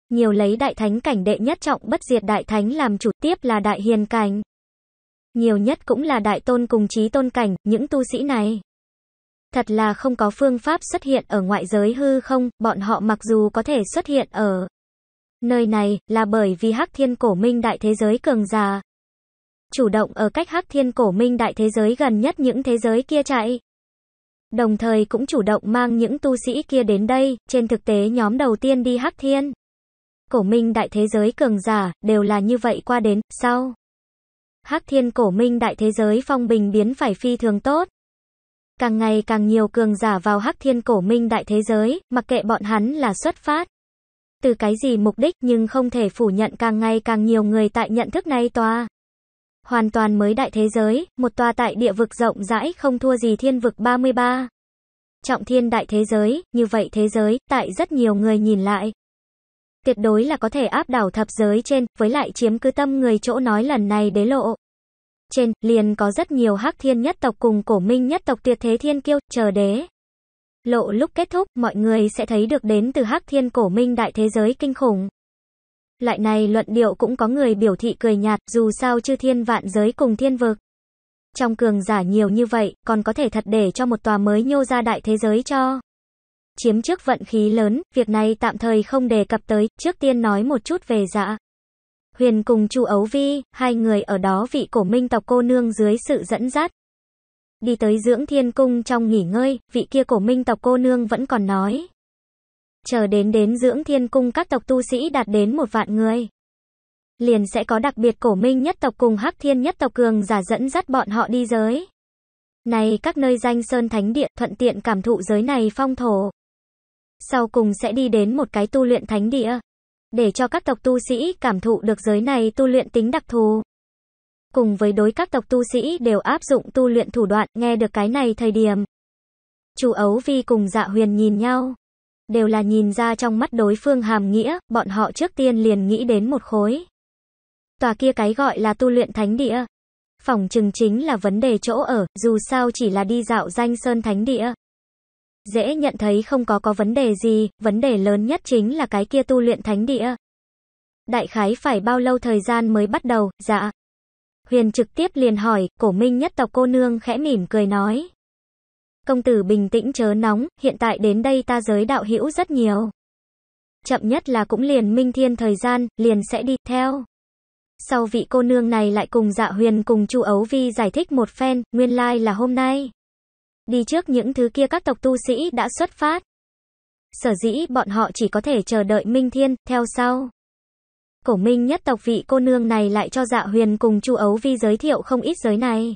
Nhiều lấy đại thánh cảnh đệ nhất trọng bất diệt đại thánh làm chủ tiếp là đại hiền cảnh. Nhiều nhất cũng là đại tôn cùng trí tôn cảnh, những tu sĩ này. Thật là không có phương pháp xuất hiện ở ngoại giới hư không, bọn họ mặc dù có thể xuất hiện ở Nơi này là bởi vì Hắc Thiên Cổ Minh đại thế giới cường già, chủ động ở cách Hắc Thiên Cổ Minh đại thế giới gần nhất những thế giới kia chạy. Đồng thời cũng chủ động mang những tu sĩ kia đến đây, trên thực tế nhóm đầu tiên đi Hắc Thiên. Cổ Minh đại thế giới cường giả, đều là như vậy qua đến, sau. Hắc Thiên Cổ Minh đại thế giới phong bình biến phải phi thường tốt. Càng ngày càng nhiều cường giả vào Hắc Thiên Cổ Minh đại thế giới, mặc kệ bọn hắn là xuất phát. Từ cái gì mục đích nhưng không thể phủ nhận càng ngày càng nhiều người tại nhận thức này toa hoàn toàn mới đại thế giới, một tòa tại địa vực rộng rãi không thua gì thiên vực 33. Trọng thiên đại thế giới, như vậy thế giới, tại rất nhiều người nhìn lại. Tuyệt đối là có thể áp đảo thập giới trên, với lại chiếm cứ tâm người chỗ nói lần này đế lộ. Trên, liền có rất nhiều hắc thiên nhất tộc cùng cổ minh nhất tộc tuyệt thế thiên kiêu, chờ đế. Lộ lúc kết thúc, mọi người sẽ thấy được đến từ hắc thiên cổ minh đại thế giới kinh khủng. Loại này luận điệu cũng có người biểu thị cười nhạt, dù sao chư thiên vạn giới cùng thiên vực. Trong cường giả nhiều như vậy, còn có thể thật để cho một tòa mới nhô ra đại thế giới cho. Chiếm trước vận khí lớn, việc này tạm thời không đề cập tới, trước tiên nói một chút về dạ. Huyền cùng chu Ấu Vi, hai người ở đó vị cổ minh tộc cô nương dưới sự dẫn dắt. Đi tới dưỡng thiên cung trong nghỉ ngơi, vị kia cổ minh tộc cô nương vẫn còn nói chờ đến đến dưỡng thiên cung các tộc tu sĩ đạt đến một vạn người. Liền sẽ có đặc biệt cổ minh nhất tộc cùng hắc thiên nhất tộc cường giả dẫn dắt bọn họ đi giới. Này các nơi danh sơn thánh địa thuận tiện cảm thụ giới này phong thổ. Sau cùng sẽ đi đến một cái tu luyện thánh địa. Để cho các tộc tu sĩ cảm thụ được giới này tu luyện tính đặc thù. Cùng với đối các tộc tu sĩ đều áp dụng tu luyện thủ đoạn nghe được cái này thời điểm. Chú Ấu Vi cùng dạ huyền nhìn nhau đều là nhìn ra trong mắt đối phương hàm nghĩa, bọn họ trước tiên liền nghĩ đến một khối. Tòa kia cái gọi là tu luyện thánh địa. Phòng chừng chính là vấn đề chỗ ở, dù sao chỉ là đi dạo danh sơn thánh địa. Dễ nhận thấy không có có vấn đề gì, vấn đề lớn nhất chính là cái kia tu luyện thánh địa. Đại khái phải bao lâu thời gian mới bắt đầu, dạ. Huyền trực tiếp liền hỏi, cổ minh nhất tộc cô nương khẽ mỉm cười nói. Công tử bình tĩnh chớ nóng, hiện tại đến đây ta giới đạo hữu rất nhiều. Chậm nhất là cũng liền minh thiên thời gian, liền sẽ đi theo. Sau vị cô nương này lại cùng dạ huyền cùng chu ấu vi giải thích một phen, nguyên lai like là hôm nay. Đi trước những thứ kia các tộc tu sĩ đã xuất phát. Sở dĩ bọn họ chỉ có thể chờ đợi minh thiên, theo sau. Cổ minh nhất tộc vị cô nương này lại cho dạ huyền cùng chu ấu vi giới thiệu không ít giới này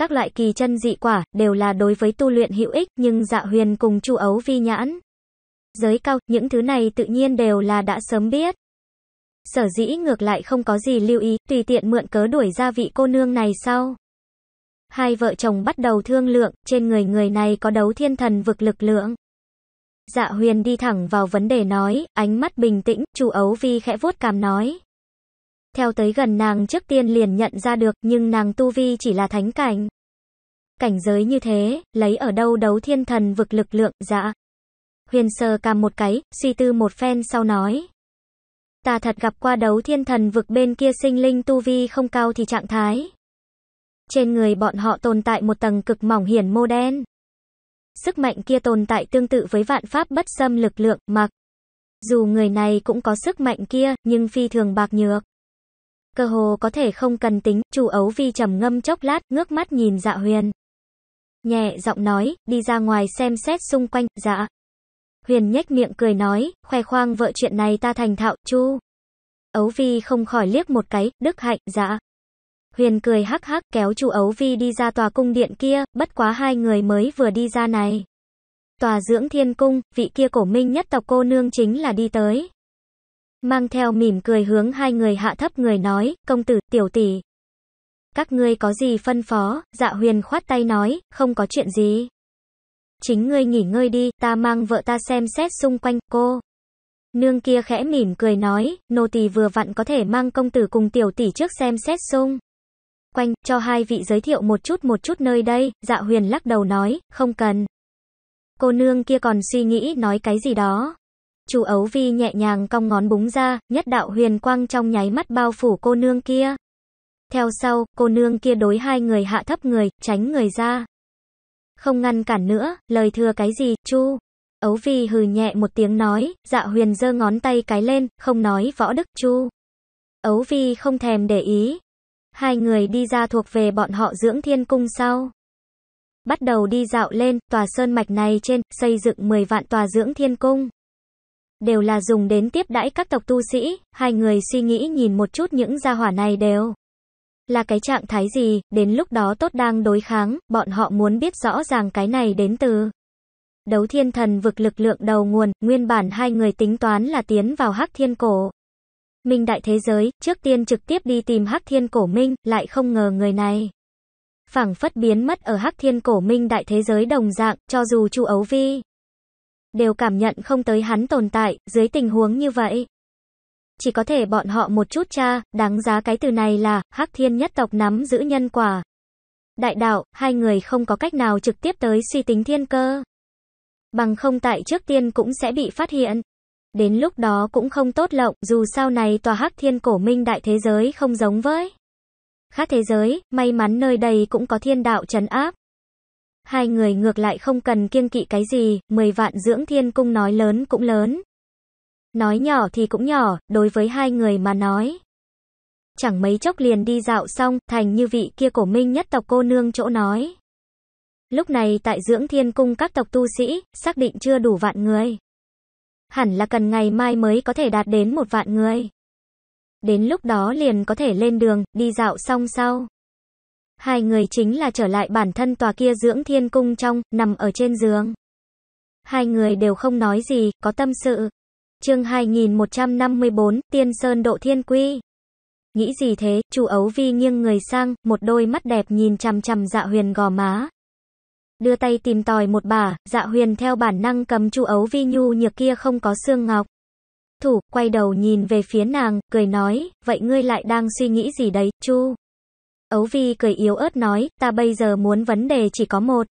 các loại kỳ chân dị quả đều là đối với tu luyện hữu ích, nhưng Dạ Huyền cùng Chu Ấu Vi nhãn giới cao, những thứ này tự nhiên đều là đã sớm biết. Sở dĩ ngược lại không có gì lưu ý, tùy tiện mượn cớ đuổi ra vị cô nương này sau. Hai vợ chồng bắt đầu thương lượng, trên người người này có đấu thiên thần vực lực lượng. Dạ huyền đi thẳng vào vấn đề nói, ánh mắt bình tĩnh, chu ấu vi khẽ vuốt cảm nói. Theo tới gần nàng trước tiên liền nhận ra được, nhưng nàng tu vi chỉ là thánh cảnh. Cảnh giới như thế, lấy ở đâu đấu thiên thần vực lực lượng, dạ. Huyền sờ cầm một cái, suy tư một phen sau nói. Ta thật gặp qua đấu thiên thần vực bên kia sinh linh tu vi không cao thì trạng thái. Trên người bọn họ tồn tại một tầng cực mỏng hiển mô đen. Sức mạnh kia tồn tại tương tự với vạn pháp bất xâm lực lượng, mặc. Dù người này cũng có sức mạnh kia, nhưng phi thường bạc nhược cơ hồ có thể không cần tính, Chu Ấu Vi trầm ngâm chốc lát, ngước mắt nhìn Dạ Huyền. Nhẹ giọng nói, đi ra ngoài xem xét xung quanh, dạ. Huyền nhếch miệng cười nói, khoe khoang vợ chuyện này ta thành thạo, Chu. Ấu Vi không khỏi liếc một cái, đức hạnh, dạ. Huyền cười hắc hắc kéo Chu Ấu Vi đi ra tòa cung điện kia, bất quá hai người mới vừa đi ra này. Tòa dưỡng thiên cung, vị kia cổ minh nhất tộc cô nương chính là đi tới mang theo mỉm cười hướng hai người hạ thấp người nói, công tử, tiểu tỷ. Các ngươi có gì phân phó, dạ huyền khoát tay nói, không có chuyện gì. Chính ngươi nghỉ ngơi đi, ta mang vợ ta xem xét xung quanh, cô. Nương kia khẽ mỉm cười nói, nô tỳ vừa vặn có thể mang công tử cùng tiểu tỷ trước xem xét xung. Quanh, cho hai vị giới thiệu một chút một chút nơi đây, dạ huyền lắc đầu nói, không cần. Cô nương kia còn suy nghĩ nói cái gì đó. Chu Ấu Vi nhẹ nhàng cong ngón búng ra, nhất đạo huyền quang trong nháy mắt bao phủ cô nương kia. Theo sau, cô nương kia đối hai người hạ thấp người, tránh người ra. Không ngăn cản nữa, lời thừa cái gì, Chu. Ấu Vi hừ nhẹ một tiếng nói, dạ huyền giơ ngón tay cái lên, không nói võ đức, Chu. Ấu Vi không thèm để ý. Hai người đi ra thuộc về bọn họ dưỡng thiên cung sau. Bắt đầu đi dạo lên, tòa sơn mạch này trên, xây dựng 10 vạn tòa dưỡng thiên cung đều là dùng đến tiếp đãi các tộc tu sĩ, hai người suy nghĩ nhìn một chút những gia hỏa này đều là cái trạng thái gì, đến lúc đó tốt đang đối kháng, bọn họ muốn biết rõ ràng cái này đến từ. Đấu thiên thần vực lực lượng đầu nguồn, nguyên bản hai người tính toán là tiến vào hắc thiên cổ. Minh đại thế giới, trước tiên trực tiếp đi tìm hắc thiên cổ minh, lại không ngờ người này. phảng phất biến mất ở hắc thiên cổ minh đại thế giới đồng dạng, cho dù chu ấu vi đều cảm nhận không tới hắn tồn tại, dưới tình huống như vậy. Chỉ có thể bọn họ một chút cha, đáng giá cái từ này là, hắc thiên nhất tộc nắm giữ nhân quả. Đại đạo, hai người không có cách nào trực tiếp tới suy tính thiên cơ. Bằng không tại trước tiên cũng sẽ bị phát hiện. Đến lúc đó cũng không tốt lộng, dù sau này tòa hắc thiên cổ minh đại thế giới không giống với. Khác thế giới, may mắn nơi đây cũng có thiên đạo trấn áp. Hai người ngược lại không cần kiêng kỵ cái gì, 10 vạn dưỡng thiên cung nói lớn cũng lớn. Nói nhỏ thì cũng nhỏ, đối với hai người mà nói. Chẳng mấy chốc liền đi dạo xong, thành như vị kia cổ minh nhất tộc cô nương chỗ nói. Lúc này tại dưỡng thiên cung các tộc tu sĩ, xác định chưa đủ vạn người. Hẳn là cần ngày mai mới có thể đạt đến một vạn người. Đến lúc đó liền có thể lên đường, đi dạo xong sau. Hai người chính là trở lại bản thân tòa kia dưỡng thiên cung trong, nằm ở trên giường. Hai người đều không nói gì, có tâm sự. chương 2154, Tiên Sơn Độ Thiên Quy. Nghĩ gì thế, chu Ấu Vi nghiêng người sang, một đôi mắt đẹp nhìn chằm chằm dạ huyền gò má. Đưa tay tìm tòi một bà, dạ huyền theo bản năng cầm chu Ấu Vi nhu nhược kia không có xương ngọc. Thủ, quay đầu nhìn về phía nàng, cười nói, vậy ngươi lại đang suy nghĩ gì đấy, chu Ấu Vi cười yếu ớt nói, ta bây giờ muốn vấn đề chỉ có một.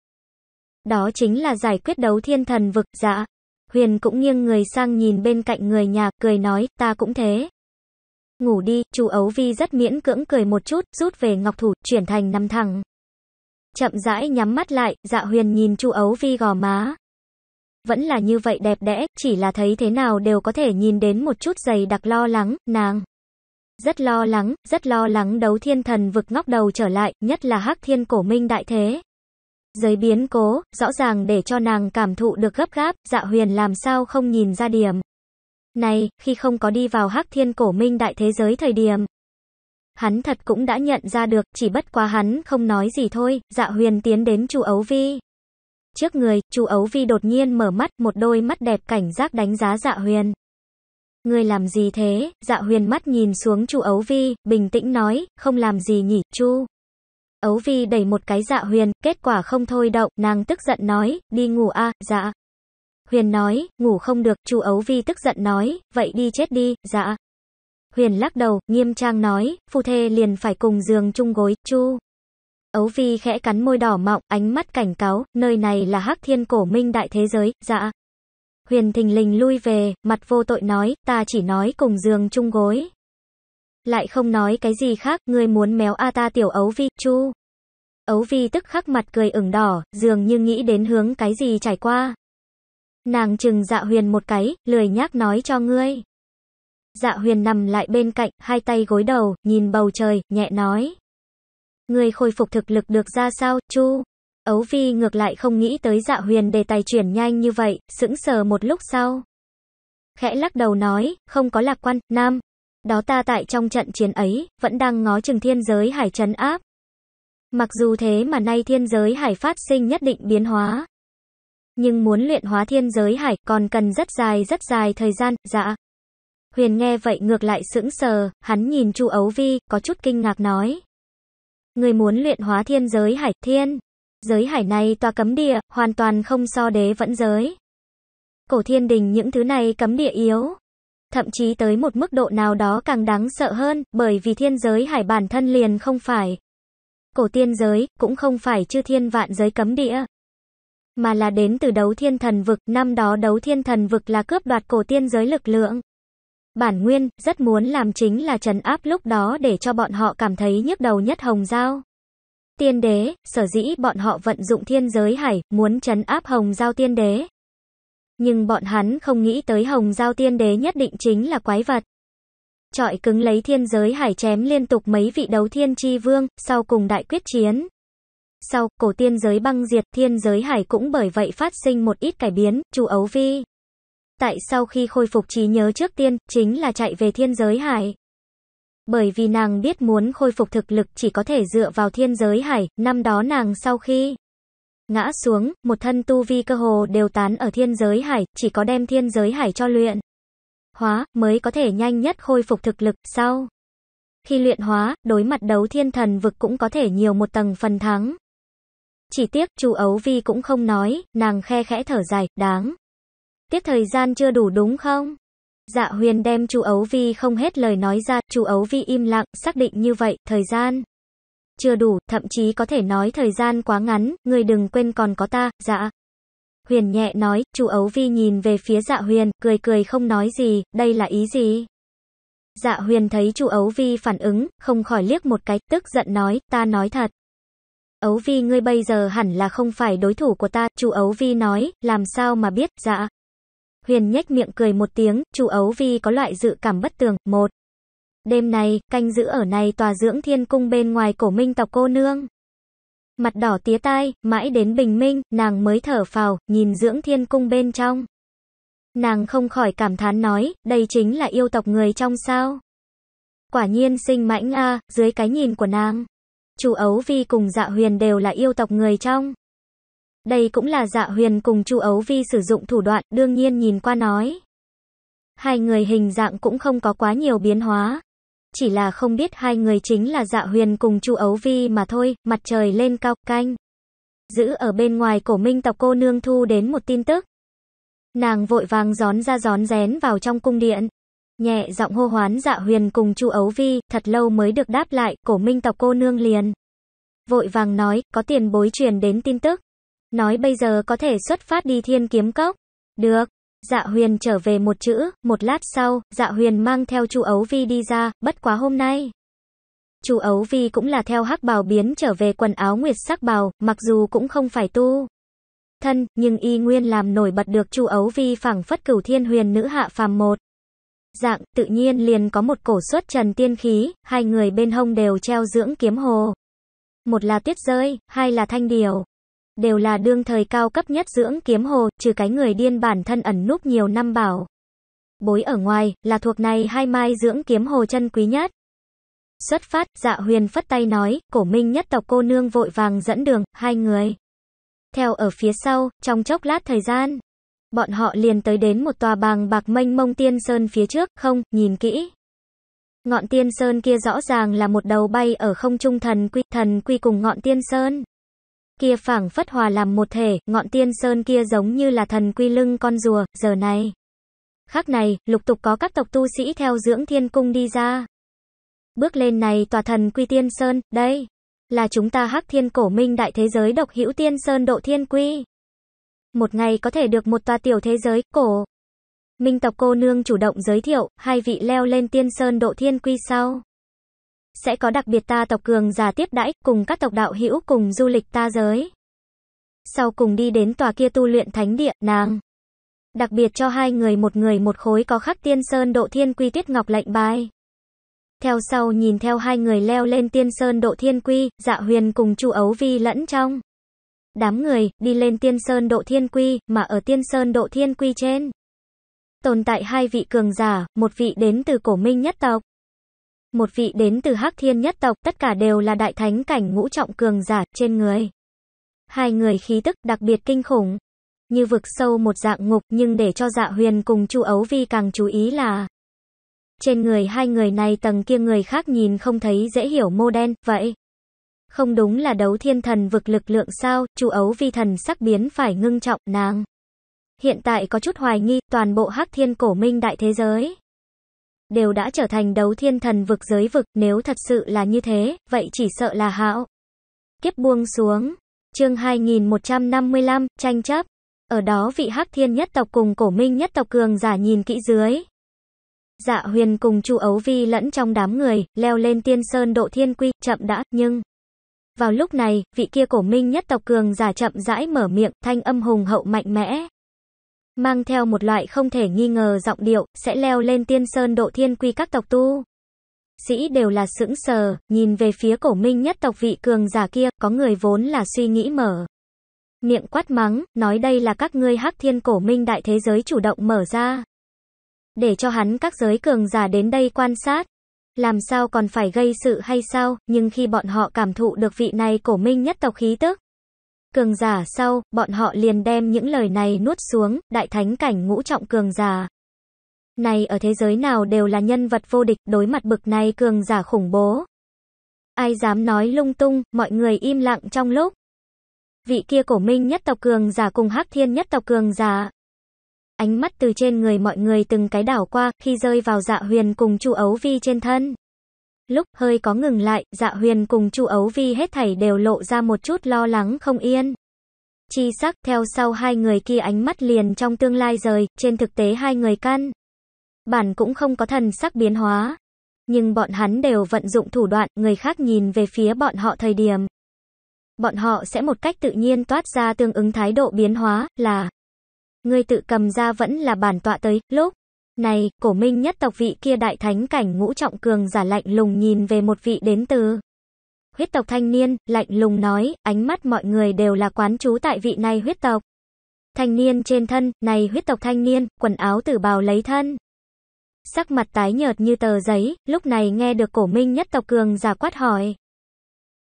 Đó chính là giải quyết đấu thiên thần vực, dạ. Huyền cũng nghiêng người sang nhìn bên cạnh người nhà, cười nói, ta cũng thế. Ngủ đi, chú Ấu Vi rất miễn cưỡng cười một chút, rút về ngọc thủ, chuyển thành năm thẳng. Chậm rãi nhắm mắt lại, dạ huyền nhìn chú Ấu Vi gò má. Vẫn là như vậy đẹp đẽ, chỉ là thấy thế nào đều có thể nhìn đến một chút giày đặc lo lắng, nàng. Rất lo lắng, rất lo lắng đấu thiên thần vực ngóc đầu trở lại, nhất là hắc thiên cổ minh đại thế. Giới biến cố, rõ ràng để cho nàng cảm thụ được gấp gáp, dạ huyền làm sao không nhìn ra điểm. Này, khi không có đi vào hắc thiên cổ minh đại thế giới thời điểm. Hắn thật cũng đã nhận ra được, chỉ bất quá hắn không nói gì thôi, dạ huyền tiến đến chu ấu vi. Trước người, chu ấu vi đột nhiên mở mắt, một đôi mắt đẹp cảnh giác đánh giá dạ huyền. Ngươi làm gì thế? Dạ huyền mắt nhìn xuống chu Ấu Vi, bình tĩnh nói, không làm gì nhỉ, chu. Ấu Vi đẩy một cái dạ huyền, kết quả không thôi động, nàng tức giận nói, đi ngủ a dạ. Huyền nói, ngủ không được, chu Ấu Vi tức giận nói, vậy đi chết đi, dạ. Huyền lắc đầu, nghiêm trang nói, phu thê liền phải cùng giường chung gối, chu. Ấu Vi khẽ cắn môi đỏ mọng, ánh mắt cảnh cáo, nơi này là hắc thiên cổ minh đại thế giới, dạ. Huyền thình lình lui về, mặt vô tội nói, ta chỉ nói cùng giường chung gối. Lại không nói cái gì khác, ngươi muốn méo a ta tiểu ấu vi, chu. Ấu vi tức khắc mặt cười ửng đỏ, dường như nghĩ đến hướng cái gì trải qua. Nàng chừng dạ huyền một cái, lười nhác nói cho ngươi. Dạ huyền nằm lại bên cạnh, hai tay gối đầu, nhìn bầu trời, nhẹ nói. Ngươi khôi phục thực lực được ra sao, chu? Ấu Vi ngược lại không nghĩ tới dạ huyền đề tài chuyển nhanh như vậy, sững sờ một lúc sau. Khẽ lắc đầu nói, không có lạc quan, nam. Đó ta tại trong trận chiến ấy, vẫn đang ngó chừng thiên giới hải trấn áp. Mặc dù thế mà nay thiên giới hải phát sinh nhất định biến hóa. Nhưng muốn luyện hóa thiên giới hải còn cần rất dài rất dài thời gian, dạ. Huyền nghe vậy ngược lại sững sờ, hắn nhìn chu Ấu Vi, có chút kinh ngạc nói. Người muốn luyện hóa thiên giới hải, thiên giới hải này tòa cấm địa, hoàn toàn không so đế vẫn giới. Cổ thiên đình những thứ này cấm địa yếu. Thậm chí tới một mức độ nào đó càng đáng sợ hơn, bởi vì thiên giới hải bản thân liền không phải. Cổ tiên giới, cũng không phải chư thiên vạn giới cấm địa. Mà là đến từ đấu thiên thần vực, năm đó đấu thiên thần vực là cướp đoạt cổ tiên giới lực lượng. Bản nguyên, rất muốn làm chính là trấn áp lúc đó để cho bọn họ cảm thấy nhức đầu nhất hồng giao tiên đế, sở dĩ bọn họ vận dụng thiên giới hải, muốn chấn áp hồng giao tiên đế. Nhưng bọn hắn không nghĩ tới hồng giao tiên đế nhất định chính là quái vật. Trọi cứng lấy thiên giới hải chém liên tục mấy vị đấu thiên chi vương, sau cùng đại quyết chiến. Sau, cổ tiên giới băng diệt, thiên giới hải cũng bởi vậy phát sinh một ít cải biến, Chu ấu vi. Tại sau khi khôi phục trí nhớ trước tiên, chính là chạy về thiên giới hải bởi vì nàng biết muốn khôi phục thực lực chỉ có thể dựa vào thiên giới hải, năm đó nàng sau khi ngã xuống, một thân tu vi cơ hồ đều tán ở thiên giới hải, chỉ có đem thiên giới hải cho luyện hóa mới có thể nhanh nhất khôi phục thực lực sau. Khi luyện hóa, đối mặt đấu thiên thần vực cũng có thể nhiều một tầng phần thắng. Chỉ tiếc, chu Ấu Vi cũng không nói, nàng khe khẽ thở dài, đáng. Tiếc thời gian chưa đủ đúng không? Dạ huyền đem chú Ấu Vi không hết lời nói ra, chú Ấu Vi im lặng, xác định như vậy, thời gian chưa đủ, thậm chí có thể nói thời gian quá ngắn, người đừng quên còn có ta, dạ. Huyền nhẹ nói, chú Ấu Vi nhìn về phía dạ huyền, cười cười không nói gì, đây là ý gì? Dạ huyền thấy chú Ấu Vi phản ứng, không khỏi liếc một cái, tức giận nói, ta nói thật. Ấu Vi ngươi bây giờ hẳn là không phải đối thủ của ta, chú Ấu Vi nói, làm sao mà biết, dạ. Huyền nhếch miệng cười một tiếng, Chu Ấu Vi có loại dự cảm bất tường, một. Đêm này, canh giữ ở này tòa dưỡng thiên cung bên ngoài cổ minh tộc cô nương. Mặt đỏ tía tai, mãi đến bình minh, nàng mới thở phào, nhìn dưỡng thiên cung bên trong. Nàng không khỏi cảm thán nói, đây chính là yêu tộc người trong sao. Quả nhiên sinh mãnh a dưới cái nhìn của nàng. Chu Ấu Vi cùng dạ huyền đều là yêu tộc người trong. Đây cũng là dạ huyền cùng chu ấu vi sử dụng thủ đoạn, đương nhiên nhìn qua nói. Hai người hình dạng cũng không có quá nhiều biến hóa. Chỉ là không biết hai người chính là dạ huyền cùng chu ấu vi mà thôi, mặt trời lên cao canh. Giữ ở bên ngoài cổ minh tộc cô nương thu đến một tin tức. Nàng vội vàng gión ra gión rén vào trong cung điện. Nhẹ giọng hô hoán dạ huyền cùng chu ấu vi, thật lâu mới được đáp lại, cổ minh tộc cô nương liền. Vội vàng nói, có tiền bối truyền đến tin tức. Nói bây giờ có thể xuất phát đi thiên kiếm cốc. Được. Dạ huyền trở về một chữ, một lát sau, dạ huyền mang theo chu Ấu Vi đi ra, bất quá hôm nay. chu Ấu Vi cũng là theo hắc bào biến trở về quần áo nguyệt sắc bào, mặc dù cũng không phải tu. Thân, nhưng y nguyên làm nổi bật được chu Ấu Vi phảng phất cửu thiên huyền nữ hạ phàm một. Dạng, tự nhiên liền có một cổ suất trần tiên khí, hai người bên hông đều treo dưỡng kiếm hồ. Một là tuyết rơi, hai là thanh điều đều là đương thời cao cấp nhất dưỡng kiếm hồ, trừ cái người điên bản thân ẩn núp nhiều năm bảo. Bối ở ngoài, là thuộc này hai mai dưỡng kiếm hồ chân quý nhất. Xuất phát, dạ huyền phất tay nói, cổ minh nhất tộc cô nương vội vàng dẫn đường, hai người. Theo ở phía sau, trong chốc lát thời gian, bọn họ liền tới đến một tòa bàng bạc mênh mông tiên sơn phía trước, không, nhìn kỹ. Ngọn tiên sơn kia rõ ràng là một đầu bay ở không trung thần quy, thần quy cùng ngọn tiên sơn kia phảng phất hòa làm một thể, ngọn tiên sơn kia giống như là thần quy lưng con rùa, giờ này. Khác này, lục tục có các tộc tu sĩ theo dưỡng thiên cung đi ra. Bước lên này tòa thần quy tiên sơn, đây, là chúng ta hắc thiên cổ minh đại thế giới độc hữu tiên sơn độ thiên quy. Một ngày có thể được một tòa tiểu thế giới, cổ. Minh tộc cô nương chủ động giới thiệu, hai vị leo lên tiên sơn độ thiên quy sau sẽ có đặc biệt ta tộc cường giả tiếp đãi, cùng các tộc đạo hữu cùng du lịch ta giới. Sau cùng đi đến tòa kia tu luyện thánh địa, nàng. Đặc biệt cho hai người một người một khối có khắc tiên sơn độ thiên quy tuyết ngọc lệnh bài. Theo sau nhìn theo hai người leo lên tiên sơn độ thiên quy, dạ huyền cùng chu ấu vi lẫn trong. Đám người, đi lên tiên sơn độ thiên quy, mà ở tiên sơn độ thiên quy trên. Tồn tại hai vị cường giả, một vị đến từ cổ minh nhất tộc một vị đến từ Hắc Thiên nhất tộc, tất cả đều là đại thánh cảnh ngũ trọng cường giả trên người. Hai người khí tức đặc biệt kinh khủng, như vực sâu một dạng ngục, nhưng để cho Dạ Huyền cùng Chu Ấu Vi càng chú ý là trên người hai người này tầng kia người khác nhìn không thấy dễ hiểu mô đen, vậy. Không đúng là đấu thiên thần vực lực lượng sao, Chu Ấu Vi thần sắc biến phải ngưng trọng, nàng Hiện tại có chút hoài nghi, toàn bộ hắc thiên cổ minh đại thế giới đều đã trở thành đấu thiên thần vực giới vực, nếu thật sự là như thế, vậy chỉ sợ là hạo. Kiếp buông xuống. Chương 2155, tranh chấp. Ở đó vị Hắc Thiên nhất tộc cùng Cổ Minh nhất tộc cường giả nhìn kỹ dưới. Dạ Huyền cùng Chu Ấu Vi lẫn trong đám người, leo lên Tiên Sơn độ thiên quy, chậm đã, nhưng vào lúc này, vị kia Cổ Minh nhất tộc cường giả chậm rãi mở miệng, thanh âm hùng hậu mạnh mẽ, mang theo một loại không thể nghi ngờ giọng điệu, sẽ leo lên tiên sơn độ thiên quy các tộc tu. Sĩ đều là sững sờ, nhìn về phía cổ minh nhất tộc vị cường giả kia, có người vốn là suy nghĩ mở. Miệng quát mắng, nói đây là các ngươi hắc thiên cổ minh đại thế giới chủ động mở ra. Để cho hắn các giới cường giả đến đây quan sát. Làm sao còn phải gây sự hay sao, nhưng khi bọn họ cảm thụ được vị này cổ minh nhất tộc khí tức, cường giả sau, bọn họ liền đem những lời này nuốt xuống, đại thánh cảnh ngũ trọng cường giả. Này ở thế giới nào đều là nhân vật vô địch, đối mặt bực này cường giả khủng bố. Ai dám nói lung tung, mọi người im lặng trong lúc. Vị kia cổ minh nhất tộc cường giả cùng hắc thiên nhất tộc cường giả. Ánh mắt từ trên người mọi người từng cái đảo qua, khi rơi vào dạ huyền cùng chu ấu vi trên thân. Lúc hơi có ngừng lại, dạ huyền cùng chu ấu vi hết thảy đều lộ ra một chút lo lắng không yên. Chi sắc theo sau hai người kia ánh mắt liền trong tương lai rời, trên thực tế hai người căn. Bản cũng không có thần sắc biến hóa. Nhưng bọn hắn đều vận dụng thủ đoạn, người khác nhìn về phía bọn họ thời điểm. Bọn họ sẽ một cách tự nhiên toát ra tương ứng thái độ biến hóa, là Người tự cầm ra vẫn là bản tọa tới, lúc này, cổ minh nhất tộc vị kia đại thánh cảnh ngũ trọng cường giả lạnh lùng nhìn về một vị đến từ. Huyết tộc thanh niên, lạnh lùng nói, ánh mắt mọi người đều là quán chú tại vị này huyết tộc. Thanh niên trên thân, này huyết tộc thanh niên, quần áo tử bào lấy thân. Sắc mặt tái nhợt như tờ giấy, lúc này nghe được cổ minh nhất tộc cường giả quát hỏi.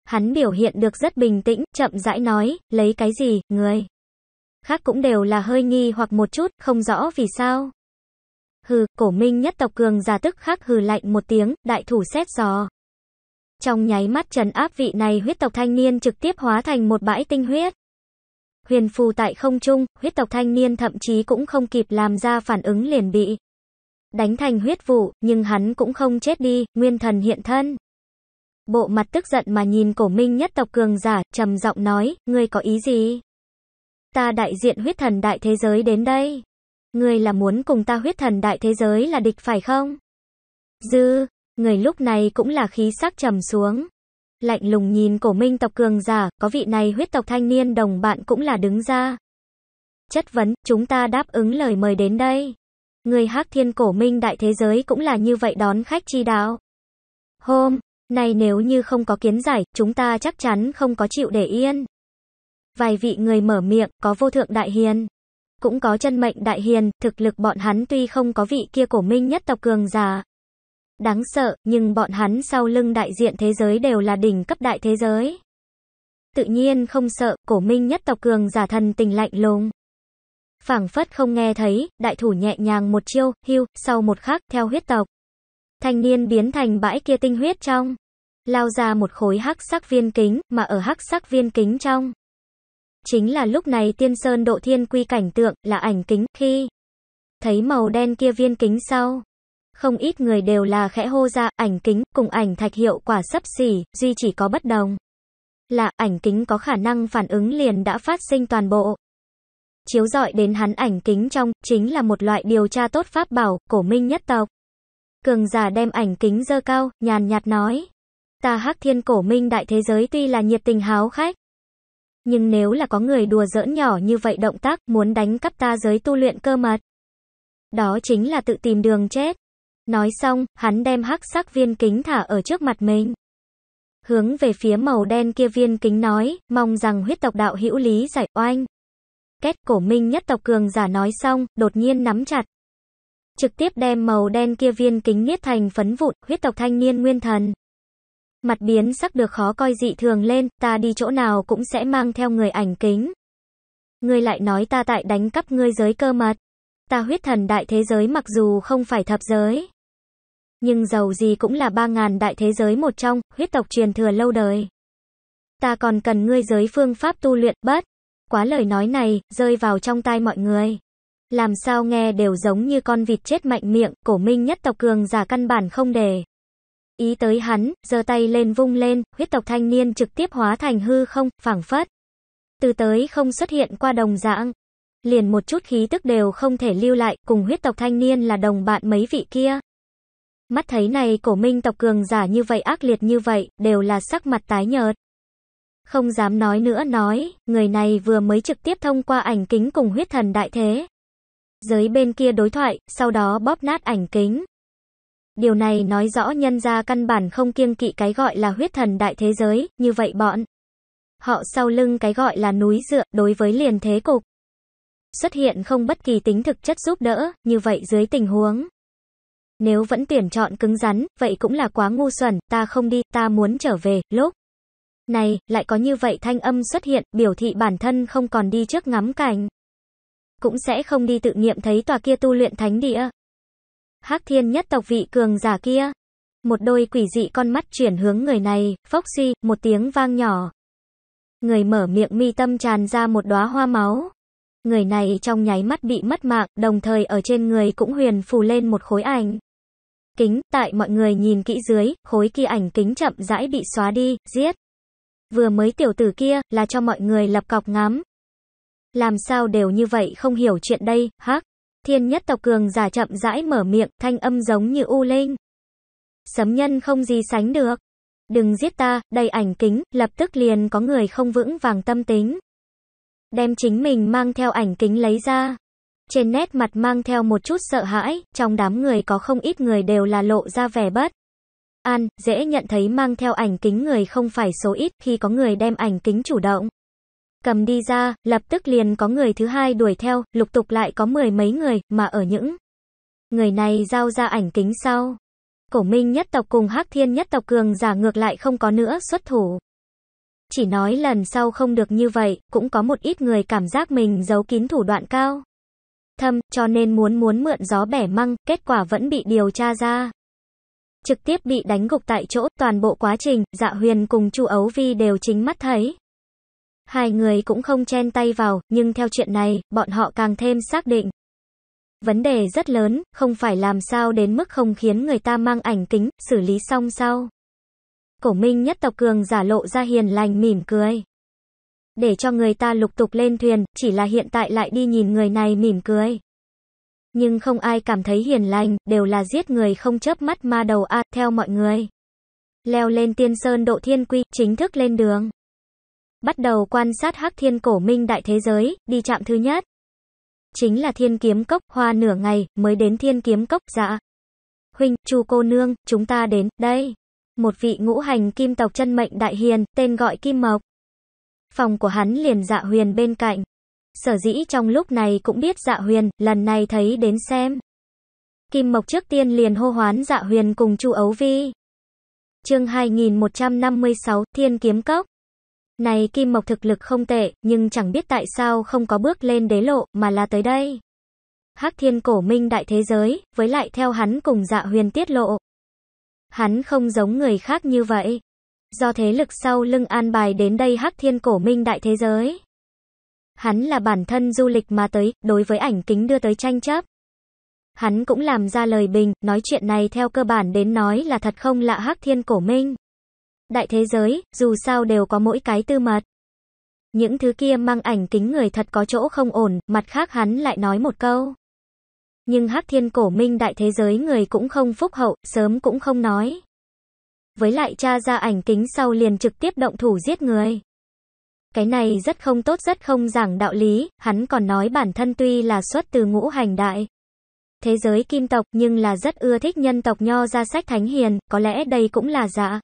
Hắn biểu hiện được rất bình tĩnh, chậm rãi nói, lấy cái gì, người. Khác cũng đều là hơi nghi hoặc một chút, không rõ vì sao hừ, cổ minh nhất tộc cường giả tức khắc hừ lạnh một tiếng, đại thủ xét giò. Trong nháy mắt trần áp vị này huyết tộc thanh niên trực tiếp hóa thành một bãi tinh huyết. Huyền phù tại không trung, huyết tộc thanh niên thậm chí cũng không kịp làm ra phản ứng liền bị. Đánh thành huyết vụ, nhưng hắn cũng không chết đi, nguyên thần hiện thân. Bộ mặt tức giận mà nhìn cổ minh nhất tộc cường giả, trầm giọng nói, ngươi có ý gì? Ta đại diện huyết thần đại thế giới đến đây ngươi là muốn cùng ta huyết thần đại thế giới là địch phải không? Dư, người lúc này cũng là khí sắc trầm xuống. Lạnh lùng nhìn cổ minh tộc cường giả, có vị này huyết tộc thanh niên đồng bạn cũng là đứng ra. Chất vấn, chúng ta đáp ứng lời mời đến đây. Người hắc thiên cổ minh đại thế giới cũng là như vậy đón khách chi đạo. Hôm, nay nếu như không có kiến giải, chúng ta chắc chắn không có chịu để yên. Vài vị người mở miệng, có vô thượng đại hiền cũng có chân mệnh đại hiền, thực lực bọn hắn tuy không có vị kia cổ minh nhất tộc cường giả. Đáng sợ, nhưng bọn hắn sau lưng đại diện thế giới đều là đỉnh cấp đại thế giới. Tự nhiên không sợ, cổ minh nhất tộc cường giả thần tình lạnh lùng. phảng phất không nghe thấy, đại thủ nhẹ nhàng một chiêu, hưu, sau một khắc, theo huyết tộc. Thanh niên biến thành bãi kia tinh huyết trong. Lao ra một khối hắc sắc viên kính, mà ở hắc sắc viên kính trong Chính là lúc này tiên sơn độ thiên quy cảnh tượng, là ảnh kính, khi thấy màu đen kia viên kính sau. Không ít người đều là khẽ hô ra, ảnh kính, cùng ảnh thạch hiệu quả sấp xỉ, duy chỉ có bất đồng. Là, ảnh kính có khả năng phản ứng liền đã phát sinh toàn bộ. Chiếu dọi đến hắn ảnh kính trong, chính là một loại điều tra tốt pháp bảo, cổ minh nhất tộc. Cường giả đem ảnh kính dơ cao, nhàn nhạt nói. Ta hắc thiên cổ minh đại thế giới tuy là nhiệt tình háo khách, nhưng nếu là có người đùa giỡn nhỏ như vậy động tác, muốn đánh cắp ta giới tu luyện cơ mật. Đó chính là tự tìm đường chết. Nói xong, hắn đem hắc sắc viên kính thả ở trước mặt mình. Hướng về phía màu đen kia viên kính nói, mong rằng huyết tộc đạo hữu lý giải oanh. Kết cổ minh nhất tộc cường giả nói xong, đột nhiên nắm chặt. Trực tiếp đem màu đen kia viên kính niết thành phấn vụn, huyết tộc thanh niên nguyên thần mặt biến sắc được khó coi dị thường lên, ta đi chỗ nào cũng sẽ mang theo người ảnh kính. Ngươi lại nói ta tại đánh cắp ngươi giới cơ mật. Ta huyết thần đại thế giới mặc dù không phải thập giới. Nhưng giàu gì cũng là ba ngàn đại thế giới một trong, huyết tộc truyền thừa lâu đời. Ta còn cần ngươi giới phương pháp tu luyện, bất. Quá lời nói này, rơi vào trong tai mọi người. Làm sao nghe đều giống như con vịt chết mạnh miệng, cổ minh nhất tộc cường giả căn bản không để. Ý tới hắn, giơ tay lên vung lên, huyết tộc thanh niên trực tiếp hóa thành hư không, phảng phất. Từ tới không xuất hiện qua đồng dạng. Liền một chút khí tức đều không thể lưu lại, cùng huyết tộc thanh niên là đồng bạn mấy vị kia. Mắt thấy này cổ minh tộc cường giả như vậy ác liệt như vậy, đều là sắc mặt tái nhợt. Không dám nói nữa nói, người này vừa mới trực tiếp thông qua ảnh kính cùng huyết thần đại thế. Giới bên kia đối thoại, sau đó bóp nát ảnh kính. Điều này nói rõ nhân gia căn bản không kiêng kỵ cái gọi là huyết thần đại thế giới, như vậy bọn. Họ sau lưng cái gọi là núi dựa, đối với liền thế cục. Xuất hiện không bất kỳ tính thực chất giúp đỡ, như vậy dưới tình huống. Nếu vẫn tuyển chọn cứng rắn, vậy cũng là quá ngu xuẩn, ta không đi, ta muốn trở về, lúc. Này, lại có như vậy thanh âm xuất hiện, biểu thị bản thân không còn đi trước ngắm cảnh. Cũng sẽ không đi tự nghiệm thấy tòa kia tu luyện thánh địa hắc thiên nhất tộc vị cường giả kia. Một đôi quỷ dị con mắt chuyển hướng người này, phốc suy, một tiếng vang nhỏ. Người mở miệng mi tâm tràn ra một đóa hoa máu. Người này trong nháy mắt bị mất mạng, đồng thời ở trên người cũng huyền phù lên một khối ảnh. Kính, tại mọi người nhìn kỹ dưới, khối kia ảnh kính chậm rãi bị xóa đi, giết. Vừa mới tiểu tử kia, là cho mọi người lập cọc ngắm. Làm sao đều như vậy không hiểu chuyện đây, hắc. Thiên nhất tộc cường giả chậm rãi mở miệng, thanh âm giống như u linh. Sấm nhân không gì sánh được. Đừng giết ta, đầy ảnh kính, lập tức liền có người không vững vàng tâm tính. Đem chính mình mang theo ảnh kính lấy ra. Trên nét mặt mang theo một chút sợ hãi, trong đám người có không ít người đều là lộ ra vẻ bất. An, dễ nhận thấy mang theo ảnh kính người không phải số ít khi có người đem ảnh kính chủ động. Cầm đi ra, lập tức liền có người thứ hai đuổi theo, lục tục lại có mười mấy người, mà ở những người này giao ra ảnh kính sau. Cổ Minh nhất tộc cùng Hắc Thiên nhất tộc cường giả ngược lại không có nữa xuất thủ. Chỉ nói lần sau không được như vậy, cũng có một ít người cảm giác mình giấu kín thủ đoạn cao. Thâm, cho nên muốn muốn mượn gió bẻ măng, kết quả vẫn bị điều tra ra. Trực tiếp bị đánh gục tại chỗ, toàn bộ quá trình, dạ huyền cùng chu ấu vi đều chính mắt thấy. Hai người cũng không chen tay vào, nhưng theo chuyện này, bọn họ càng thêm xác định. Vấn đề rất lớn, không phải làm sao đến mức không khiến người ta mang ảnh kính, xử lý xong sao. Cổ minh nhất tộc cường giả lộ ra hiền lành mỉm cười. Để cho người ta lục tục lên thuyền, chỉ là hiện tại lại đi nhìn người này mỉm cười. Nhưng không ai cảm thấy hiền lành, đều là giết người không chớp mắt ma đầu a theo mọi người. Leo lên tiên sơn độ thiên quy, chính thức lên đường bắt đầu quan sát hắc thiên cổ minh đại thế giới, đi chạm thứ nhất. Chính là thiên kiếm cốc, hoa nửa ngày, mới đến thiên kiếm cốc, dạ. Huynh, chu cô nương, chúng ta đến, đây. Một vị ngũ hành kim tộc chân mệnh đại hiền, tên gọi Kim Mộc. Phòng của hắn liền dạ huyền bên cạnh. Sở dĩ trong lúc này cũng biết dạ huyền, lần này thấy đến xem. Kim Mộc trước tiên liền hô hoán dạ huyền cùng chu ấu vi. chương 2156, Thiên Kiếm Cốc. Này Kim Mộc thực lực không tệ, nhưng chẳng biết tại sao không có bước lên đế lộ, mà là tới đây. Hắc thiên cổ minh đại thế giới, với lại theo hắn cùng dạ huyền tiết lộ. Hắn không giống người khác như vậy. Do thế lực sau lưng an bài đến đây hắc thiên cổ minh đại thế giới. Hắn là bản thân du lịch mà tới, đối với ảnh kính đưa tới tranh chấp. Hắn cũng làm ra lời bình, nói chuyện này theo cơ bản đến nói là thật không lạ hắc thiên cổ minh. Đại thế giới, dù sao đều có mỗi cái tư mật. Những thứ kia mang ảnh kính người thật có chỗ không ổn, mặt khác hắn lại nói một câu. Nhưng hắc thiên cổ minh đại thế giới người cũng không phúc hậu, sớm cũng không nói. Với lại cha ra ảnh kính sau liền trực tiếp động thủ giết người. Cái này rất không tốt rất không giảng đạo lý, hắn còn nói bản thân tuy là xuất từ ngũ hành đại. Thế giới kim tộc nhưng là rất ưa thích nhân tộc nho ra sách thánh hiền, có lẽ đây cũng là dạ.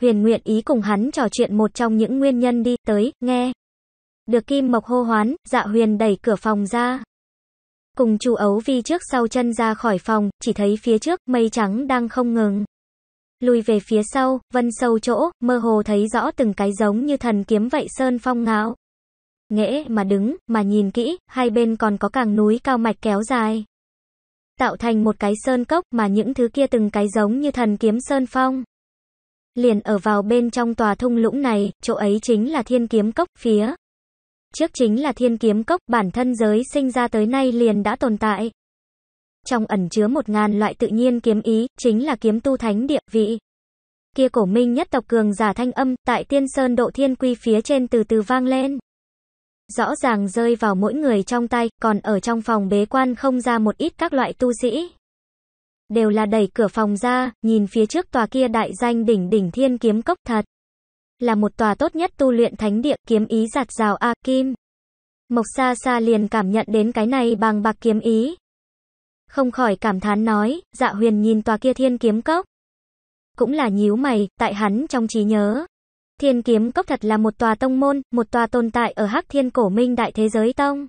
Huyền nguyện ý cùng hắn trò chuyện một trong những nguyên nhân đi tới, nghe. Được Kim Mộc hô hoán, dạ huyền đẩy cửa phòng ra. Cùng chu ấu vi trước sau chân ra khỏi phòng, chỉ thấy phía trước, mây trắng đang không ngừng. Lùi về phía sau, vân sâu chỗ, mơ hồ thấy rõ từng cái giống như thần kiếm vậy sơn phong ngạo. Nghễ mà đứng, mà nhìn kỹ, hai bên còn có càng núi cao mạch kéo dài. Tạo thành một cái sơn cốc mà những thứ kia từng cái giống như thần kiếm sơn phong liền ở vào bên trong tòa thung lũng này, chỗ ấy chính là thiên kiếm cốc, phía. Trước chính là thiên kiếm cốc, bản thân giới sinh ra tới nay liền đã tồn tại. Trong ẩn chứa một ngàn loại tự nhiên kiếm ý, chính là kiếm tu thánh địa, vị. Kia cổ minh nhất tộc cường giả thanh âm, tại tiên sơn độ thiên quy phía trên từ từ vang lên. Rõ ràng rơi vào mỗi người trong tay, còn ở trong phòng bế quan không ra một ít các loại tu sĩ đều là đẩy cửa phòng ra, nhìn phía trước tòa kia đại danh đỉnh đỉnh thiên kiếm cốc thật. Là một tòa tốt nhất tu luyện thánh địa kiếm ý giạt rào A Kim. Mộc xa xa liền cảm nhận đến cái này bằng bạc kiếm ý. Không khỏi cảm thán nói, dạ huyền nhìn tòa kia thiên kiếm cốc. Cũng là nhíu mày, tại hắn trong trí nhớ. Thiên kiếm cốc thật là một tòa tông môn, một tòa tồn tại ở hắc thiên cổ minh đại thế giới tông.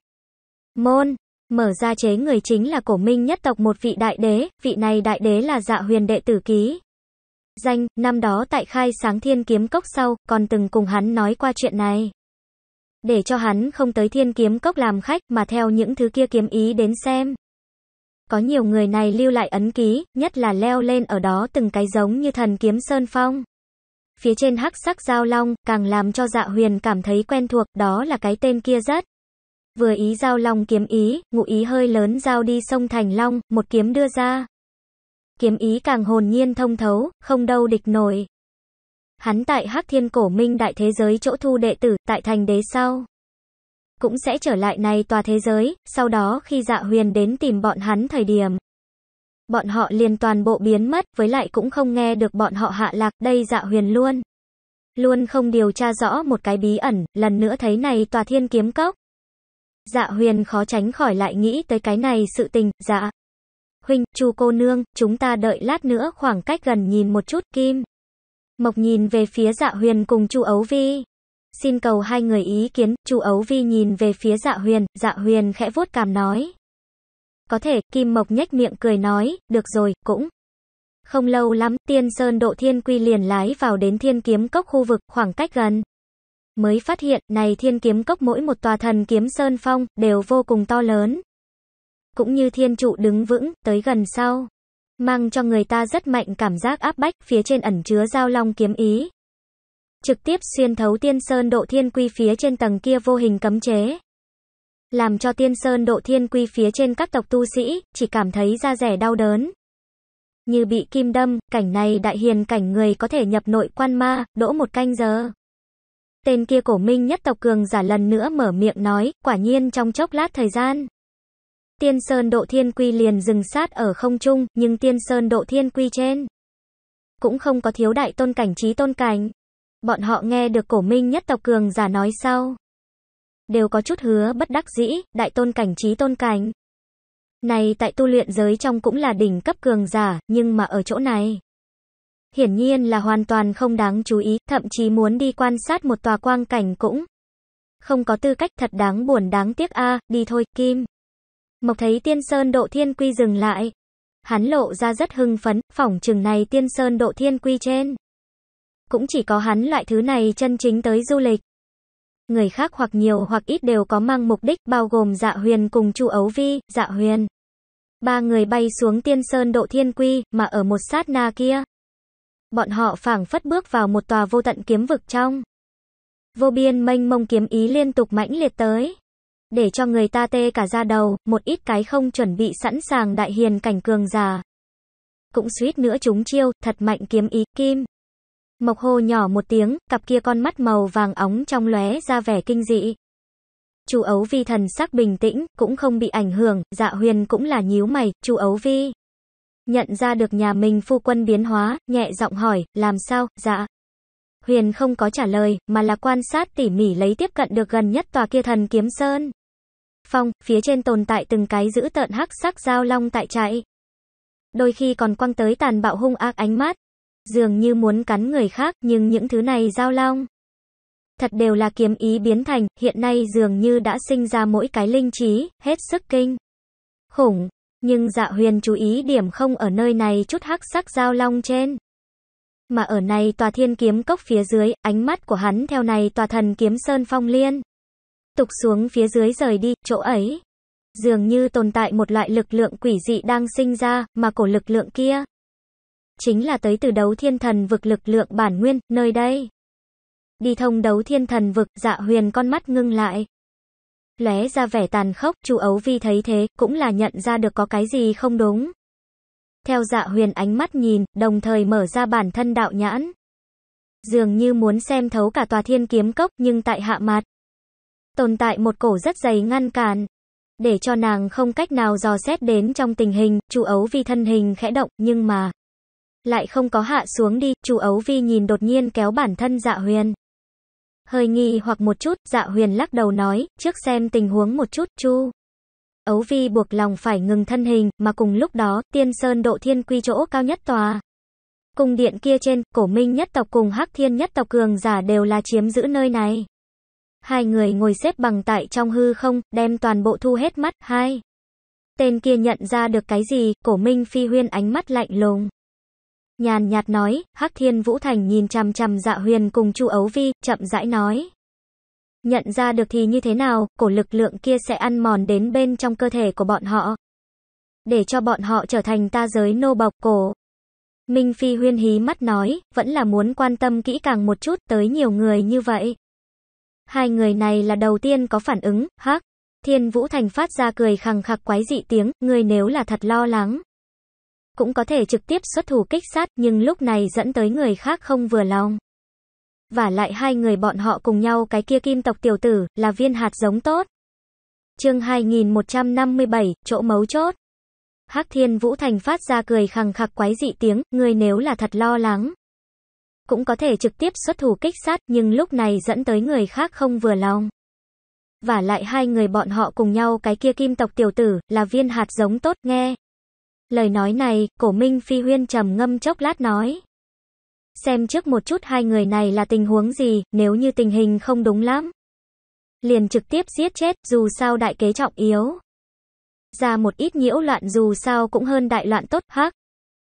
Môn, Mở ra chế người chính là cổ minh nhất tộc một vị đại đế, vị này đại đế là dạ huyền đệ tử ký. Danh, năm đó tại khai sáng thiên kiếm cốc sau, còn từng cùng hắn nói qua chuyện này. Để cho hắn không tới thiên kiếm cốc làm khách mà theo những thứ kia kiếm ý đến xem. Có nhiều người này lưu lại ấn ký, nhất là leo lên ở đó từng cái giống như thần kiếm sơn phong phía trên hắc sắc giao long, càng làm cho dạ huyền cảm thấy quen thuộc, đó là cái tên kia rất vừa ý giao long kiếm ý, ngụ ý hơi lớn giao đi sông thành long, một kiếm đưa ra. Kiếm ý càng hồn nhiên thông thấu, không đâu địch nổi. Hắn tại Hắc Thiên Cổ Minh đại thế giới chỗ thu đệ tử, tại thành đế sau. Cũng sẽ trở lại này tòa thế giới, sau đó khi dạ huyền đến tìm bọn hắn thời điểm. Bọn họ liền toàn bộ biến mất, với lại cũng không nghe được bọn họ hạ lạc, đây dạ huyền luôn luôn không điều tra rõ một cái bí ẩn, lần nữa thấy này tòa thiên kiếm cốc. Dạ huyền khó tránh khỏi lại nghĩ tới cái này sự tình, dạ. Huynh, chu cô nương, chúng ta đợi lát nữa khoảng cách gần nhìn một chút, kim. Mộc nhìn về phía dạ huyền cùng chu ấu vi. Xin cầu hai người ý kiến, chu ấu vi nhìn về phía dạ huyền, dạ huyền khẽ vuốt cảm nói. Có thể, kim mộc nhếch miệng cười nói, được rồi, cũng. Không lâu lắm, tiên sơn độ thiên quy liền lái vào đến thiên kiếm cốc khu vực khoảng cách gần mới phát hiện, này thiên kiếm cốc mỗi một tòa thần kiếm sơn phong, đều vô cùng to lớn. Cũng như thiên trụ đứng vững, tới gần sau. Mang cho người ta rất mạnh cảm giác áp bách, phía trên ẩn chứa giao long kiếm ý. Trực tiếp xuyên thấu tiên sơn độ thiên quy phía trên tầng kia vô hình cấm chế. Làm cho tiên sơn độ thiên quy phía trên các tộc tu sĩ, chỉ cảm thấy da rẻ đau đớn, như bị kim đâm, cảnh này đại hiền cảnh người có thể nhập nội quan ma, đỗ một canh giờ. Tên kia cổ minh nhất tộc cường giả lần nữa mở miệng nói, quả nhiên trong chốc lát thời gian. Tiên Sơn Độ Thiên Quy liền dừng sát ở không trung, nhưng Tiên Sơn Độ Thiên Quy trên. Cũng không có thiếu đại tôn cảnh trí tôn cảnh. Bọn họ nghe được cổ minh nhất tộc cường giả nói sau. Đều có chút hứa bất đắc dĩ, đại tôn cảnh trí tôn cảnh. Này tại tu luyện giới trong cũng là đỉnh cấp cường giả, nhưng mà ở chỗ này hiển nhiên là hoàn toàn không đáng chú ý, thậm chí muốn đi quan sát một tòa quang cảnh cũng không có tư cách thật đáng buồn đáng tiếc a đi thôi, Kim. Mộc thấy tiên sơn độ thiên quy dừng lại. Hắn lộ ra rất hưng phấn, phỏng chừng này tiên sơn độ thiên quy trên. Cũng chỉ có hắn loại thứ này chân chính tới du lịch. Người khác hoặc nhiều hoặc ít đều có mang mục đích bao gồm dạ huyền cùng chu ấu vi, dạ huyền. Ba người bay xuống tiên sơn độ thiên quy, mà ở một sát na kia bọn họ phảng phất bước vào một tòa vô tận kiếm vực trong. Vô biên mênh mông kiếm ý liên tục mãnh liệt tới. Để cho người ta tê cả da đầu, một ít cái không chuẩn bị sẵn sàng đại hiền cảnh cường già. Cũng suýt nữa chúng chiêu, thật mạnh kiếm ý, kim. Mộc hồ nhỏ một tiếng, cặp kia con mắt màu vàng óng trong lóe ra vẻ kinh dị. Chu Ấu Vi thần sắc bình tĩnh, cũng không bị ảnh hưởng, Dạ Huyền cũng là nhíu mày, Chu Ấu Vi Nhận ra được nhà mình phu quân biến hóa, nhẹ giọng hỏi, làm sao, dạ. Huyền không có trả lời, mà là quan sát tỉ mỉ lấy tiếp cận được gần nhất tòa kia thần kiếm sơn. Phong, phía trên tồn tại từng cái giữ tợn hắc sắc dao long tại chạy. Đôi khi còn quăng tới tàn bạo hung ác ánh mắt. Dường như muốn cắn người khác, nhưng những thứ này dao long. Thật đều là kiếm ý biến thành, hiện nay dường như đã sinh ra mỗi cái linh trí, hết sức kinh. Khủng, nhưng dạ huyền chú ý điểm không ở nơi này chút hắc sắc giao long trên. Mà ở này tòa thiên kiếm cốc phía dưới, ánh mắt của hắn theo này tòa thần kiếm sơn phong liên. Tục xuống phía dưới rời đi, chỗ ấy. Dường như tồn tại một loại lực lượng quỷ dị đang sinh ra, mà cổ lực lượng kia. Chính là tới từ đấu thiên thần vực lực lượng bản nguyên, nơi đây. Đi thông đấu thiên thần vực, dạ huyền con mắt ngưng lại, lóe ra vẻ tàn khốc, chú Ấu Vi thấy thế, cũng là nhận ra được có cái gì không đúng. Theo dạ huyền ánh mắt nhìn, đồng thời mở ra bản thân đạo nhãn. Dường như muốn xem thấu cả tòa thiên kiếm cốc nhưng tại hạ mặt. Tồn tại một cổ rất dày ngăn cản. Để cho nàng không cách nào dò xét đến trong tình hình, chú Ấu Vi thân hình khẽ động, nhưng mà... Lại không có hạ xuống đi, chú Ấu Vi nhìn đột nhiên kéo bản thân dạ huyền. Hơi nghi hoặc một chút, dạ huyền lắc đầu nói, trước xem tình huống một chút, chu. Ấu vi buộc lòng phải ngừng thân hình, mà cùng lúc đó, tiên sơn độ thiên quy chỗ cao nhất tòa. Cung điện kia trên, cổ minh nhất tộc cùng hắc thiên nhất tộc cường giả đều là chiếm giữ nơi này. Hai người ngồi xếp bằng tại trong hư không, đem toàn bộ thu hết mắt, hai. Tên kia nhận ra được cái gì, cổ minh phi huyên ánh mắt lạnh lùng nhàn nhạt nói, Hắc Thiên Vũ Thành nhìn chằm chằm Dạ Huyền cùng Chu Ấu Vi, chậm rãi nói. Nhận ra được thì như thế nào, cổ lực lượng kia sẽ ăn mòn đến bên trong cơ thể của bọn họ. Để cho bọn họ trở thành ta giới nô bọc cổ. Minh Phi huyên hí mắt nói, vẫn là muốn quan tâm kỹ càng một chút tới nhiều người như vậy. Hai người này là đầu tiên có phản ứng, hắc. Thiên Vũ Thành phát ra cười khằng khặc quái dị tiếng, người nếu là thật lo lắng cũng có thể trực tiếp xuất thủ kích sát, nhưng lúc này dẫn tới người khác không vừa lòng. Và lại hai người bọn họ cùng nhau cái kia kim tộc tiểu tử, là viên hạt giống tốt. chương 2157, chỗ mấu chốt. Hắc Thiên Vũ Thành phát ra cười khằng khặc quái dị tiếng, người nếu là thật lo lắng. Cũng có thể trực tiếp xuất thủ kích sát, nhưng lúc này dẫn tới người khác không vừa lòng. Và lại hai người bọn họ cùng nhau cái kia kim tộc tiểu tử, là viên hạt giống tốt nghe. Lời nói này, cổ Minh Phi Huyên trầm ngâm chốc lát nói. Xem trước một chút hai người này là tình huống gì, nếu như tình hình không đúng lắm. Liền trực tiếp giết chết, dù sao đại kế trọng yếu. Ra một ít nhiễu loạn dù sao cũng hơn đại loạn tốt, hắc.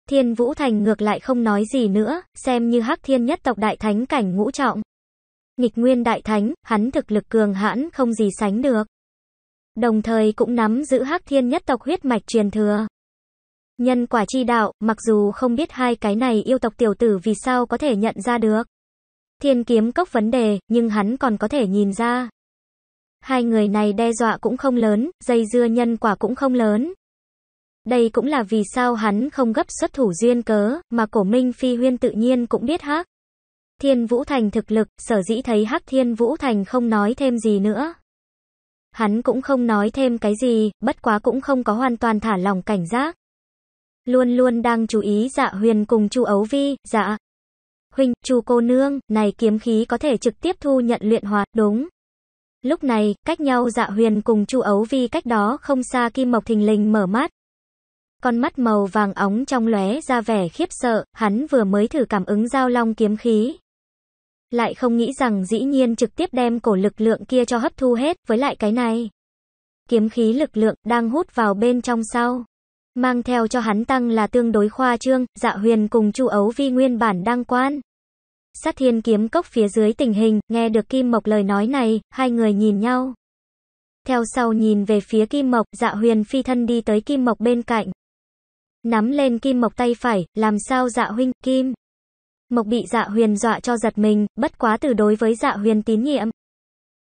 Thiên Vũ Thành ngược lại không nói gì nữa, xem như hắc thiên nhất tộc đại thánh cảnh ngũ trọng. Nghịch nguyên đại thánh, hắn thực lực cường hãn không gì sánh được. Đồng thời cũng nắm giữ hắc thiên nhất tộc huyết mạch truyền thừa. Nhân quả chi đạo, mặc dù không biết hai cái này yêu tộc tiểu tử vì sao có thể nhận ra được. Thiên kiếm cốc vấn đề, nhưng hắn còn có thể nhìn ra. Hai người này đe dọa cũng không lớn, dây dưa nhân quả cũng không lớn. Đây cũng là vì sao hắn không gấp xuất thủ duyên cớ, mà cổ minh phi huyên tự nhiên cũng biết hắc. Thiên Vũ Thành thực lực, sở dĩ thấy hắc Thiên Vũ Thành không nói thêm gì nữa. Hắn cũng không nói thêm cái gì, bất quá cũng không có hoàn toàn thả lòng cảnh giác luôn luôn đang chú ý dạ huyền cùng chu ấu vi, dạ. Huynh, chu cô nương, này kiếm khí có thể trực tiếp thu nhận luyện hóa, đúng. Lúc này, cách nhau dạ huyền cùng chu ấu vi cách đó không xa kim mộc thình lình mở mắt. Con mắt màu vàng óng trong lóe ra vẻ khiếp sợ, hắn vừa mới thử cảm ứng giao long kiếm khí. Lại không nghĩ rằng dĩ nhiên trực tiếp đem cổ lực lượng kia cho hấp thu hết, với lại cái này. Kiếm khí lực lượng đang hút vào bên trong sau. Mang theo cho hắn tăng là tương đối khoa trương, dạ huyền cùng chu ấu vi nguyên bản đang quan. Sát thiên kiếm cốc phía dưới tình hình, nghe được Kim Mộc lời nói này, hai người nhìn nhau. Theo sau nhìn về phía Kim Mộc, dạ huyền phi thân đi tới Kim Mộc bên cạnh. Nắm lên Kim Mộc tay phải, làm sao dạ huynh, Kim. Mộc bị dạ huyền dọa cho giật mình, bất quá từ đối với dạ huyền tín nhiệm.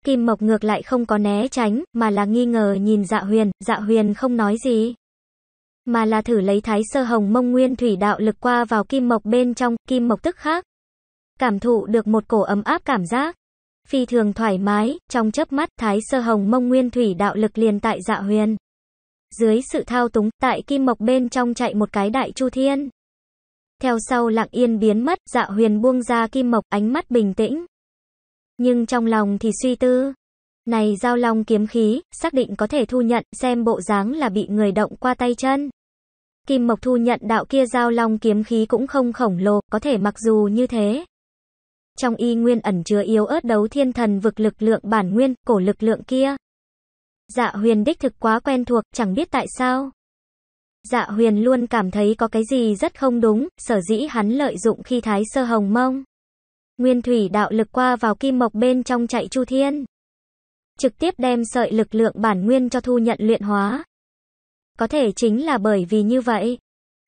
Kim Mộc ngược lại không có né tránh, mà là nghi ngờ nhìn dạ huyền, dạ huyền không nói gì mà là thử lấy thái sơ hồng mông nguyên thủy đạo lực qua vào kim mộc bên trong, kim mộc tức khác. Cảm thụ được một cổ ấm áp cảm giác. Phi thường thoải mái, trong chớp mắt thái sơ hồng mông nguyên thủy đạo lực liền tại dạ huyền. Dưới sự thao túng, tại kim mộc bên trong chạy một cái đại chu thiên. Theo sau lặng yên biến mất, dạ huyền buông ra kim mộc ánh mắt bình tĩnh. Nhưng trong lòng thì suy tư. Này giao long kiếm khí, xác định có thể thu nhận, xem bộ dáng là bị người động qua tay chân. Kim Mộc Thu nhận đạo kia giao long kiếm khí cũng không khổng lồ, có thể mặc dù như thế. Trong y nguyên ẩn chứa yếu ớt đấu thiên thần vực lực lượng bản nguyên, cổ lực lượng kia. Dạ huyền đích thực quá quen thuộc, chẳng biết tại sao. Dạ huyền luôn cảm thấy có cái gì rất không đúng, sở dĩ hắn lợi dụng khi thái sơ hồng mông. Nguyên thủy đạo lực qua vào kim mộc bên trong chạy chu thiên. Trực tiếp đem sợi lực lượng bản nguyên cho thu nhận luyện hóa. Có thể chính là bởi vì như vậy,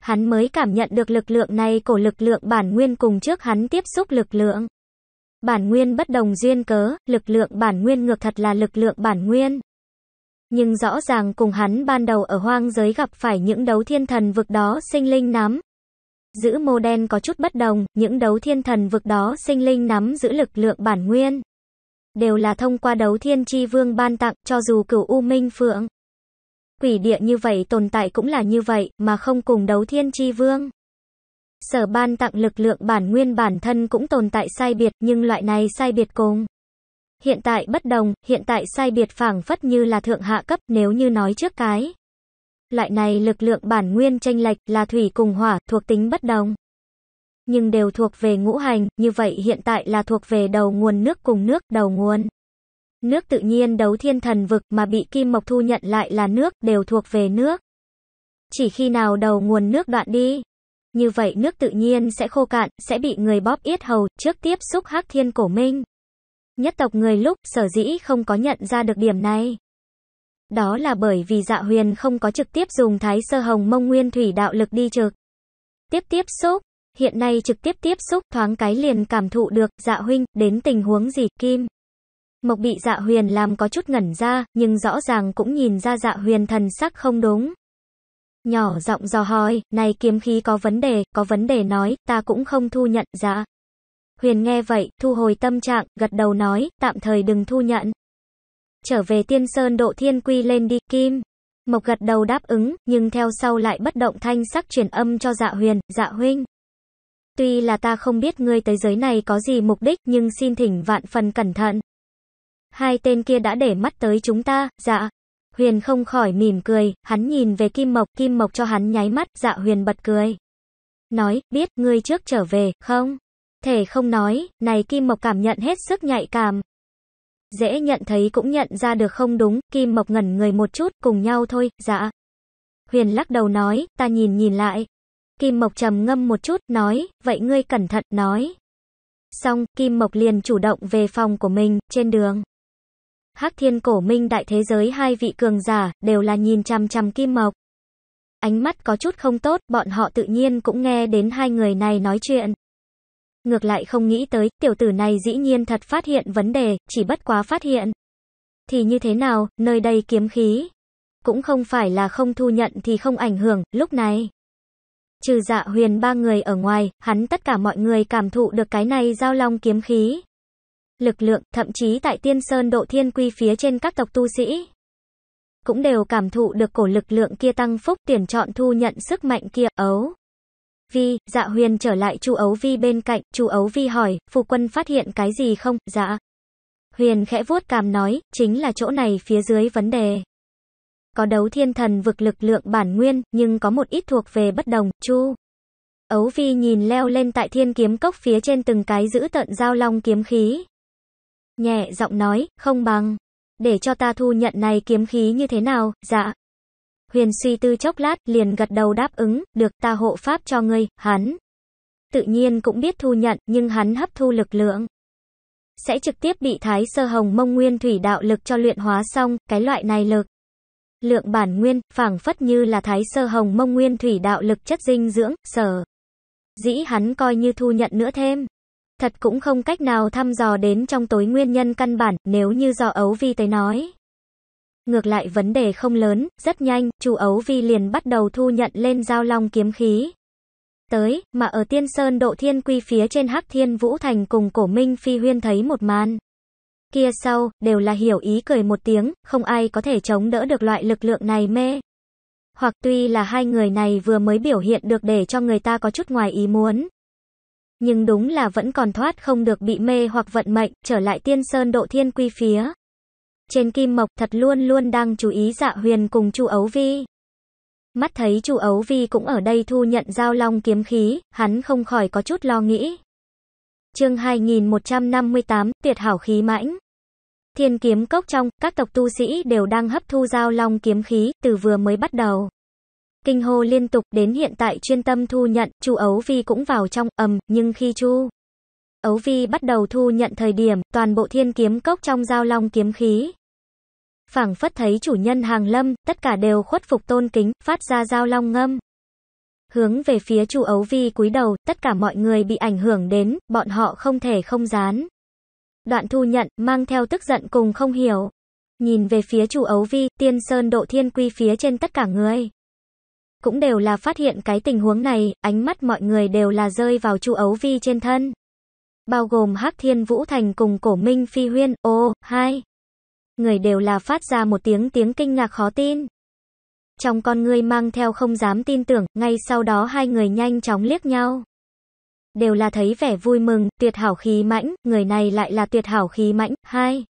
hắn mới cảm nhận được lực lượng này cổ lực lượng bản nguyên cùng trước hắn tiếp xúc lực lượng. Bản nguyên bất đồng duyên cớ, lực lượng bản nguyên ngược thật là lực lượng bản nguyên. Nhưng rõ ràng cùng hắn ban đầu ở hoang giới gặp phải những đấu thiên thần vực đó sinh linh nắm. Giữ mô đen có chút bất đồng, những đấu thiên thần vực đó sinh linh nắm giữ lực lượng bản nguyên. Đều là thông qua đấu thiên chi vương ban tặng cho dù cửu U Minh Phượng quỷ địa như vậy tồn tại cũng là như vậy, mà không cùng đấu thiên chi vương. Sở ban tặng lực lượng bản nguyên bản thân cũng tồn tại sai biệt, nhưng loại này sai biệt cùng. Hiện tại bất đồng, hiện tại sai biệt phảng phất như là thượng hạ cấp nếu như nói trước cái. Loại này lực lượng bản nguyên tranh lệch là thủy cùng hỏa, thuộc tính bất đồng. Nhưng đều thuộc về ngũ hành, như vậy hiện tại là thuộc về đầu nguồn nước cùng nước, đầu nguồn. Nước tự nhiên đấu thiên thần vực mà bị Kim Mộc thu nhận lại là nước đều thuộc về nước. Chỉ khi nào đầu nguồn nước đoạn đi, như vậy nước tự nhiên sẽ khô cạn, sẽ bị người bóp yết hầu, trước tiếp xúc hắc thiên cổ minh. Nhất tộc người lúc sở dĩ không có nhận ra được điểm này. Đó là bởi vì dạ huyền không có trực tiếp dùng thái sơ hồng mông nguyên thủy đạo lực đi trực. Tiếp tiếp xúc, hiện nay trực tiếp tiếp xúc thoáng cái liền cảm thụ được dạ huynh, đến tình huống gì kim. Mộc bị dạ huyền làm có chút ngẩn ra, nhưng rõ ràng cũng nhìn ra dạ huyền thần sắc không đúng. Nhỏ giọng dò hỏi, này kiếm khí có vấn đề, có vấn đề nói, ta cũng không thu nhận, dạ. Huyền nghe vậy, thu hồi tâm trạng, gật đầu nói, tạm thời đừng thu nhận. Trở về tiên sơn độ thiên quy lên đi, kim. Mộc gật đầu đáp ứng, nhưng theo sau lại bất động thanh sắc truyền âm cho dạ huyền, dạ huynh. Tuy là ta không biết ngươi tới giới này có gì mục đích, nhưng xin thỉnh vạn phần cẩn thận. Hai tên kia đã để mắt tới chúng ta, dạ. Huyền không khỏi mỉm cười, hắn nhìn về Kim Mộc, Kim Mộc cho hắn nháy mắt, dạ Huyền bật cười. Nói, biết, ngươi trước trở về, không? Thể không nói, này Kim Mộc cảm nhận hết sức nhạy cảm. Dễ nhận thấy cũng nhận ra được không đúng, Kim Mộc ngẩn người một chút, cùng nhau thôi, dạ. Huyền lắc đầu nói, ta nhìn nhìn lại. Kim Mộc trầm ngâm một chút, nói, vậy ngươi cẩn thận, nói. Xong, Kim Mộc liền chủ động về phòng của mình, trên đường. Hắc thiên cổ minh đại thế giới hai vị cường giả, đều là nhìn chằm chằm kim mộc. Ánh mắt có chút không tốt, bọn họ tự nhiên cũng nghe đến hai người này nói chuyện. Ngược lại không nghĩ tới, tiểu tử này dĩ nhiên thật phát hiện vấn đề, chỉ bất quá phát hiện. Thì như thế nào, nơi đây kiếm khí. Cũng không phải là không thu nhận thì không ảnh hưởng, lúc này. Trừ dạ huyền ba người ở ngoài, hắn tất cả mọi người cảm thụ được cái này giao long kiếm khí lực lượng, thậm chí tại tiên sơn độ thiên quy phía trên các tộc tu sĩ. Cũng đều cảm thụ được cổ lực lượng kia tăng phúc tiền chọn thu nhận sức mạnh kia, ấu. Vi, dạ huyền trở lại chu ấu vi bên cạnh, chu ấu vi hỏi, phu quân phát hiện cái gì không, dạ. Huyền khẽ vuốt cảm nói, chính là chỗ này phía dưới vấn đề. Có đấu thiên thần vực lực lượng bản nguyên, nhưng có một ít thuộc về bất đồng, chu. Ấu vi nhìn leo lên tại thiên kiếm cốc phía trên từng cái giữ tận giao long kiếm khí. Nhẹ giọng nói, không bằng. Để cho ta thu nhận này kiếm khí như thế nào, dạ. Huyền suy tư chốc lát, liền gật đầu đáp ứng, được ta hộ pháp cho ngươi, hắn. Tự nhiên cũng biết thu nhận, nhưng hắn hấp thu lực lượng. Sẽ trực tiếp bị thái sơ hồng mông nguyên thủy đạo lực cho luyện hóa xong, cái loại này lực. Lượng bản nguyên, phảng phất như là thái sơ hồng mông nguyên thủy đạo lực chất dinh dưỡng, sở. Dĩ hắn coi như thu nhận nữa thêm thật cũng không cách nào thăm dò đến trong tối nguyên nhân căn bản, nếu như do Ấu Vi tới nói. Ngược lại vấn đề không lớn, rất nhanh, chủ Ấu Vi liền bắt đầu thu nhận lên giao long kiếm khí. Tới, mà ở tiên sơn độ thiên quy phía trên hắc thiên vũ thành cùng cổ minh phi huyên thấy một màn. Kia sau, đều là hiểu ý cười một tiếng, không ai có thể chống đỡ được loại lực lượng này mê. Hoặc tuy là hai người này vừa mới biểu hiện được để cho người ta có chút ngoài ý muốn, nhưng đúng là vẫn còn thoát không được bị mê hoặc vận mệnh, trở lại tiên sơn độ thiên quy phía. Trên kim mộc thật luôn luôn đang chú ý dạ huyền cùng chu ấu vi. Mắt thấy chu ấu vi cũng ở đây thu nhận giao long kiếm khí, hắn không khỏi có chút lo nghĩ. chương 2158, tuyệt hảo khí mãnh. Thiên kiếm cốc trong, các tộc tu sĩ đều đang hấp thu giao long kiếm khí, từ vừa mới bắt đầu kinh hô liên tục, đến hiện tại chuyên tâm thu nhận, Chu Ấu Vi cũng vào trong, ầm, nhưng khi Chu Ấu Vi bắt đầu thu nhận thời điểm, toàn bộ thiên kiếm cốc trong giao long kiếm khí. phảng phất thấy chủ nhân hàng lâm, tất cả đều khuất phục tôn kính, phát ra giao long ngâm. Hướng về phía chu Ấu Vi cúi đầu, tất cả mọi người bị ảnh hưởng đến, bọn họ không thể không dán. Đoạn thu nhận, mang theo tức giận cùng không hiểu. Nhìn về phía chu Ấu Vi, tiên sơn độ thiên quy phía trên tất cả người cũng đều là phát hiện cái tình huống này, ánh mắt mọi người đều là rơi vào Chu Ấu Vi trên thân. Bao gồm Hắc Thiên Vũ Thành cùng Cổ Minh Phi Huyên, ô, hai. Người đều là phát ra một tiếng tiếng kinh ngạc khó tin. Trong con người mang theo không dám tin tưởng, ngay sau đó hai người nhanh chóng liếc nhau. Đều là thấy vẻ vui mừng, tuyệt hảo khí mãnh, người này lại là tuyệt hảo khí mãnh, hai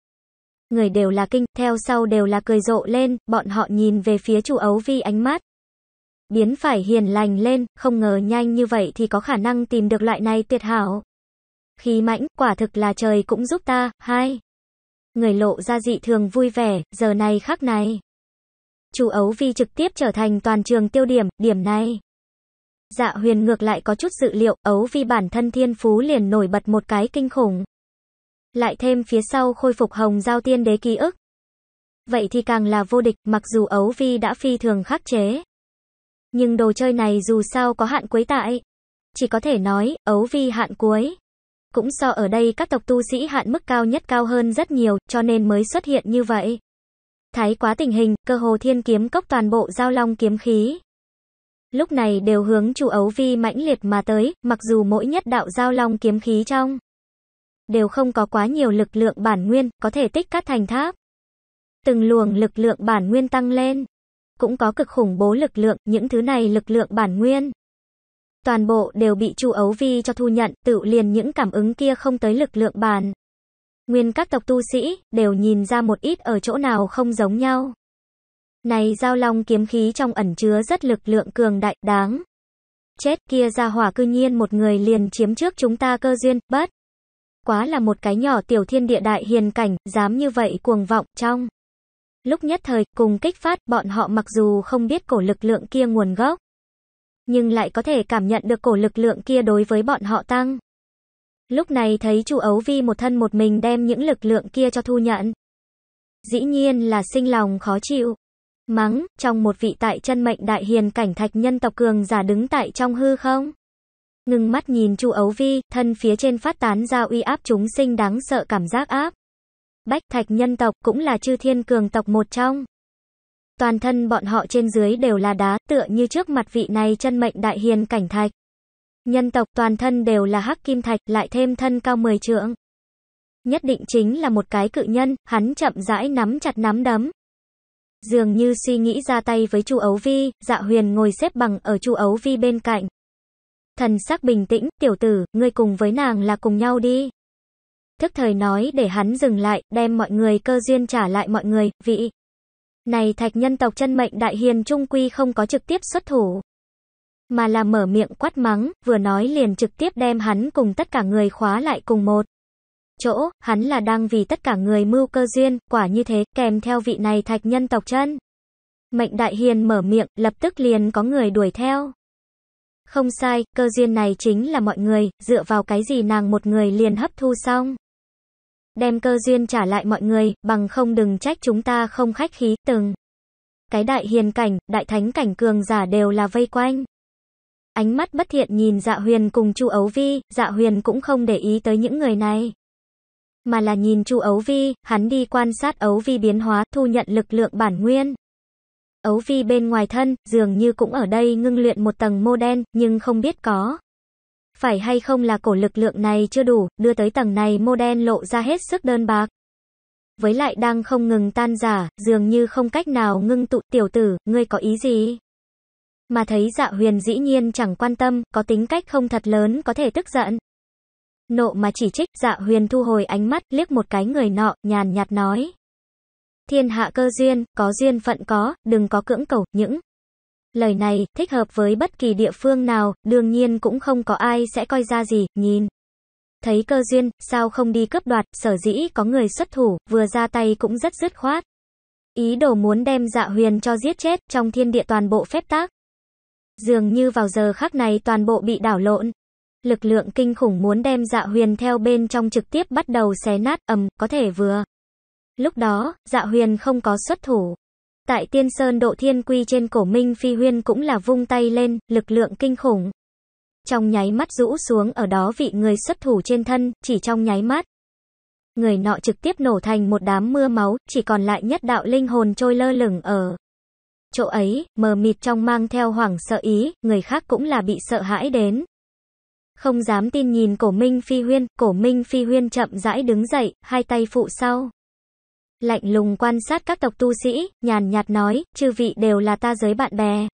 người đều là kinh, theo sau đều là cười rộ lên, bọn họ nhìn về phía Chu Ấu Vi ánh mắt biến phải hiền lành lên, không ngờ nhanh như vậy thì có khả năng tìm được loại này tuyệt hảo. Khi mãnh, quả thực là trời cũng giúp ta, hai. Người lộ ra dị thường vui vẻ, giờ này khác này. Chu Ấu Vi trực tiếp trở thành toàn trường tiêu điểm, điểm này. Dạ huyền ngược lại có chút dự liệu, Ấu Vi bản thân thiên phú liền nổi bật một cái kinh khủng. Lại thêm phía sau khôi phục hồng giao tiên đế ký ức. Vậy thì càng là vô địch, mặc dù Ấu Vi đã phi thường khắc chế. Nhưng đồ chơi này dù sao có hạn cuối tại. Chỉ có thể nói, ấu vi hạn cuối. Cũng so ở đây các tộc tu sĩ hạn mức cao nhất cao hơn rất nhiều, cho nên mới xuất hiện như vậy. Thái quá tình hình, cơ hồ thiên kiếm cốc toàn bộ giao long kiếm khí. Lúc này đều hướng chủ ấu vi mãnh liệt mà tới, mặc dù mỗi nhất đạo giao long kiếm khí trong. Đều không có quá nhiều lực lượng bản nguyên, có thể tích cắt thành tháp. Từng luồng lực lượng bản nguyên tăng lên cũng có cực khủng bố lực lượng, những thứ này lực lượng bản nguyên. Toàn bộ đều bị Chu Ấu Vi cho thu nhận, tự liền những cảm ứng kia không tới lực lượng bản. Nguyên các tộc tu sĩ đều nhìn ra một ít ở chỗ nào không giống nhau. Này giao long kiếm khí trong ẩn chứa rất lực lượng cường đại, đáng. Chết kia ra hỏa cư nhiên một người liền chiếm trước chúng ta cơ duyên, bất. Quá là một cái nhỏ tiểu thiên địa đại hiền cảnh, dám như vậy cuồng vọng, trong. Lúc nhất thời, cùng kích phát, bọn họ mặc dù không biết cổ lực lượng kia nguồn gốc, nhưng lại có thể cảm nhận được cổ lực lượng kia đối với bọn họ tăng. Lúc này thấy chu Ấu Vi một thân một mình đem những lực lượng kia cho thu nhận. Dĩ nhiên là sinh lòng khó chịu. Mắng, trong một vị tại chân mệnh đại hiền cảnh thạch nhân tộc cường giả đứng tại trong hư không. Ngừng mắt nhìn chu Ấu Vi, thân phía trên phát tán ra uy áp chúng sinh đáng sợ cảm giác áp. Bách Thạch nhân tộc cũng là chư thiên cường tộc một trong. Toàn thân bọn họ trên dưới đều là đá, tựa như trước mặt vị này chân mệnh đại hiền cảnh thạch. Nhân tộc toàn thân đều là hắc kim thạch, lại thêm thân cao mười trượng. Nhất định chính là một cái cự nhân, hắn chậm rãi nắm chặt nắm đấm. Dường như suy nghĩ ra tay với Chu Ấu Vi, Dạ Huyền ngồi xếp bằng ở Chu Ấu Vi bên cạnh. Thần sắc bình tĩnh, tiểu tử, ngươi cùng với nàng là cùng nhau đi thức thời nói để hắn dừng lại, đem mọi người cơ duyên trả lại mọi người, vị. Này thạch nhân tộc chân mệnh đại hiền trung quy không có trực tiếp xuất thủ. Mà là mở miệng quát mắng, vừa nói liền trực tiếp đem hắn cùng tất cả người khóa lại cùng một. Chỗ, hắn là đang vì tất cả người mưu cơ duyên, quả như thế, kèm theo vị này thạch nhân tộc chân. Mệnh đại hiền mở miệng, lập tức liền có người đuổi theo. Không sai, cơ duyên này chính là mọi người, dựa vào cái gì nàng một người liền hấp thu xong đem cơ duyên trả lại mọi người, bằng không đừng trách chúng ta không khách khí, từng. Cái đại hiền cảnh, đại thánh cảnh cường giả đều là vây quanh. Ánh mắt bất thiện nhìn dạ huyền cùng chu ấu vi, dạ huyền cũng không để ý tới những người này. Mà là nhìn chu ấu vi, hắn đi quan sát ấu vi biến hóa, thu nhận lực lượng bản nguyên. Ấu vi bên ngoài thân, dường như cũng ở đây ngưng luyện một tầng mô đen, nhưng không biết có. Phải hay không là cổ lực lượng này chưa đủ, đưa tới tầng này mô đen lộ ra hết sức đơn bạc. Với lại đang không ngừng tan giả, dường như không cách nào ngưng tụ tiểu tử, ngươi có ý gì? Mà thấy dạ huyền dĩ nhiên chẳng quan tâm, có tính cách không thật lớn có thể tức giận. Nộ mà chỉ trích dạ huyền thu hồi ánh mắt, liếc một cái người nọ, nhàn nhạt nói. Thiên hạ cơ duyên, có duyên phận có, đừng có cưỡng cầu, những Lời này, thích hợp với bất kỳ địa phương nào, đương nhiên cũng không có ai sẽ coi ra gì, nhìn. Thấy cơ duyên, sao không đi cướp đoạt, sở dĩ có người xuất thủ, vừa ra tay cũng rất dứt khoát. Ý đồ muốn đem dạ huyền cho giết chết, trong thiên địa toàn bộ phép tác. Dường như vào giờ khác này toàn bộ bị đảo lộn. Lực lượng kinh khủng muốn đem dạ huyền theo bên trong trực tiếp bắt đầu xé nát, ầm, có thể vừa. Lúc đó, dạ huyền không có xuất thủ, Tại Tiên Sơn Độ Thiên Quy trên cổ Minh Phi Huyên cũng là vung tay lên, lực lượng kinh khủng. Trong nháy mắt rũ xuống ở đó vị người xuất thủ trên thân, chỉ trong nháy mắt. Người nọ trực tiếp nổ thành một đám mưa máu, chỉ còn lại nhất đạo linh hồn trôi lơ lửng ở. Chỗ ấy, mờ mịt trong mang theo hoảng sợ ý, người khác cũng là bị sợ hãi đến. Không dám tin nhìn cổ Minh Phi Huyên, cổ Minh Phi Huyên chậm rãi đứng dậy, hai tay phụ sau lạnh lùng quan sát các tộc tu sĩ, nhàn nhạt nói, chư vị đều là ta giới bạn bè.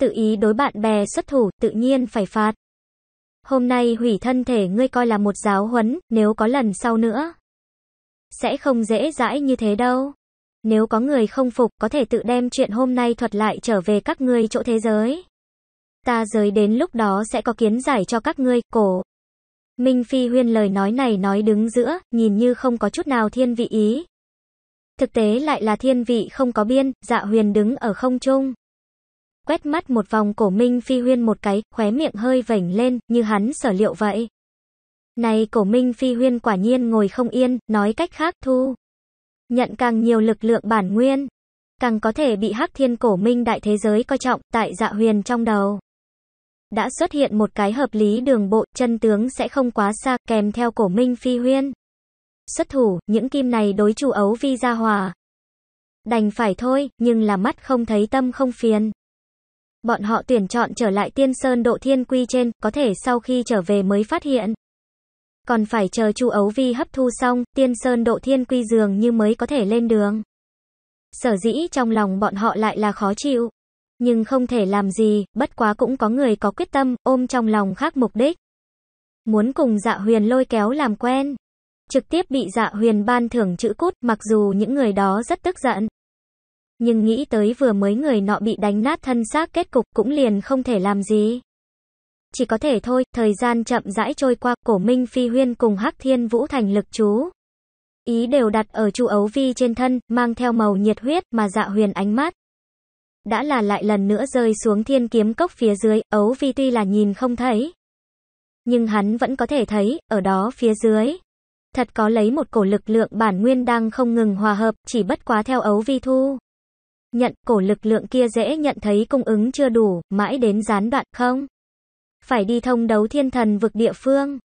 Tự ý đối bạn bè xuất thủ, tự nhiên phải phạt. Hôm nay hủy thân thể ngươi coi là một giáo huấn, nếu có lần sau nữa. Sẽ không dễ dãi như thế đâu. Nếu có người không phục, có thể tự đem chuyện hôm nay thuật lại trở về các ngươi chỗ thế giới. Ta giới đến lúc đó sẽ có kiến giải cho các ngươi, cổ. Minh Phi Huyên lời nói này nói đứng giữa, nhìn như không có chút nào thiên vị ý. Thực tế lại là thiên vị không có biên, dạ huyền đứng ở không trung. Quét mắt một vòng cổ Minh Phi Huyên một cái, khóe miệng hơi vảnh lên, như hắn sở liệu vậy. Này cổ Minh Phi Huyên quả nhiên ngồi không yên, nói cách khác thu. Nhận càng nhiều lực lượng bản nguyên, càng có thể bị hắc thiên cổ Minh đại thế giới coi trọng tại dạ huyền trong đầu. Đã xuất hiện một cái hợp lý đường bộ, chân tướng sẽ không quá xa, kèm theo cổ Minh Phi Huyên xuất thủ, những kim này đối chủ Ấu Vi ra hòa. Đành phải thôi, nhưng là mắt không thấy tâm không phiền. Bọn họ tuyển chọn trở lại tiên sơn độ thiên quy trên, có thể sau khi trở về mới phát hiện. Còn phải chờ chu Ấu Vi hấp thu xong, tiên sơn độ thiên quy dường như mới có thể lên đường. Sở dĩ trong lòng bọn họ lại là khó chịu. Nhưng không thể làm gì, bất quá cũng có người có quyết tâm, ôm trong lòng khác mục đích. Muốn cùng dạ huyền lôi kéo làm quen trực tiếp bị dạ huyền ban thưởng chữ cút, mặc dù những người đó rất tức giận. Nhưng nghĩ tới vừa mới người nọ bị đánh nát thân xác kết cục cũng liền không thể làm gì. Chỉ có thể thôi, thời gian chậm rãi trôi qua, cổ minh phi huyên cùng hắc thiên vũ thành lực chú. Ý đều đặt ở chu ấu vi trên thân, mang theo màu nhiệt huyết mà dạ huyền ánh mắt. Đã là lại lần nữa rơi xuống thiên kiếm cốc phía dưới, ấu vi tuy là nhìn không thấy. Nhưng hắn vẫn có thể thấy, ở đó phía dưới thật có lấy một cổ lực lượng bản nguyên đang không ngừng hòa hợp, chỉ bất quá theo ấu vi thu. Nhận cổ lực lượng kia dễ nhận thấy cung ứng chưa đủ, mãi đến gián đoạn không. Phải đi thông đấu thiên thần vực địa phương.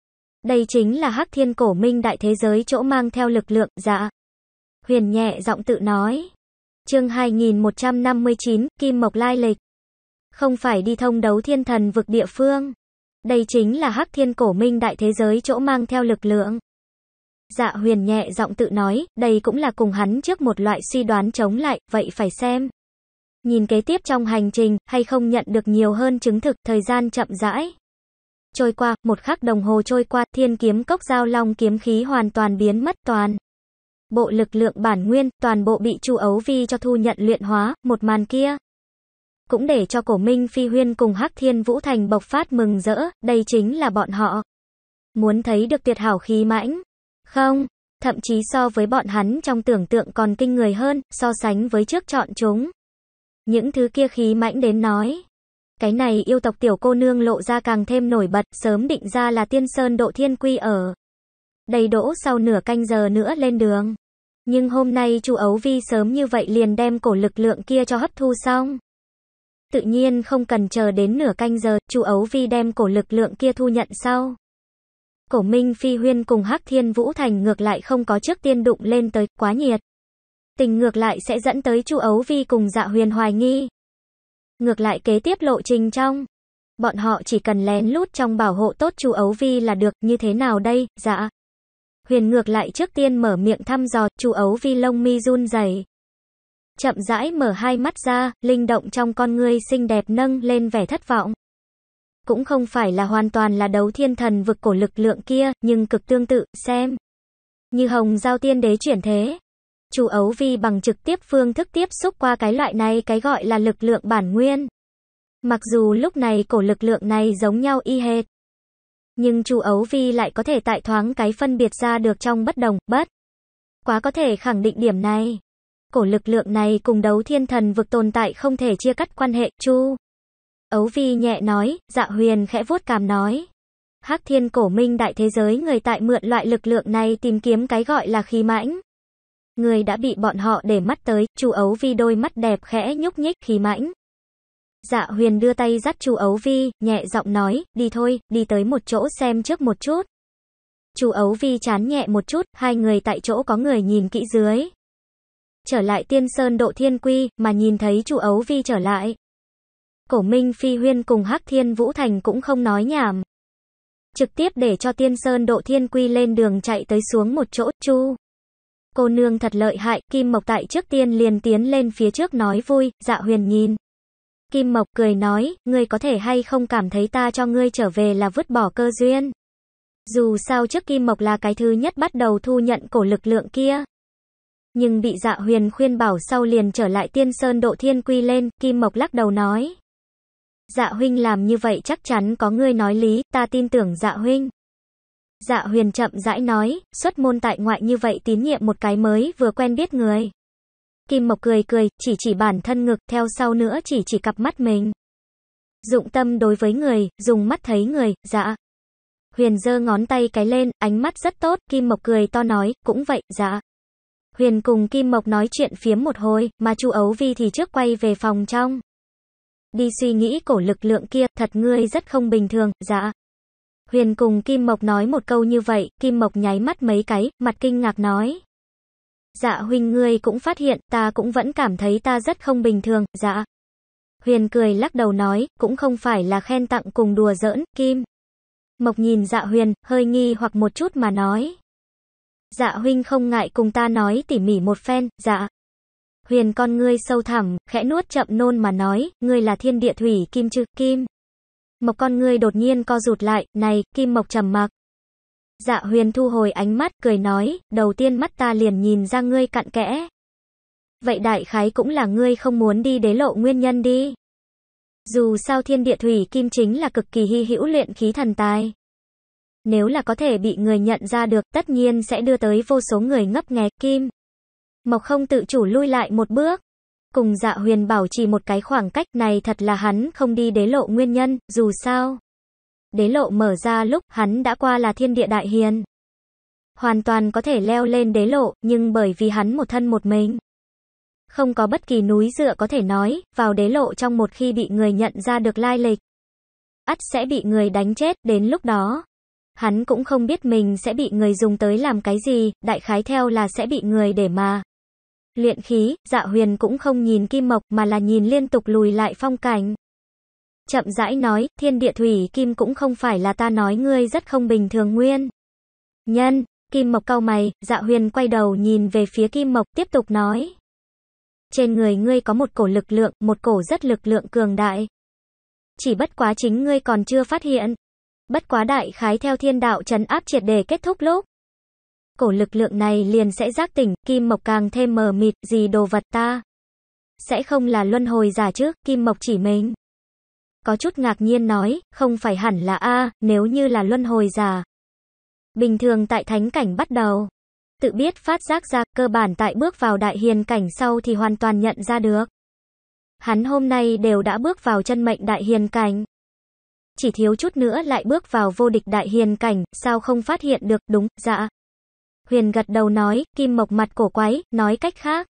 Đây chính là hắc thiên cổ minh đại thế giới chỗ mang theo lực lượng, dạ. Huyền nhẹ giọng tự nói. Chương 2159, Kim Mộc Lai Lịch. Không phải đi thông đấu thiên thần vực địa phương. Đây chính là hắc thiên cổ minh đại thế giới chỗ mang theo lực lượng. Dạ huyền nhẹ giọng tự nói, đây cũng là cùng hắn trước một loại suy đoán chống lại, vậy phải xem. Nhìn kế tiếp trong hành trình, hay không nhận được nhiều hơn chứng thực, thời gian chậm rãi. Trôi qua, một khắc đồng hồ trôi qua, thiên kiếm cốc giao long kiếm khí hoàn toàn biến mất toàn. Bộ lực lượng bản nguyên, toàn bộ bị chu ấu vi cho thu nhận luyện hóa, một màn kia. Cũng để cho cổ minh phi huyên cùng hắc thiên vũ thành bộc phát mừng rỡ, đây chính là bọn họ. Muốn thấy được tuyệt hảo khí mãnh, không, thậm chí so với bọn hắn trong tưởng tượng còn kinh người hơn, so sánh với trước chọn chúng. Những thứ kia khí mãnh đến nói. Cái này yêu tộc tiểu cô nương lộ ra càng thêm nổi bật, sớm định ra là tiên sơn độ thiên quy ở. Đầy đỗ sau nửa canh giờ nữa lên đường. Nhưng hôm nay chu Ấu Vi sớm như vậy liền đem cổ lực lượng kia cho hấp thu xong. Tự nhiên không cần chờ đến nửa canh giờ, chu Ấu Vi đem cổ lực lượng kia thu nhận sau cổ Minh Phi Huyên cùng Hắc Thiên Vũ Thành ngược lại không có trước tiên đụng lên tới quá nhiệt. Tình ngược lại sẽ dẫn tới Chu Ấu Vi cùng Dạ Huyền hoài nghi. Ngược lại kế tiếp lộ trình trong, bọn họ chỉ cần lén lút trong bảo hộ tốt Chu Ấu Vi là được, như thế nào đây? Dạ. Huyền ngược lại trước tiên mở miệng thăm dò, Chu Ấu Vi lông mi run rẩy. Chậm rãi mở hai mắt ra, linh động trong con ngươi xinh đẹp nâng lên vẻ thất vọng. Cũng không phải là hoàn toàn là đấu thiên thần vực cổ lực lượng kia, nhưng cực tương tự, xem. Như hồng giao tiên đế chuyển thế. Chủ ấu vi bằng trực tiếp phương thức tiếp xúc qua cái loại này cái gọi là lực lượng bản nguyên. Mặc dù lúc này cổ lực lượng này giống nhau y hệt. Nhưng chu ấu vi lại có thể tại thoáng cái phân biệt ra được trong bất đồng, bất. Quá có thể khẳng định điểm này. Cổ lực lượng này cùng đấu thiên thần vực tồn tại không thể chia cắt quan hệ, chu. Ấu Vi nhẹ nói, dạ huyền khẽ vuốt càm nói. Hắc thiên cổ minh đại thế giới người tại mượn loại lực lượng này tìm kiếm cái gọi là khí mãnh. Người đã bị bọn họ để mắt tới, chu Ấu Vi đôi mắt đẹp khẽ nhúc nhích khí mãnh. Dạ huyền đưa tay dắt chu Ấu Vi, nhẹ giọng nói, đi thôi, đi tới một chỗ xem trước một chút. chu Ấu Vi chán nhẹ một chút, hai người tại chỗ có người nhìn kỹ dưới. Trở lại tiên sơn độ thiên quy, mà nhìn thấy chu Ấu Vi trở lại. Cổ Minh Phi Huyên cùng Hắc Thiên Vũ Thành cũng không nói nhảm. Trực tiếp để cho Tiên Sơn Độ Thiên Quy lên đường chạy tới xuống một chỗ, chu. Cô nương thật lợi hại, Kim Mộc tại trước tiên liền tiến lên phía trước nói vui, dạ huyền nhìn. Kim Mộc cười nói, ngươi có thể hay không cảm thấy ta cho ngươi trở về là vứt bỏ cơ duyên. Dù sao trước Kim Mộc là cái thứ nhất bắt đầu thu nhận cổ lực lượng kia. Nhưng bị dạ huyền khuyên bảo sau liền trở lại tiên sơn độ thiên quy lên, Kim Mộc lắc đầu nói. Dạ huynh làm như vậy chắc chắn có người nói lý, ta tin tưởng dạ huynh. Dạ huyền chậm rãi nói, xuất môn tại ngoại như vậy tín nhiệm một cái mới vừa quen biết người. Kim Mộc cười cười, chỉ chỉ bản thân ngực, theo sau nữa chỉ chỉ cặp mắt mình. Dụng tâm đối với người, dùng mắt thấy người, dạ. Huyền giơ ngón tay cái lên, ánh mắt rất tốt, Kim Mộc cười to nói, cũng vậy, dạ. Huyền cùng Kim Mộc nói chuyện phiếm một hồi, mà Chu Ấu Vi thì trước quay về phòng trong đi suy nghĩ cổ lực lượng kia, thật ngươi rất không bình thường, dạ. Huyền cùng Kim Mộc nói một câu như vậy, Kim Mộc nháy mắt mấy cái, mặt kinh ngạc nói. Dạ huynh ngươi cũng phát hiện, ta cũng vẫn cảm thấy ta rất không bình thường, dạ. Huyền cười lắc đầu nói, cũng không phải là khen tặng cùng đùa giỡn, Kim. Mộc nhìn dạ huyền, hơi nghi hoặc một chút mà nói. Dạ huynh không ngại cùng ta nói tỉ mỉ một phen, dạ. Huyền con ngươi sâu thẳm, khẽ nuốt chậm nôn mà nói, ngươi là thiên địa thủy kim chư kim. Mộc con ngươi đột nhiên co rụt lại, này, kim mộc trầm mặc. Dạ huyền thu hồi ánh mắt, cười nói, đầu tiên mắt ta liền nhìn ra ngươi cặn kẽ. Vậy đại khái cũng là ngươi không muốn đi đế lộ nguyên nhân đi. Dù sao thiên địa thủy kim chính là cực kỳ hy hữu luyện khí thần tài. Nếu là có thể bị người nhận ra được, tất nhiên sẽ đưa tới vô số người ngấp nghé kim. Mộc không tự chủ lui lại một bước. Cùng dạ huyền bảo trì một cái khoảng cách này thật là hắn không đi đế lộ nguyên nhân, dù sao. Đế lộ mở ra lúc hắn đã qua là thiên địa đại hiền. Hoàn toàn có thể leo lên đế lộ, nhưng bởi vì hắn một thân một mình. Không có bất kỳ núi dựa có thể nói, vào đế lộ trong một khi bị người nhận ra được lai lịch. ắt sẽ bị người đánh chết, đến lúc đó, hắn cũng không biết mình sẽ bị người dùng tới làm cái gì, đại khái theo là sẽ bị người để mà luyện khí, dạ huyền cũng không nhìn kim mộc mà là nhìn liên tục lùi lại phong cảnh. Chậm rãi nói, thiên địa thủy kim cũng không phải là ta nói ngươi rất không bình thường nguyên. Nhân, kim mộc cau mày, dạ huyền quay đầu nhìn về phía kim mộc tiếp tục nói. Trên người ngươi có một cổ lực lượng, một cổ rất lực lượng cường đại. Chỉ bất quá chính ngươi còn chưa phát hiện. Bất quá đại khái theo thiên đạo trấn áp triệt đề kết thúc lúc cổ lực lượng này liền sẽ giác tỉnh, kim mộc càng thêm mờ mịt, gì đồ vật ta. Sẽ không là luân hồi giả chứ, kim mộc chỉ mình. Có chút ngạc nhiên nói, không phải hẳn là A, nếu như là luân hồi giả. Bình thường tại thánh cảnh bắt đầu, tự biết phát giác ra, cơ bản tại bước vào đại hiền cảnh sau thì hoàn toàn nhận ra được. Hắn hôm nay đều đã bước vào chân mệnh đại hiền cảnh. Chỉ thiếu chút nữa lại bước vào vô địch đại hiền cảnh, sao không phát hiện được, đúng, dạ. Huyền gật đầu nói, kim mộc mặt cổ quái, nói cách khác.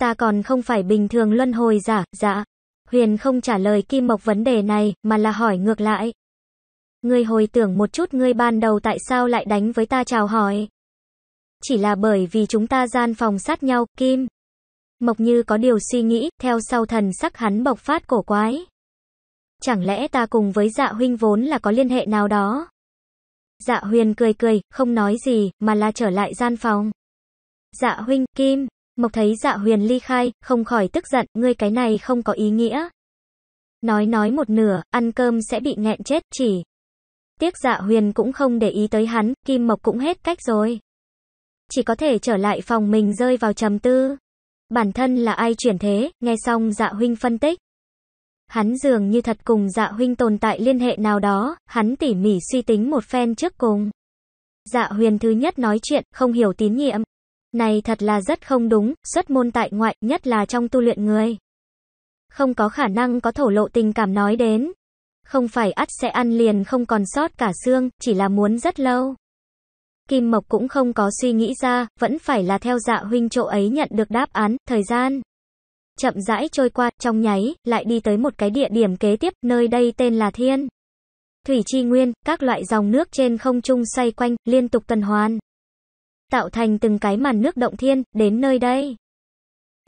Ta còn không phải bình thường luân hồi giả, dạ. Huyền không trả lời kim mộc vấn đề này, mà là hỏi ngược lại. Ngươi hồi tưởng một chút ngươi ban đầu tại sao lại đánh với ta chào hỏi. Chỉ là bởi vì chúng ta gian phòng sát nhau, kim. Mộc như có điều suy nghĩ, theo sau thần sắc hắn bộc phát cổ quái. Chẳng lẽ ta cùng với dạ huynh vốn là có liên hệ nào đó? Dạ huyền cười cười, không nói gì, mà là trở lại gian phòng. Dạ huynh, kim. Mộc thấy dạ huyền ly khai, không khỏi tức giận, ngươi cái này không có ý nghĩa. Nói nói một nửa, ăn cơm sẽ bị nghẹn chết chỉ. Tiếc dạ huyền cũng không để ý tới hắn, kim mộc cũng hết cách rồi. Chỉ có thể trở lại phòng mình rơi vào trầm tư. Bản thân là ai chuyển thế, nghe xong dạ huynh phân tích. Hắn dường như thật cùng dạ huynh tồn tại liên hệ nào đó, hắn tỉ mỉ suy tính một phen trước cùng. Dạ huyền thứ nhất nói chuyện, không hiểu tín nhiệm. Này thật là rất không đúng, xuất môn tại ngoại, nhất là trong tu luyện người. Không có khả năng có thổ lộ tình cảm nói đến. Không phải ắt sẽ ăn liền không còn sót cả xương, chỉ là muốn rất lâu. Kim Mộc cũng không có suy nghĩ ra, vẫn phải là theo dạ huynh chỗ ấy nhận được đáp án, thời gian chậm rãi trôi qua, trong nháy, lại đi tới một cái địa điểm kế tiếp, nơi đây tên là Thiên. Thủy chi nguyên, các loại dòng nước trên không trung xoay quanh, liên tục tuần hoàn. Tạo thành từng cái màn nước động thiên, đến nơi đây.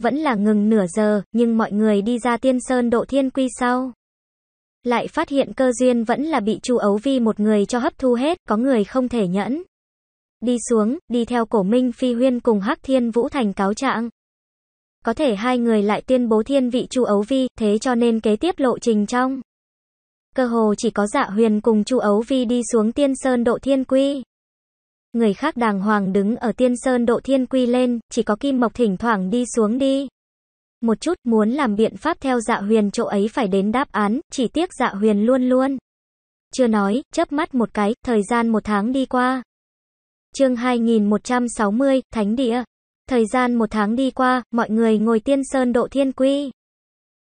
Vẫn là ngừng nửa giờ, nhưng mọi người đi ra tiên sơn độ thiên quy sau. Lại phát hiện cơ duyên vẫn là bị chu ấu vi một người cho hấp thu hết, có người không thể nhẫn. Đi xuống, đi theo cổ minh phi huyên cùng hắc thiên vũ thành cáo trạng có thể hai người lại tuyên bố thiên vị Chu Ấu Vi, thế cho nên kế tiếp lộ trình trong cơ hồ chỉ có Dạ Huyền cùng Chu Ấu Vi đi xuống Tiên Sơn Độ Thiên Quy. Người khác đàng hoàng đứng ở Tiên Sơn Độ Thiên Quy lên, chỉ có Kim Mộc thỉnh thoảng đi xuống đi. Một chút muốn làm biện pháp theo Dạ Huyền chỗ ấy phải đến đáp án, chỉ tiếc Dạ Huyền luôn luôn chưa nói, chớp mắt một cái, thời gian một tháng đi qua. Chương 2160, Thánh Địa Thời gian một tháng đi qua, mọi người ngồi tiên sơn độ thiên quy.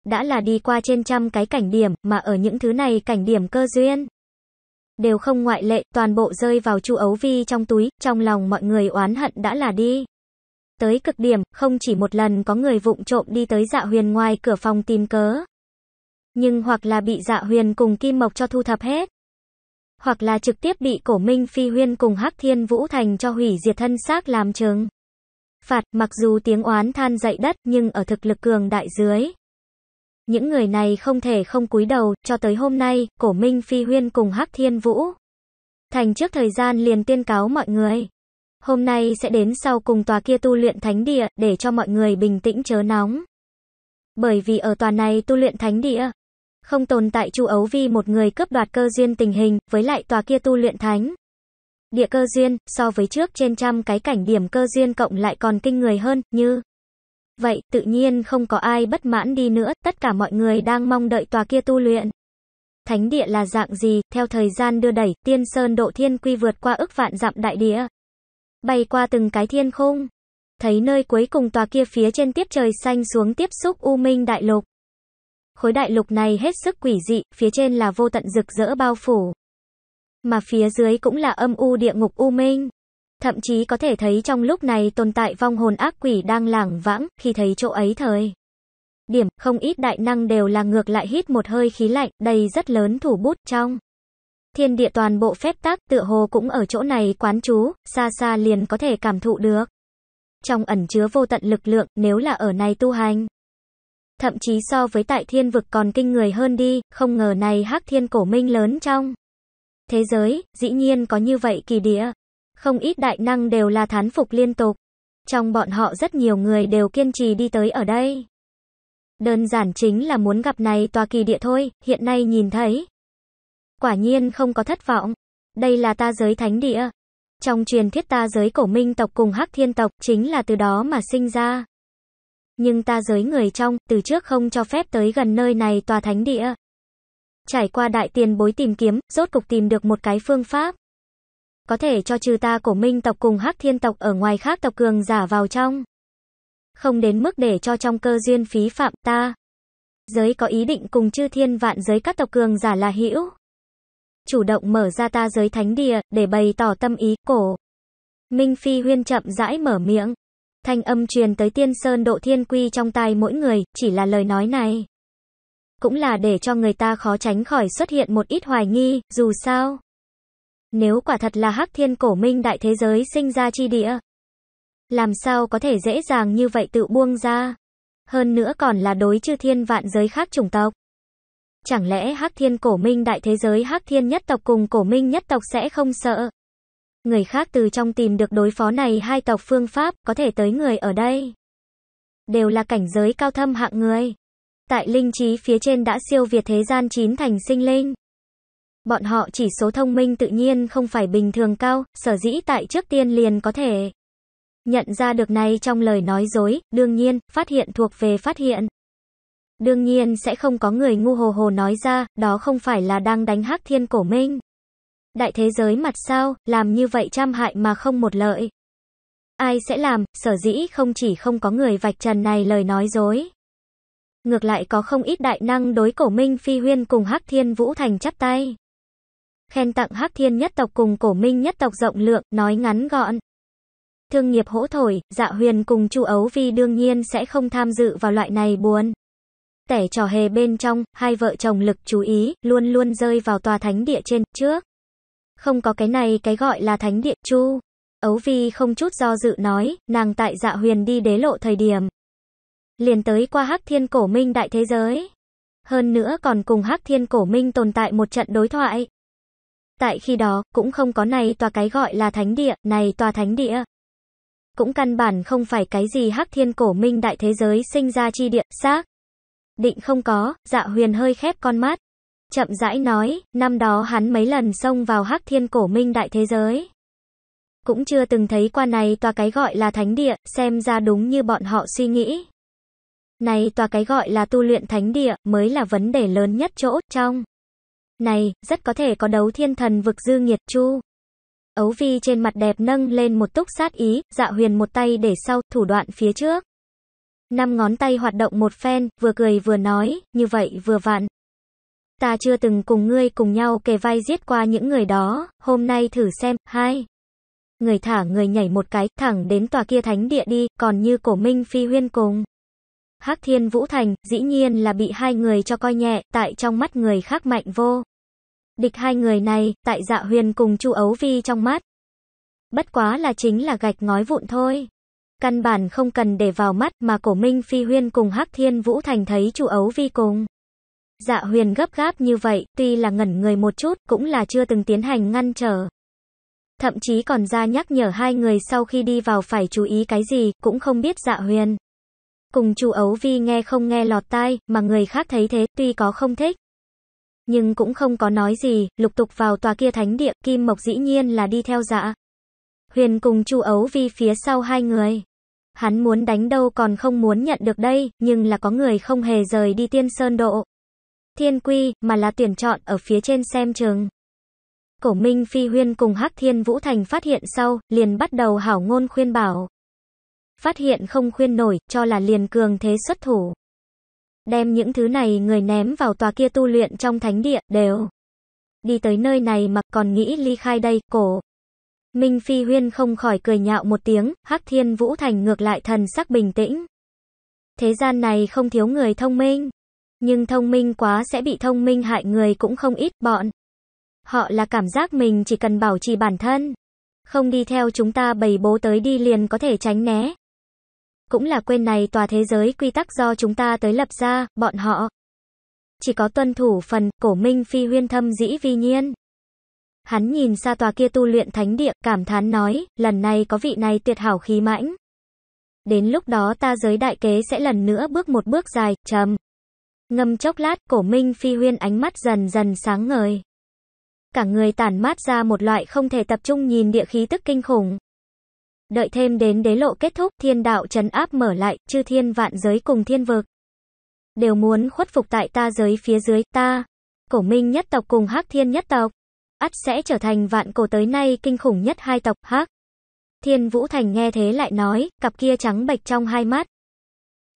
Đã là đi qua trên trăm cái cảnh điểm, mà ở những thứ này cảnh điểm cơ duyên. Đều không ngoại lệ, toàn bộ rơi vào chu ấu vi trong túi, trong lòng mọi người oán hận đã là đi. Tới cực điểm, không chỉ một lần có người vụng trộm đi tới dạ huyền ngoài cửa phòng tìm cớ. Nhưng hoặc là bị dạ huyền cùng kim mộc cho thu thập hết hoặc là trực tiếp bị cổ minh phi huyên cùng hắc thiên vũ thành cho hủy diệt thân xác làm chứng phạt, mặc dù tiếng oán than dậy đất nhưng ở thực lực cường đại dưới. Những người này không thể không cúi đầu, cho tới hôm nay, cổ minh phi huyên cùng hắc thiên vũ. Thành trước thời gian liền tiên cáo mọi người. Hôm nay sẽ đến sau cùng tòa kia tu luyện thánh địa, để cho mọi người bình tĩnh chớ nóng. Bởi vì ở tòa này tu luyện thánh địa, không tồn tại chu ấu vi một người cướp đoạt cơ duyên tình hình, với lại tòa kia tu luyện thánh. Địa cơ duyên, so với trước trên trăm cái cảnh điểm cơ duyên cộng lại còn kinh người hơn, như Vậy, tự nhiên không có ai bất mãn đi nữa, tất cả mọi người đang mong đợi tòa kia tu luyện. Thánh địa là dạng gì, theo thời gian đưa đẩy, tiên sơn độ thiên quy vượt qua ức vạn dặm đại địa. Bay qua từng cái thiên khung. Thấy nơi cuối cùng tòa kia phía trên tiếp trời xanh xuống tiếp xúc u minh đại lục. Khối đại lục này hết sức quỷ dị, phía trên là vô tận rực rỡ bao phủ. Mà phía dưới cũng là âm u địa ngục u minh. Thậm chí có thể thấy trong lúc này tồn tại vong hồn ác quỷ đang lảng vãng, khi thấy chỗ ấy thời. Điểm, không ít đại năng đều là ngược lại hít một hơi khí lạnh, đầy rất lớn thủ bút trong. Thiên địa toàn bộ phép tác tựa hồ cũng ở chỗ này quán chú, xa xa liền có thể cảm thụ được. Trong ẩn chứa vô tận lực lượng, nếu là ở này tu hành. Thậm chí so với tại thiên vực còn kinh người hơn đi, không ngờ này hắc thiên cổ minh lớn trong thế giới, dĩ nhiên có như vậy kỳ địa. Không ít đại năng đều là thán phục liên tục. Trong bọn họ rất nhiều người đều kiên trì đi tới ở đây. Đơn giản chính là muốn gặp này tòa kỳ địa thôi, hiện nay nhìn thấy. Quả nhiên không có thất vọng. Đây là ta giới thánh địa. Trong truyền thuyết ta giới cổ minh tộc cùng hắc thiên tộc chính là từ đó mà sinh ra. Nhưng ta giới người trong, từ trước không cho phép tới gần nơi này tòa thánh địa. Trải qua đại tiền bối tìm kiếm, rốt cục tìm được một cái phương pháp. Có thể cho trừ ta cổ minh tộc cùng hắc thiên tộc ở ngoài khác tộc cường giả vào trong. Không đến mức để cho trong cơ duyên phí phạm ta. Giới có ý định cùng chư thiên vạn giới các tộc cường giả là hữu Chủ động mở ra ta giới thánh địa, để bày tỏ tâm ý, cổ. Minh Phi huyên chậm rãi mở miệng. Thanh âm truyền tới tiên sơn độ thiên quy trong tai mỗi người, chỉ là lời nói này cũng là để cho người ta khó tránh khỏi xuất hiện một ít hoài nghi, dù sao. Nếu quả thật là hắc thiên cổ minh đại thế giới sinh ra chi địa, làm sao có thể dễ dàng như vậy tự buông ra. Hơn nữa còn là đối chư thiên vạn giới khác chủng tộc. Chẳng lẽ hắc thiên cổ minh đại thế giới hắc thiên nhất tộc cùng cổ minh nhất tộc sẽ không sợ? Người khác từ trong tìm được đối phó này hai tộc phương pháp có thể tới người ở đây. Đều là cảnh giới cao thâm hạng người tại linh trí phía trên đã siêu việt thế gian chín thành sinh linh. Bọn họ chỉ số thông minh tự nhiên không phải bình thường cao, sở dĩ tại trước tiên liền có thể nhận ra được này trong lời nói dối, đương nhiên, phát hiện thuộc về phát hiện. Đương nhiên sẽ không có người ngu hồ hồ nói ra, đó không phải là đang đánh hắc thiên cổ minh. Đại thế giới mặt sao, làm như vậy trăm hại mà không một lợi. Ai sẽ làm, sở dĩ không chỉ không có người vạch trần này lời nói dối. Ngược lại có không ít đại năng đối cổ minh phi huyên cùng Hắc Thiên Vũ Thành chắp tay. Khen tặng Hắc Thiên nhất tộc cùng cổ minh nhất tộc rộng lượng, nói ngắn gọn. Thương nghiệp hỗ thổi, dạ huyền cùng chu ấu vi đương nhiên sẽ không tham dự vào loại này buồn. Tẻ trò hề bên trong, hai vợ chồng lực chú ý, luôn luôn rơi vào tòa thánh địa trên, trước. Không có cái này cái gọi là thánh địa chu. Ấu vi không chút do dự nói, nàng tại dạ huyền đi đế lộ thời điểm, liền tới qua Hắc Thiên Cổ Minh đại thế giới. Hơn nữa còn cùng Hắc Thiên Cổ Minh tồn tại một trận đối thoại. Tại khi đó, cũng không có này tòa cái gọi là thánh địa, này tòa thánh địa. Cũng căn bản không phải cái gì Hắc Thiên Cổ Minh đại thế giới sinh ra chi địa, xác. Định không có, dạ huyền hơi khép con mắt. Chậm rãi nói, năm đó hắn mấy lần xông vào Hắc Thiên Cổ Minh đại thế giới. Cũng chưa từng thấy qua này tòa cái gọi là thánh địa, xem ra đúng như bọn họ suy nghĩ. Này tòa cái gọi là tu luyện thánh địa mới là vấn đề lớn nhất chỗ trong. Này, rất có thể có đấu thiên thần vực dư nghiệt chu. Ấu vi trên mặt đẹp nâng lên một túc sát ý, dạ huyền một tay để sau, thủ đoạn phía trước. Năm ngón tay hoạt động một phen, vừa cười vừa nói, như vậy vừa vặn. Ta chưa từng cùng ngươi cùng nhau kề vai giết qua những người đó, hôm nay thử xem, hai. Người thả người nhảy một cái, thẳng đến tòa kia thánh địa đi, còn như cổ minh phi huyên cùng. Hắc Thiên Vũ Thành, dĩ nhiên là bị hai người cho coi nhẹ, tại trong mắt người khác mạnh vô. Địch hai người này, tại dạ huyền cùng Chu Ấu Vi trong mắt. Bất quá là chính là gạch ngói vụn thôi. Căn bản không cần để vào mắt mà cổ minh phi huyên cùng Hắc Thiên Vũ Thành thấy Chu Ấu Vi cùng. Dạ huyền gấp gáp như vậy, tuy là ngẩn người một chút, cũng là chưa từng tiến hành ngăn trở. Thậm chí còn ra nhắc nhở hai người sau khi đi vào phải chú ý cái gì, cũng không biết dạ huyền. Cùng chu Ấu Vi nghe không nghe lọt tai, mà người khác thấy thế tuy có không thích. Nhưng cũng không có nói gì, lục tục vào tòa kia thánh địa, Kim Mộc dĩ nhiên là đi theo dạ. Huyền cùng chu Ấu Vi phía sau hai người. Hắn muốn đánh đâu còn không muốn nhận được đây, nhưng là có người không hề rời đi tiên sơn độ. Thiên quy, mà là tuyển chọn ở phía trên xem trường. Cổ Minh Phi Huyên cùng Hắc Thiên Vũ Thành phát hiện sau, liền bắt đầu hảo ngôn khuyên bảo phát hiện không khuyên nổi, cho là liền cường thế xuất thủ. Đem những thứ này người ném vào tòa kia tu luyện trong thánh địa, đều. Đi tới nơi này mà còn nghĩ ly khai đây, cổ. Minh Phi Huyên không khỏi cười nhạo một tiếng, Hắc Thiên Vũ Thành ngược lại thần sắc bình tĩnh. Thế gian này không thiếu người thông minh. Nhưng thông minh quá sẽ bị thông minh hại người cũng không ít bọn. Họ là cảm giác mình chỉ cần bảo trì bản thân. Không đi theo chúng ta bày bố tới đi liền có thể tránh né cũng là quên này tòa thế giới quy tắc do chúng ta tới lập ra, bọn họ chỉ có tuân thủ phần, cổ minh phi huyên thâm dĩ vi nhiên. Hắn nhìn xa tòa kia tu luyện thánh địa, cảm thán nói, lần này có vị này tuyệt hảo khí mãnh. Đến lúc đó ta giới đại kế sẽ lần nữa bước một bước dài, trầm. Ngâm chốc lát, cổ minh phi huyên ánh mắt dần dần sáng ngời. Cả người tản mát ra một loại không thể tập trung nhìn địa khí tức kinh khủng đợi thêm đến đế lộ kết thúc, thiên đạo trấn áp mở lại, chư thiên vạn giới cùng thiên vực. Đều muốn khuất phục tại ta giới phía dưới, ta, cổ minh nhất tộc cùng hắc thiên nhất tộc. ắt sẽ trở thành vạn cổ tới nay kinh khủng nhất hai tộc, hắc. Thiên Vũ Thành nghe thế lại nói, cặp kia trắng bạch trong hai mắt.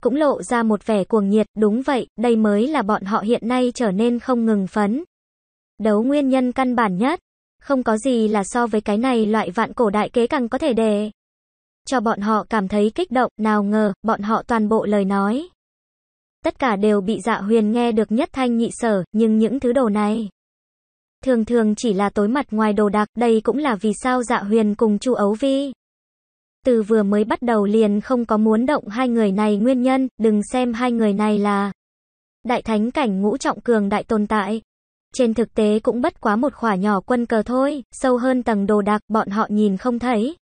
Cũng lộ ra một vẻ cuồng nhiệt, đúng vậy, đây mới là bọn họ hiện nay trở nên không ngừng phấn. Đấu nguyên nhân căn bản nhất. Không có gì là so với cái này loại vạn cổ đại kế càng có thể đề cho bọn họ cảm thấy kích động, nào ngờ, bọn họ toàn bộ lời nói. Tất cả đều bị dạ huyền nghe được nhất thanh nhị sở, nhưng những thứ đồ này. Thường thường chỉ là tối mặt ngoài đồ đạc, đây cũng là vì sao dạ huyền cùng chu ấu vi. Từ vừa mới bắt đầu liền không có muốn động hai người này nguyên nhân, đừng xem hai người này là đại thánh cảnh ngũ trọng cường đại tồn tại. Trên thực tế cũng bất quá một khỏa nhỏ quân cờ thôi, sâu hơn tầng đồ đạc bọn họ nhìn không thấy.